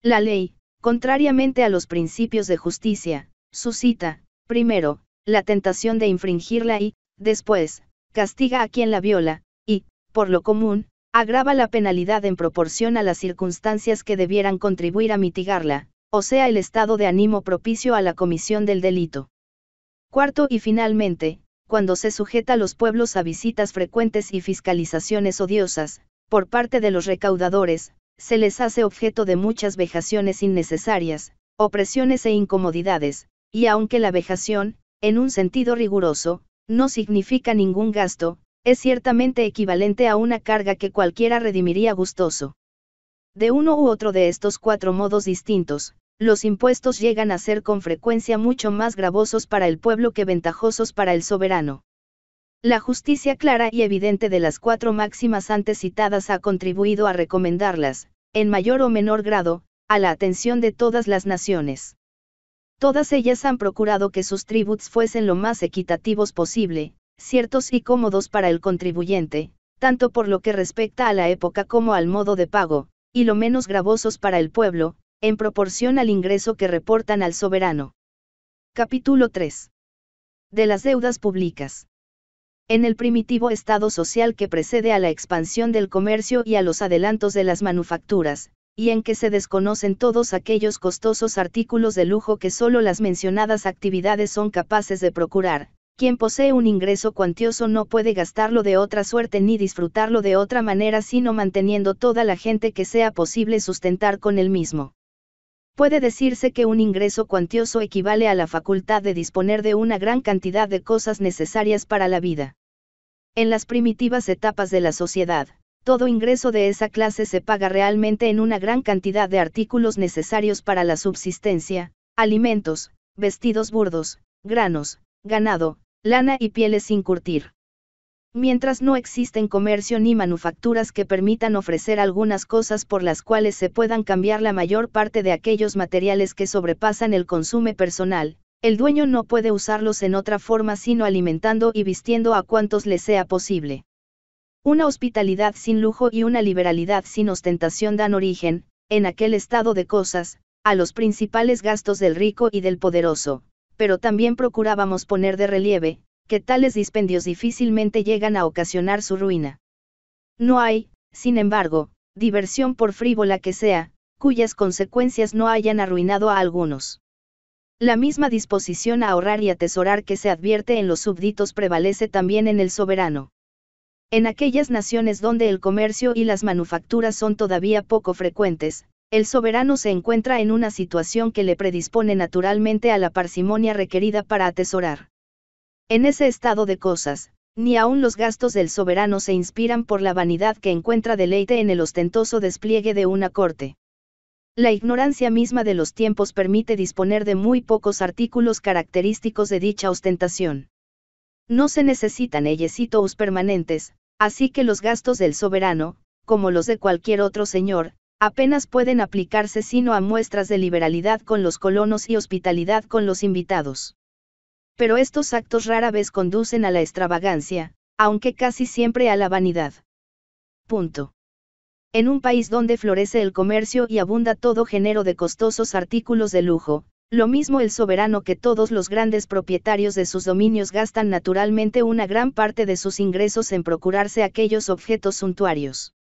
[SPEAKER 1] La ley, contrariamente a los principios de justicia, suscita, primero, la tentación de infringirla y, después, castiga a quien la viola, y, por lo común, agrava la penalidad en proporción a las circunstancias que debieran contribuir a mitigarla, o sea, el estado de ánimo propicio a la comisión del delito. Cuarto y finalmente, cuando se sujeta a los pueblos a visitas frecuentes y fiscalizaciones odiosas, por parte de los recaudadores, se les hace objeto de muchas vejaciones innecesarias, opresiones e incomodidades, y aunque la vejación, en un sentido riguroso, no significa ningún gasto, es ciertamente equivalente a una carga que cualquiera redimiría gustoso. De uno u otro de estos cuatro modos distintos, los impuestos llegan a ser con frecuencia mucho más gravosos para el pueblo que ventajosos para el soberano. La justicia clara y evidente de las cuatro máximas antes citadas ha contribuido a recomendarlas, en mayor o menor grado, a la atención de todas las naciones. Todas ellas han procurado que sus tributos fuesen lo más equitativos posible, ciertos y cómodos para el contribuyente, tanto por lo que respecta a la época como al modo de pago, y lo menos gravosos para el pueblo, en proporción al ingreso que reportan al soberano. Capítulo 3. De las deudas públicas en el primitivo estado social que precede a la expansión del comercio y a los adelantos de las manufacturas, y en que se desconocen todos aquellos costosos artículos de lujo que solo las mencionadas actividades son capaces de procurar, quien posee un ingreso cuantioso no puede gastarlo de otra suerte ni disfrutarlo de otra manera sino manteniendo toda la gente que sea posible sustentar con el mismo. Puede decirse que un ingreso cuantioso equivale a la facultad de disponer de una gran cantidad de cosas necesarias para la vida. En las primitivas etapas de la sociedad, todo ingreso de esa clase se paga realmente en una gran cantidad de artículos necesarios para la subsistencia, alimentos, vestidos burdos, granos, ganado, lana y pieles sin curtir mientras no existen comercio ni manufacturas que permitan ofrecer algunas cosas por las cuales se puedan cambiar la mayor parte de aquellos materiales que sobrepasan el consumo personal, el dueño no puede usarlos en otra forma sino alimentando y vistiendo a cuantos le sea posible. Una hospitalidad sin lujo y una liberalidad sin ostentación dan origen, en aquel estado de cosas, a los principales gastos del rico y del poderoso, pero también procurábamos poner de relieve, que tales dispendios difícilmente llegan a ocasionar su ruina. No hay, sin embargo, diversión por frívola que sea, cuyas consecuencias no hayan arruinado a algunos. La misma disposición a ahorrar y atesorar que se advierte en los súbditos prevalece también en el soberano. En aquellas naciones donde el comercio y las manufacturas son todavía poco frecuentes, el soberano se encuentra en una situación que le predispone naturalmente a la parsimonia requerida para atesorar. En ese estado de cosas, ni aun los gastos del soberano se inspiran por la vanidad que encuentra deleite en el ostentoso despliegue de una corte. La ignorancia misma de los tiempos permite disponer de muy pocos artículos característicos de dicha ostentación. No se necesitan ellecitos permanentes, así que los gastos del soberano, como los de cualquier otro señor, apenas pueden aplicarse sino a muestras de liberalidad con los colonos y hospitalidad con los invitados pero estos actos rara vez conducen a la extravagancia, aunque casi siempre a la vanidad. Punto. En un país donde florece el comercio y abunda todo género de costosos artículos de lujo, lo mismo el soberano que todos los grandes propietarios de sus dominios gastan naturalmente una gran parte de sus ingresos en procurarse aquellos objetos suntuarios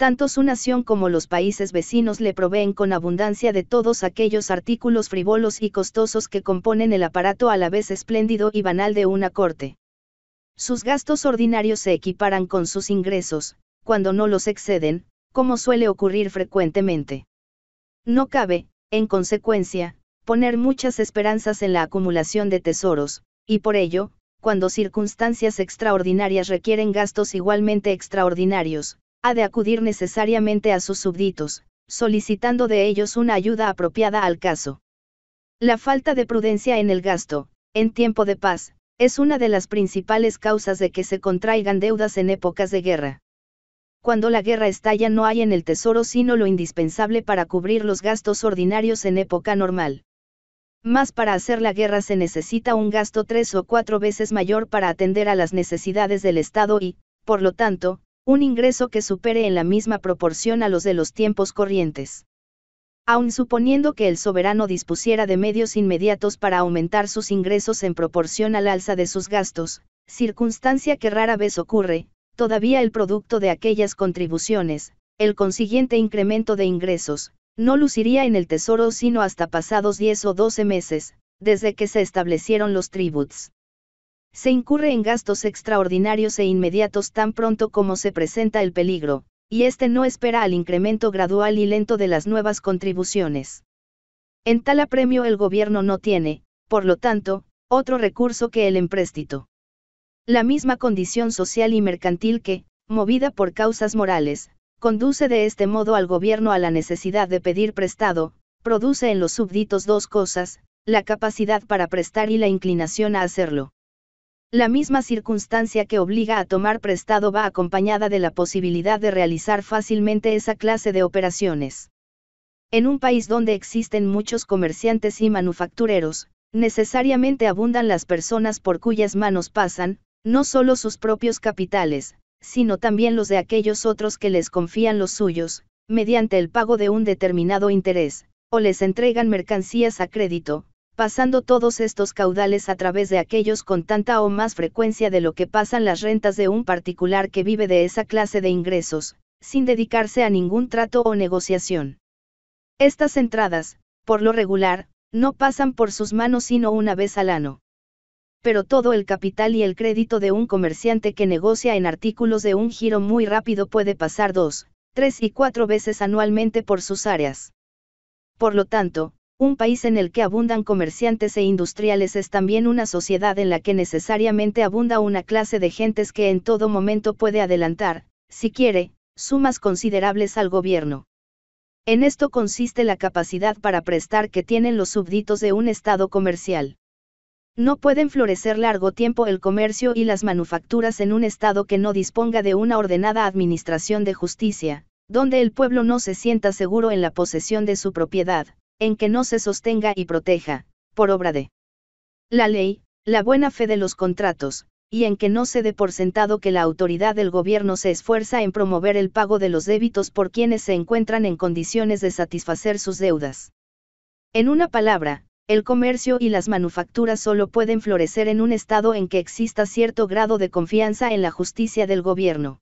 [SPEAKER 1] tanto su nación como los países vecinos le proveen con abundancia de todos aquellos artículos frivolos y costosos que componen el aparato a la vez espléndido y banal de una corte. Sus gastos ordinarios se equiparan con sus ingresos, cuando no los exceden, como suele ocurrir frecuentemente. No cabe, en consecuencia, poner muchas esperanzas en la acumulación de tesoros, y por ello, cuando circunstancias extraordinarias requieren gastos igualmente extraordinarios, ha de acudir necesariamente a sus súbditos, solicitando de ellos una ayuda apropiada al caso. La falta de prudencia en el gasto, en tiempo de paz, es una de las principales causas de que se contraigan deudas en épocas de guerra. Cuando la guerra estalla no hay en el tesoro sino lo indispensable para cubrir los gastos ordinarios en época normal. Más para hacer la guerra se necesita un gasto tres o cuatro veces mayor para atender a las necesidades del Estado y, por lo tanto, un ingreso que supere en la misma proporción a los de los tiempos corrientes. Aun suponiendo que el soberano dispusiera de medios inmediatos para aumentar sus ingresos en proporción al alza de sus gastos, circunstancia que rara vez ocurre, todavía el producto de aquellas contribuciones, el consiguiente incremento de ingresos, no luciría en el tesoro sino hasta pasados 10 o 12 meses, desde que se establecieron los tributs se incurre en gastos extraordinarios e inmediatos tan pronto como se presenta el peligro, y este no espera al incremento gradual y lento de las nuevas contribuciones. En tal apremio el gobierno no tiene, por lo tanto, otro recurso que el empréstito. La misma condición social y mercantil que, movida por causas morales, conduce de este modo al gobierno a la necesidad de pedir prestado, produce en los súbditos dos cosas, la capacidad para prestar y la inclinación a hacerlo. La misma circunstancia que obliga a tomar prestado va acompañada de la posibilidad de realizar fácilmente esa clase de operaciones. En un país donde existen muchos comerciantes y manufactureros, necesariamente abundan las personas por cuyas manos pasan, no solo sus propios capitales, sino también los de aquellos otros que les confían los suyos, mediante el pago de un determinado interés, o les entregan mercancías a crédito, pasando todos estos caudales a través de aquellos con tanta o más frecuencia de lo que pasan las rentas de un particular que vive de esa clase de ingresos, sin dedicarse a ningún trato o negociación. Estas entradas, por lo regular, no pasan por sus manos sino una vez al ano. Pero todo el capital y el crédito de un comerciante que negocia en artículos de un giro muy rápido puede pasar dos, tres y cuatro veces anualmente por sus áreas. Por lo tanto, un país en el que abundan comerciantes e industriales es también una sociedad en la que necesariamente abunda una clase de gentes que en todo momento puede adelantar, si quiere, sumas considerables al gobierno. En esto consiste la capacidad para prestar que tienen los súbditos de un Estado comercial. No pueden florecer largo tiempo el comercio y las manufacturas en un Estado que no disponga de una ordenada administración de justicia, donde el pueblo no se sienta seguro en la posesión de su propiedad, en que no se sostenga y proteja, por obra de la ley, la buena fe de los contratos, y en que no se dé por sentado que la autoridad del gobierno se esfuerza en promover el pago de los débitos por quienes se encuentran en condiciones de satisfacer sus deudas. En una palabra, el comercio y las manufacturas solo pueden florecer en un estado en que exista cierto grado de confianza en la justicia del gobierno.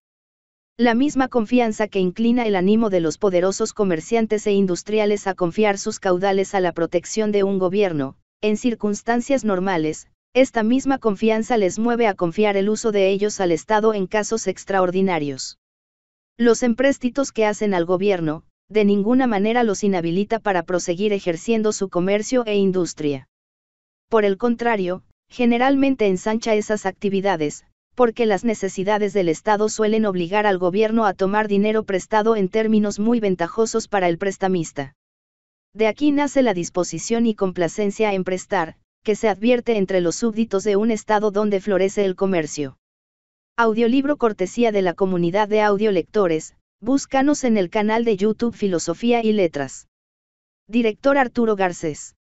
[SPEAKER 1] La misma confianza que inclina el ánimo de los poderosos comerciantes e industriales a confiar sus caudales a la protección de un gobierno, en circunstancias normales, esta misma confianza les mueve a confiar el uso de ellos al Estado en casos extraordinarios. Los empréstitos que hacen al gobierno, de ninguna manera los inhabilita para proseguir ejerciendo su comercio e industria. Por el contrario, generalmente ensancha esas actividades, porque las necesidades del Estado suelen obligar al gobierno a tomar dinero prestado en términos muy ventajosos para el prestamista. De aquí nace la disposición y complacencia en prestar, que se advierte entre los súbditos de un Estado donde florece el comercio. Audiolibro cortesía de la comunidad de audiolectores, búscanos en el canal de YouTube Filosofía y Letras. Director Arturo Garcés.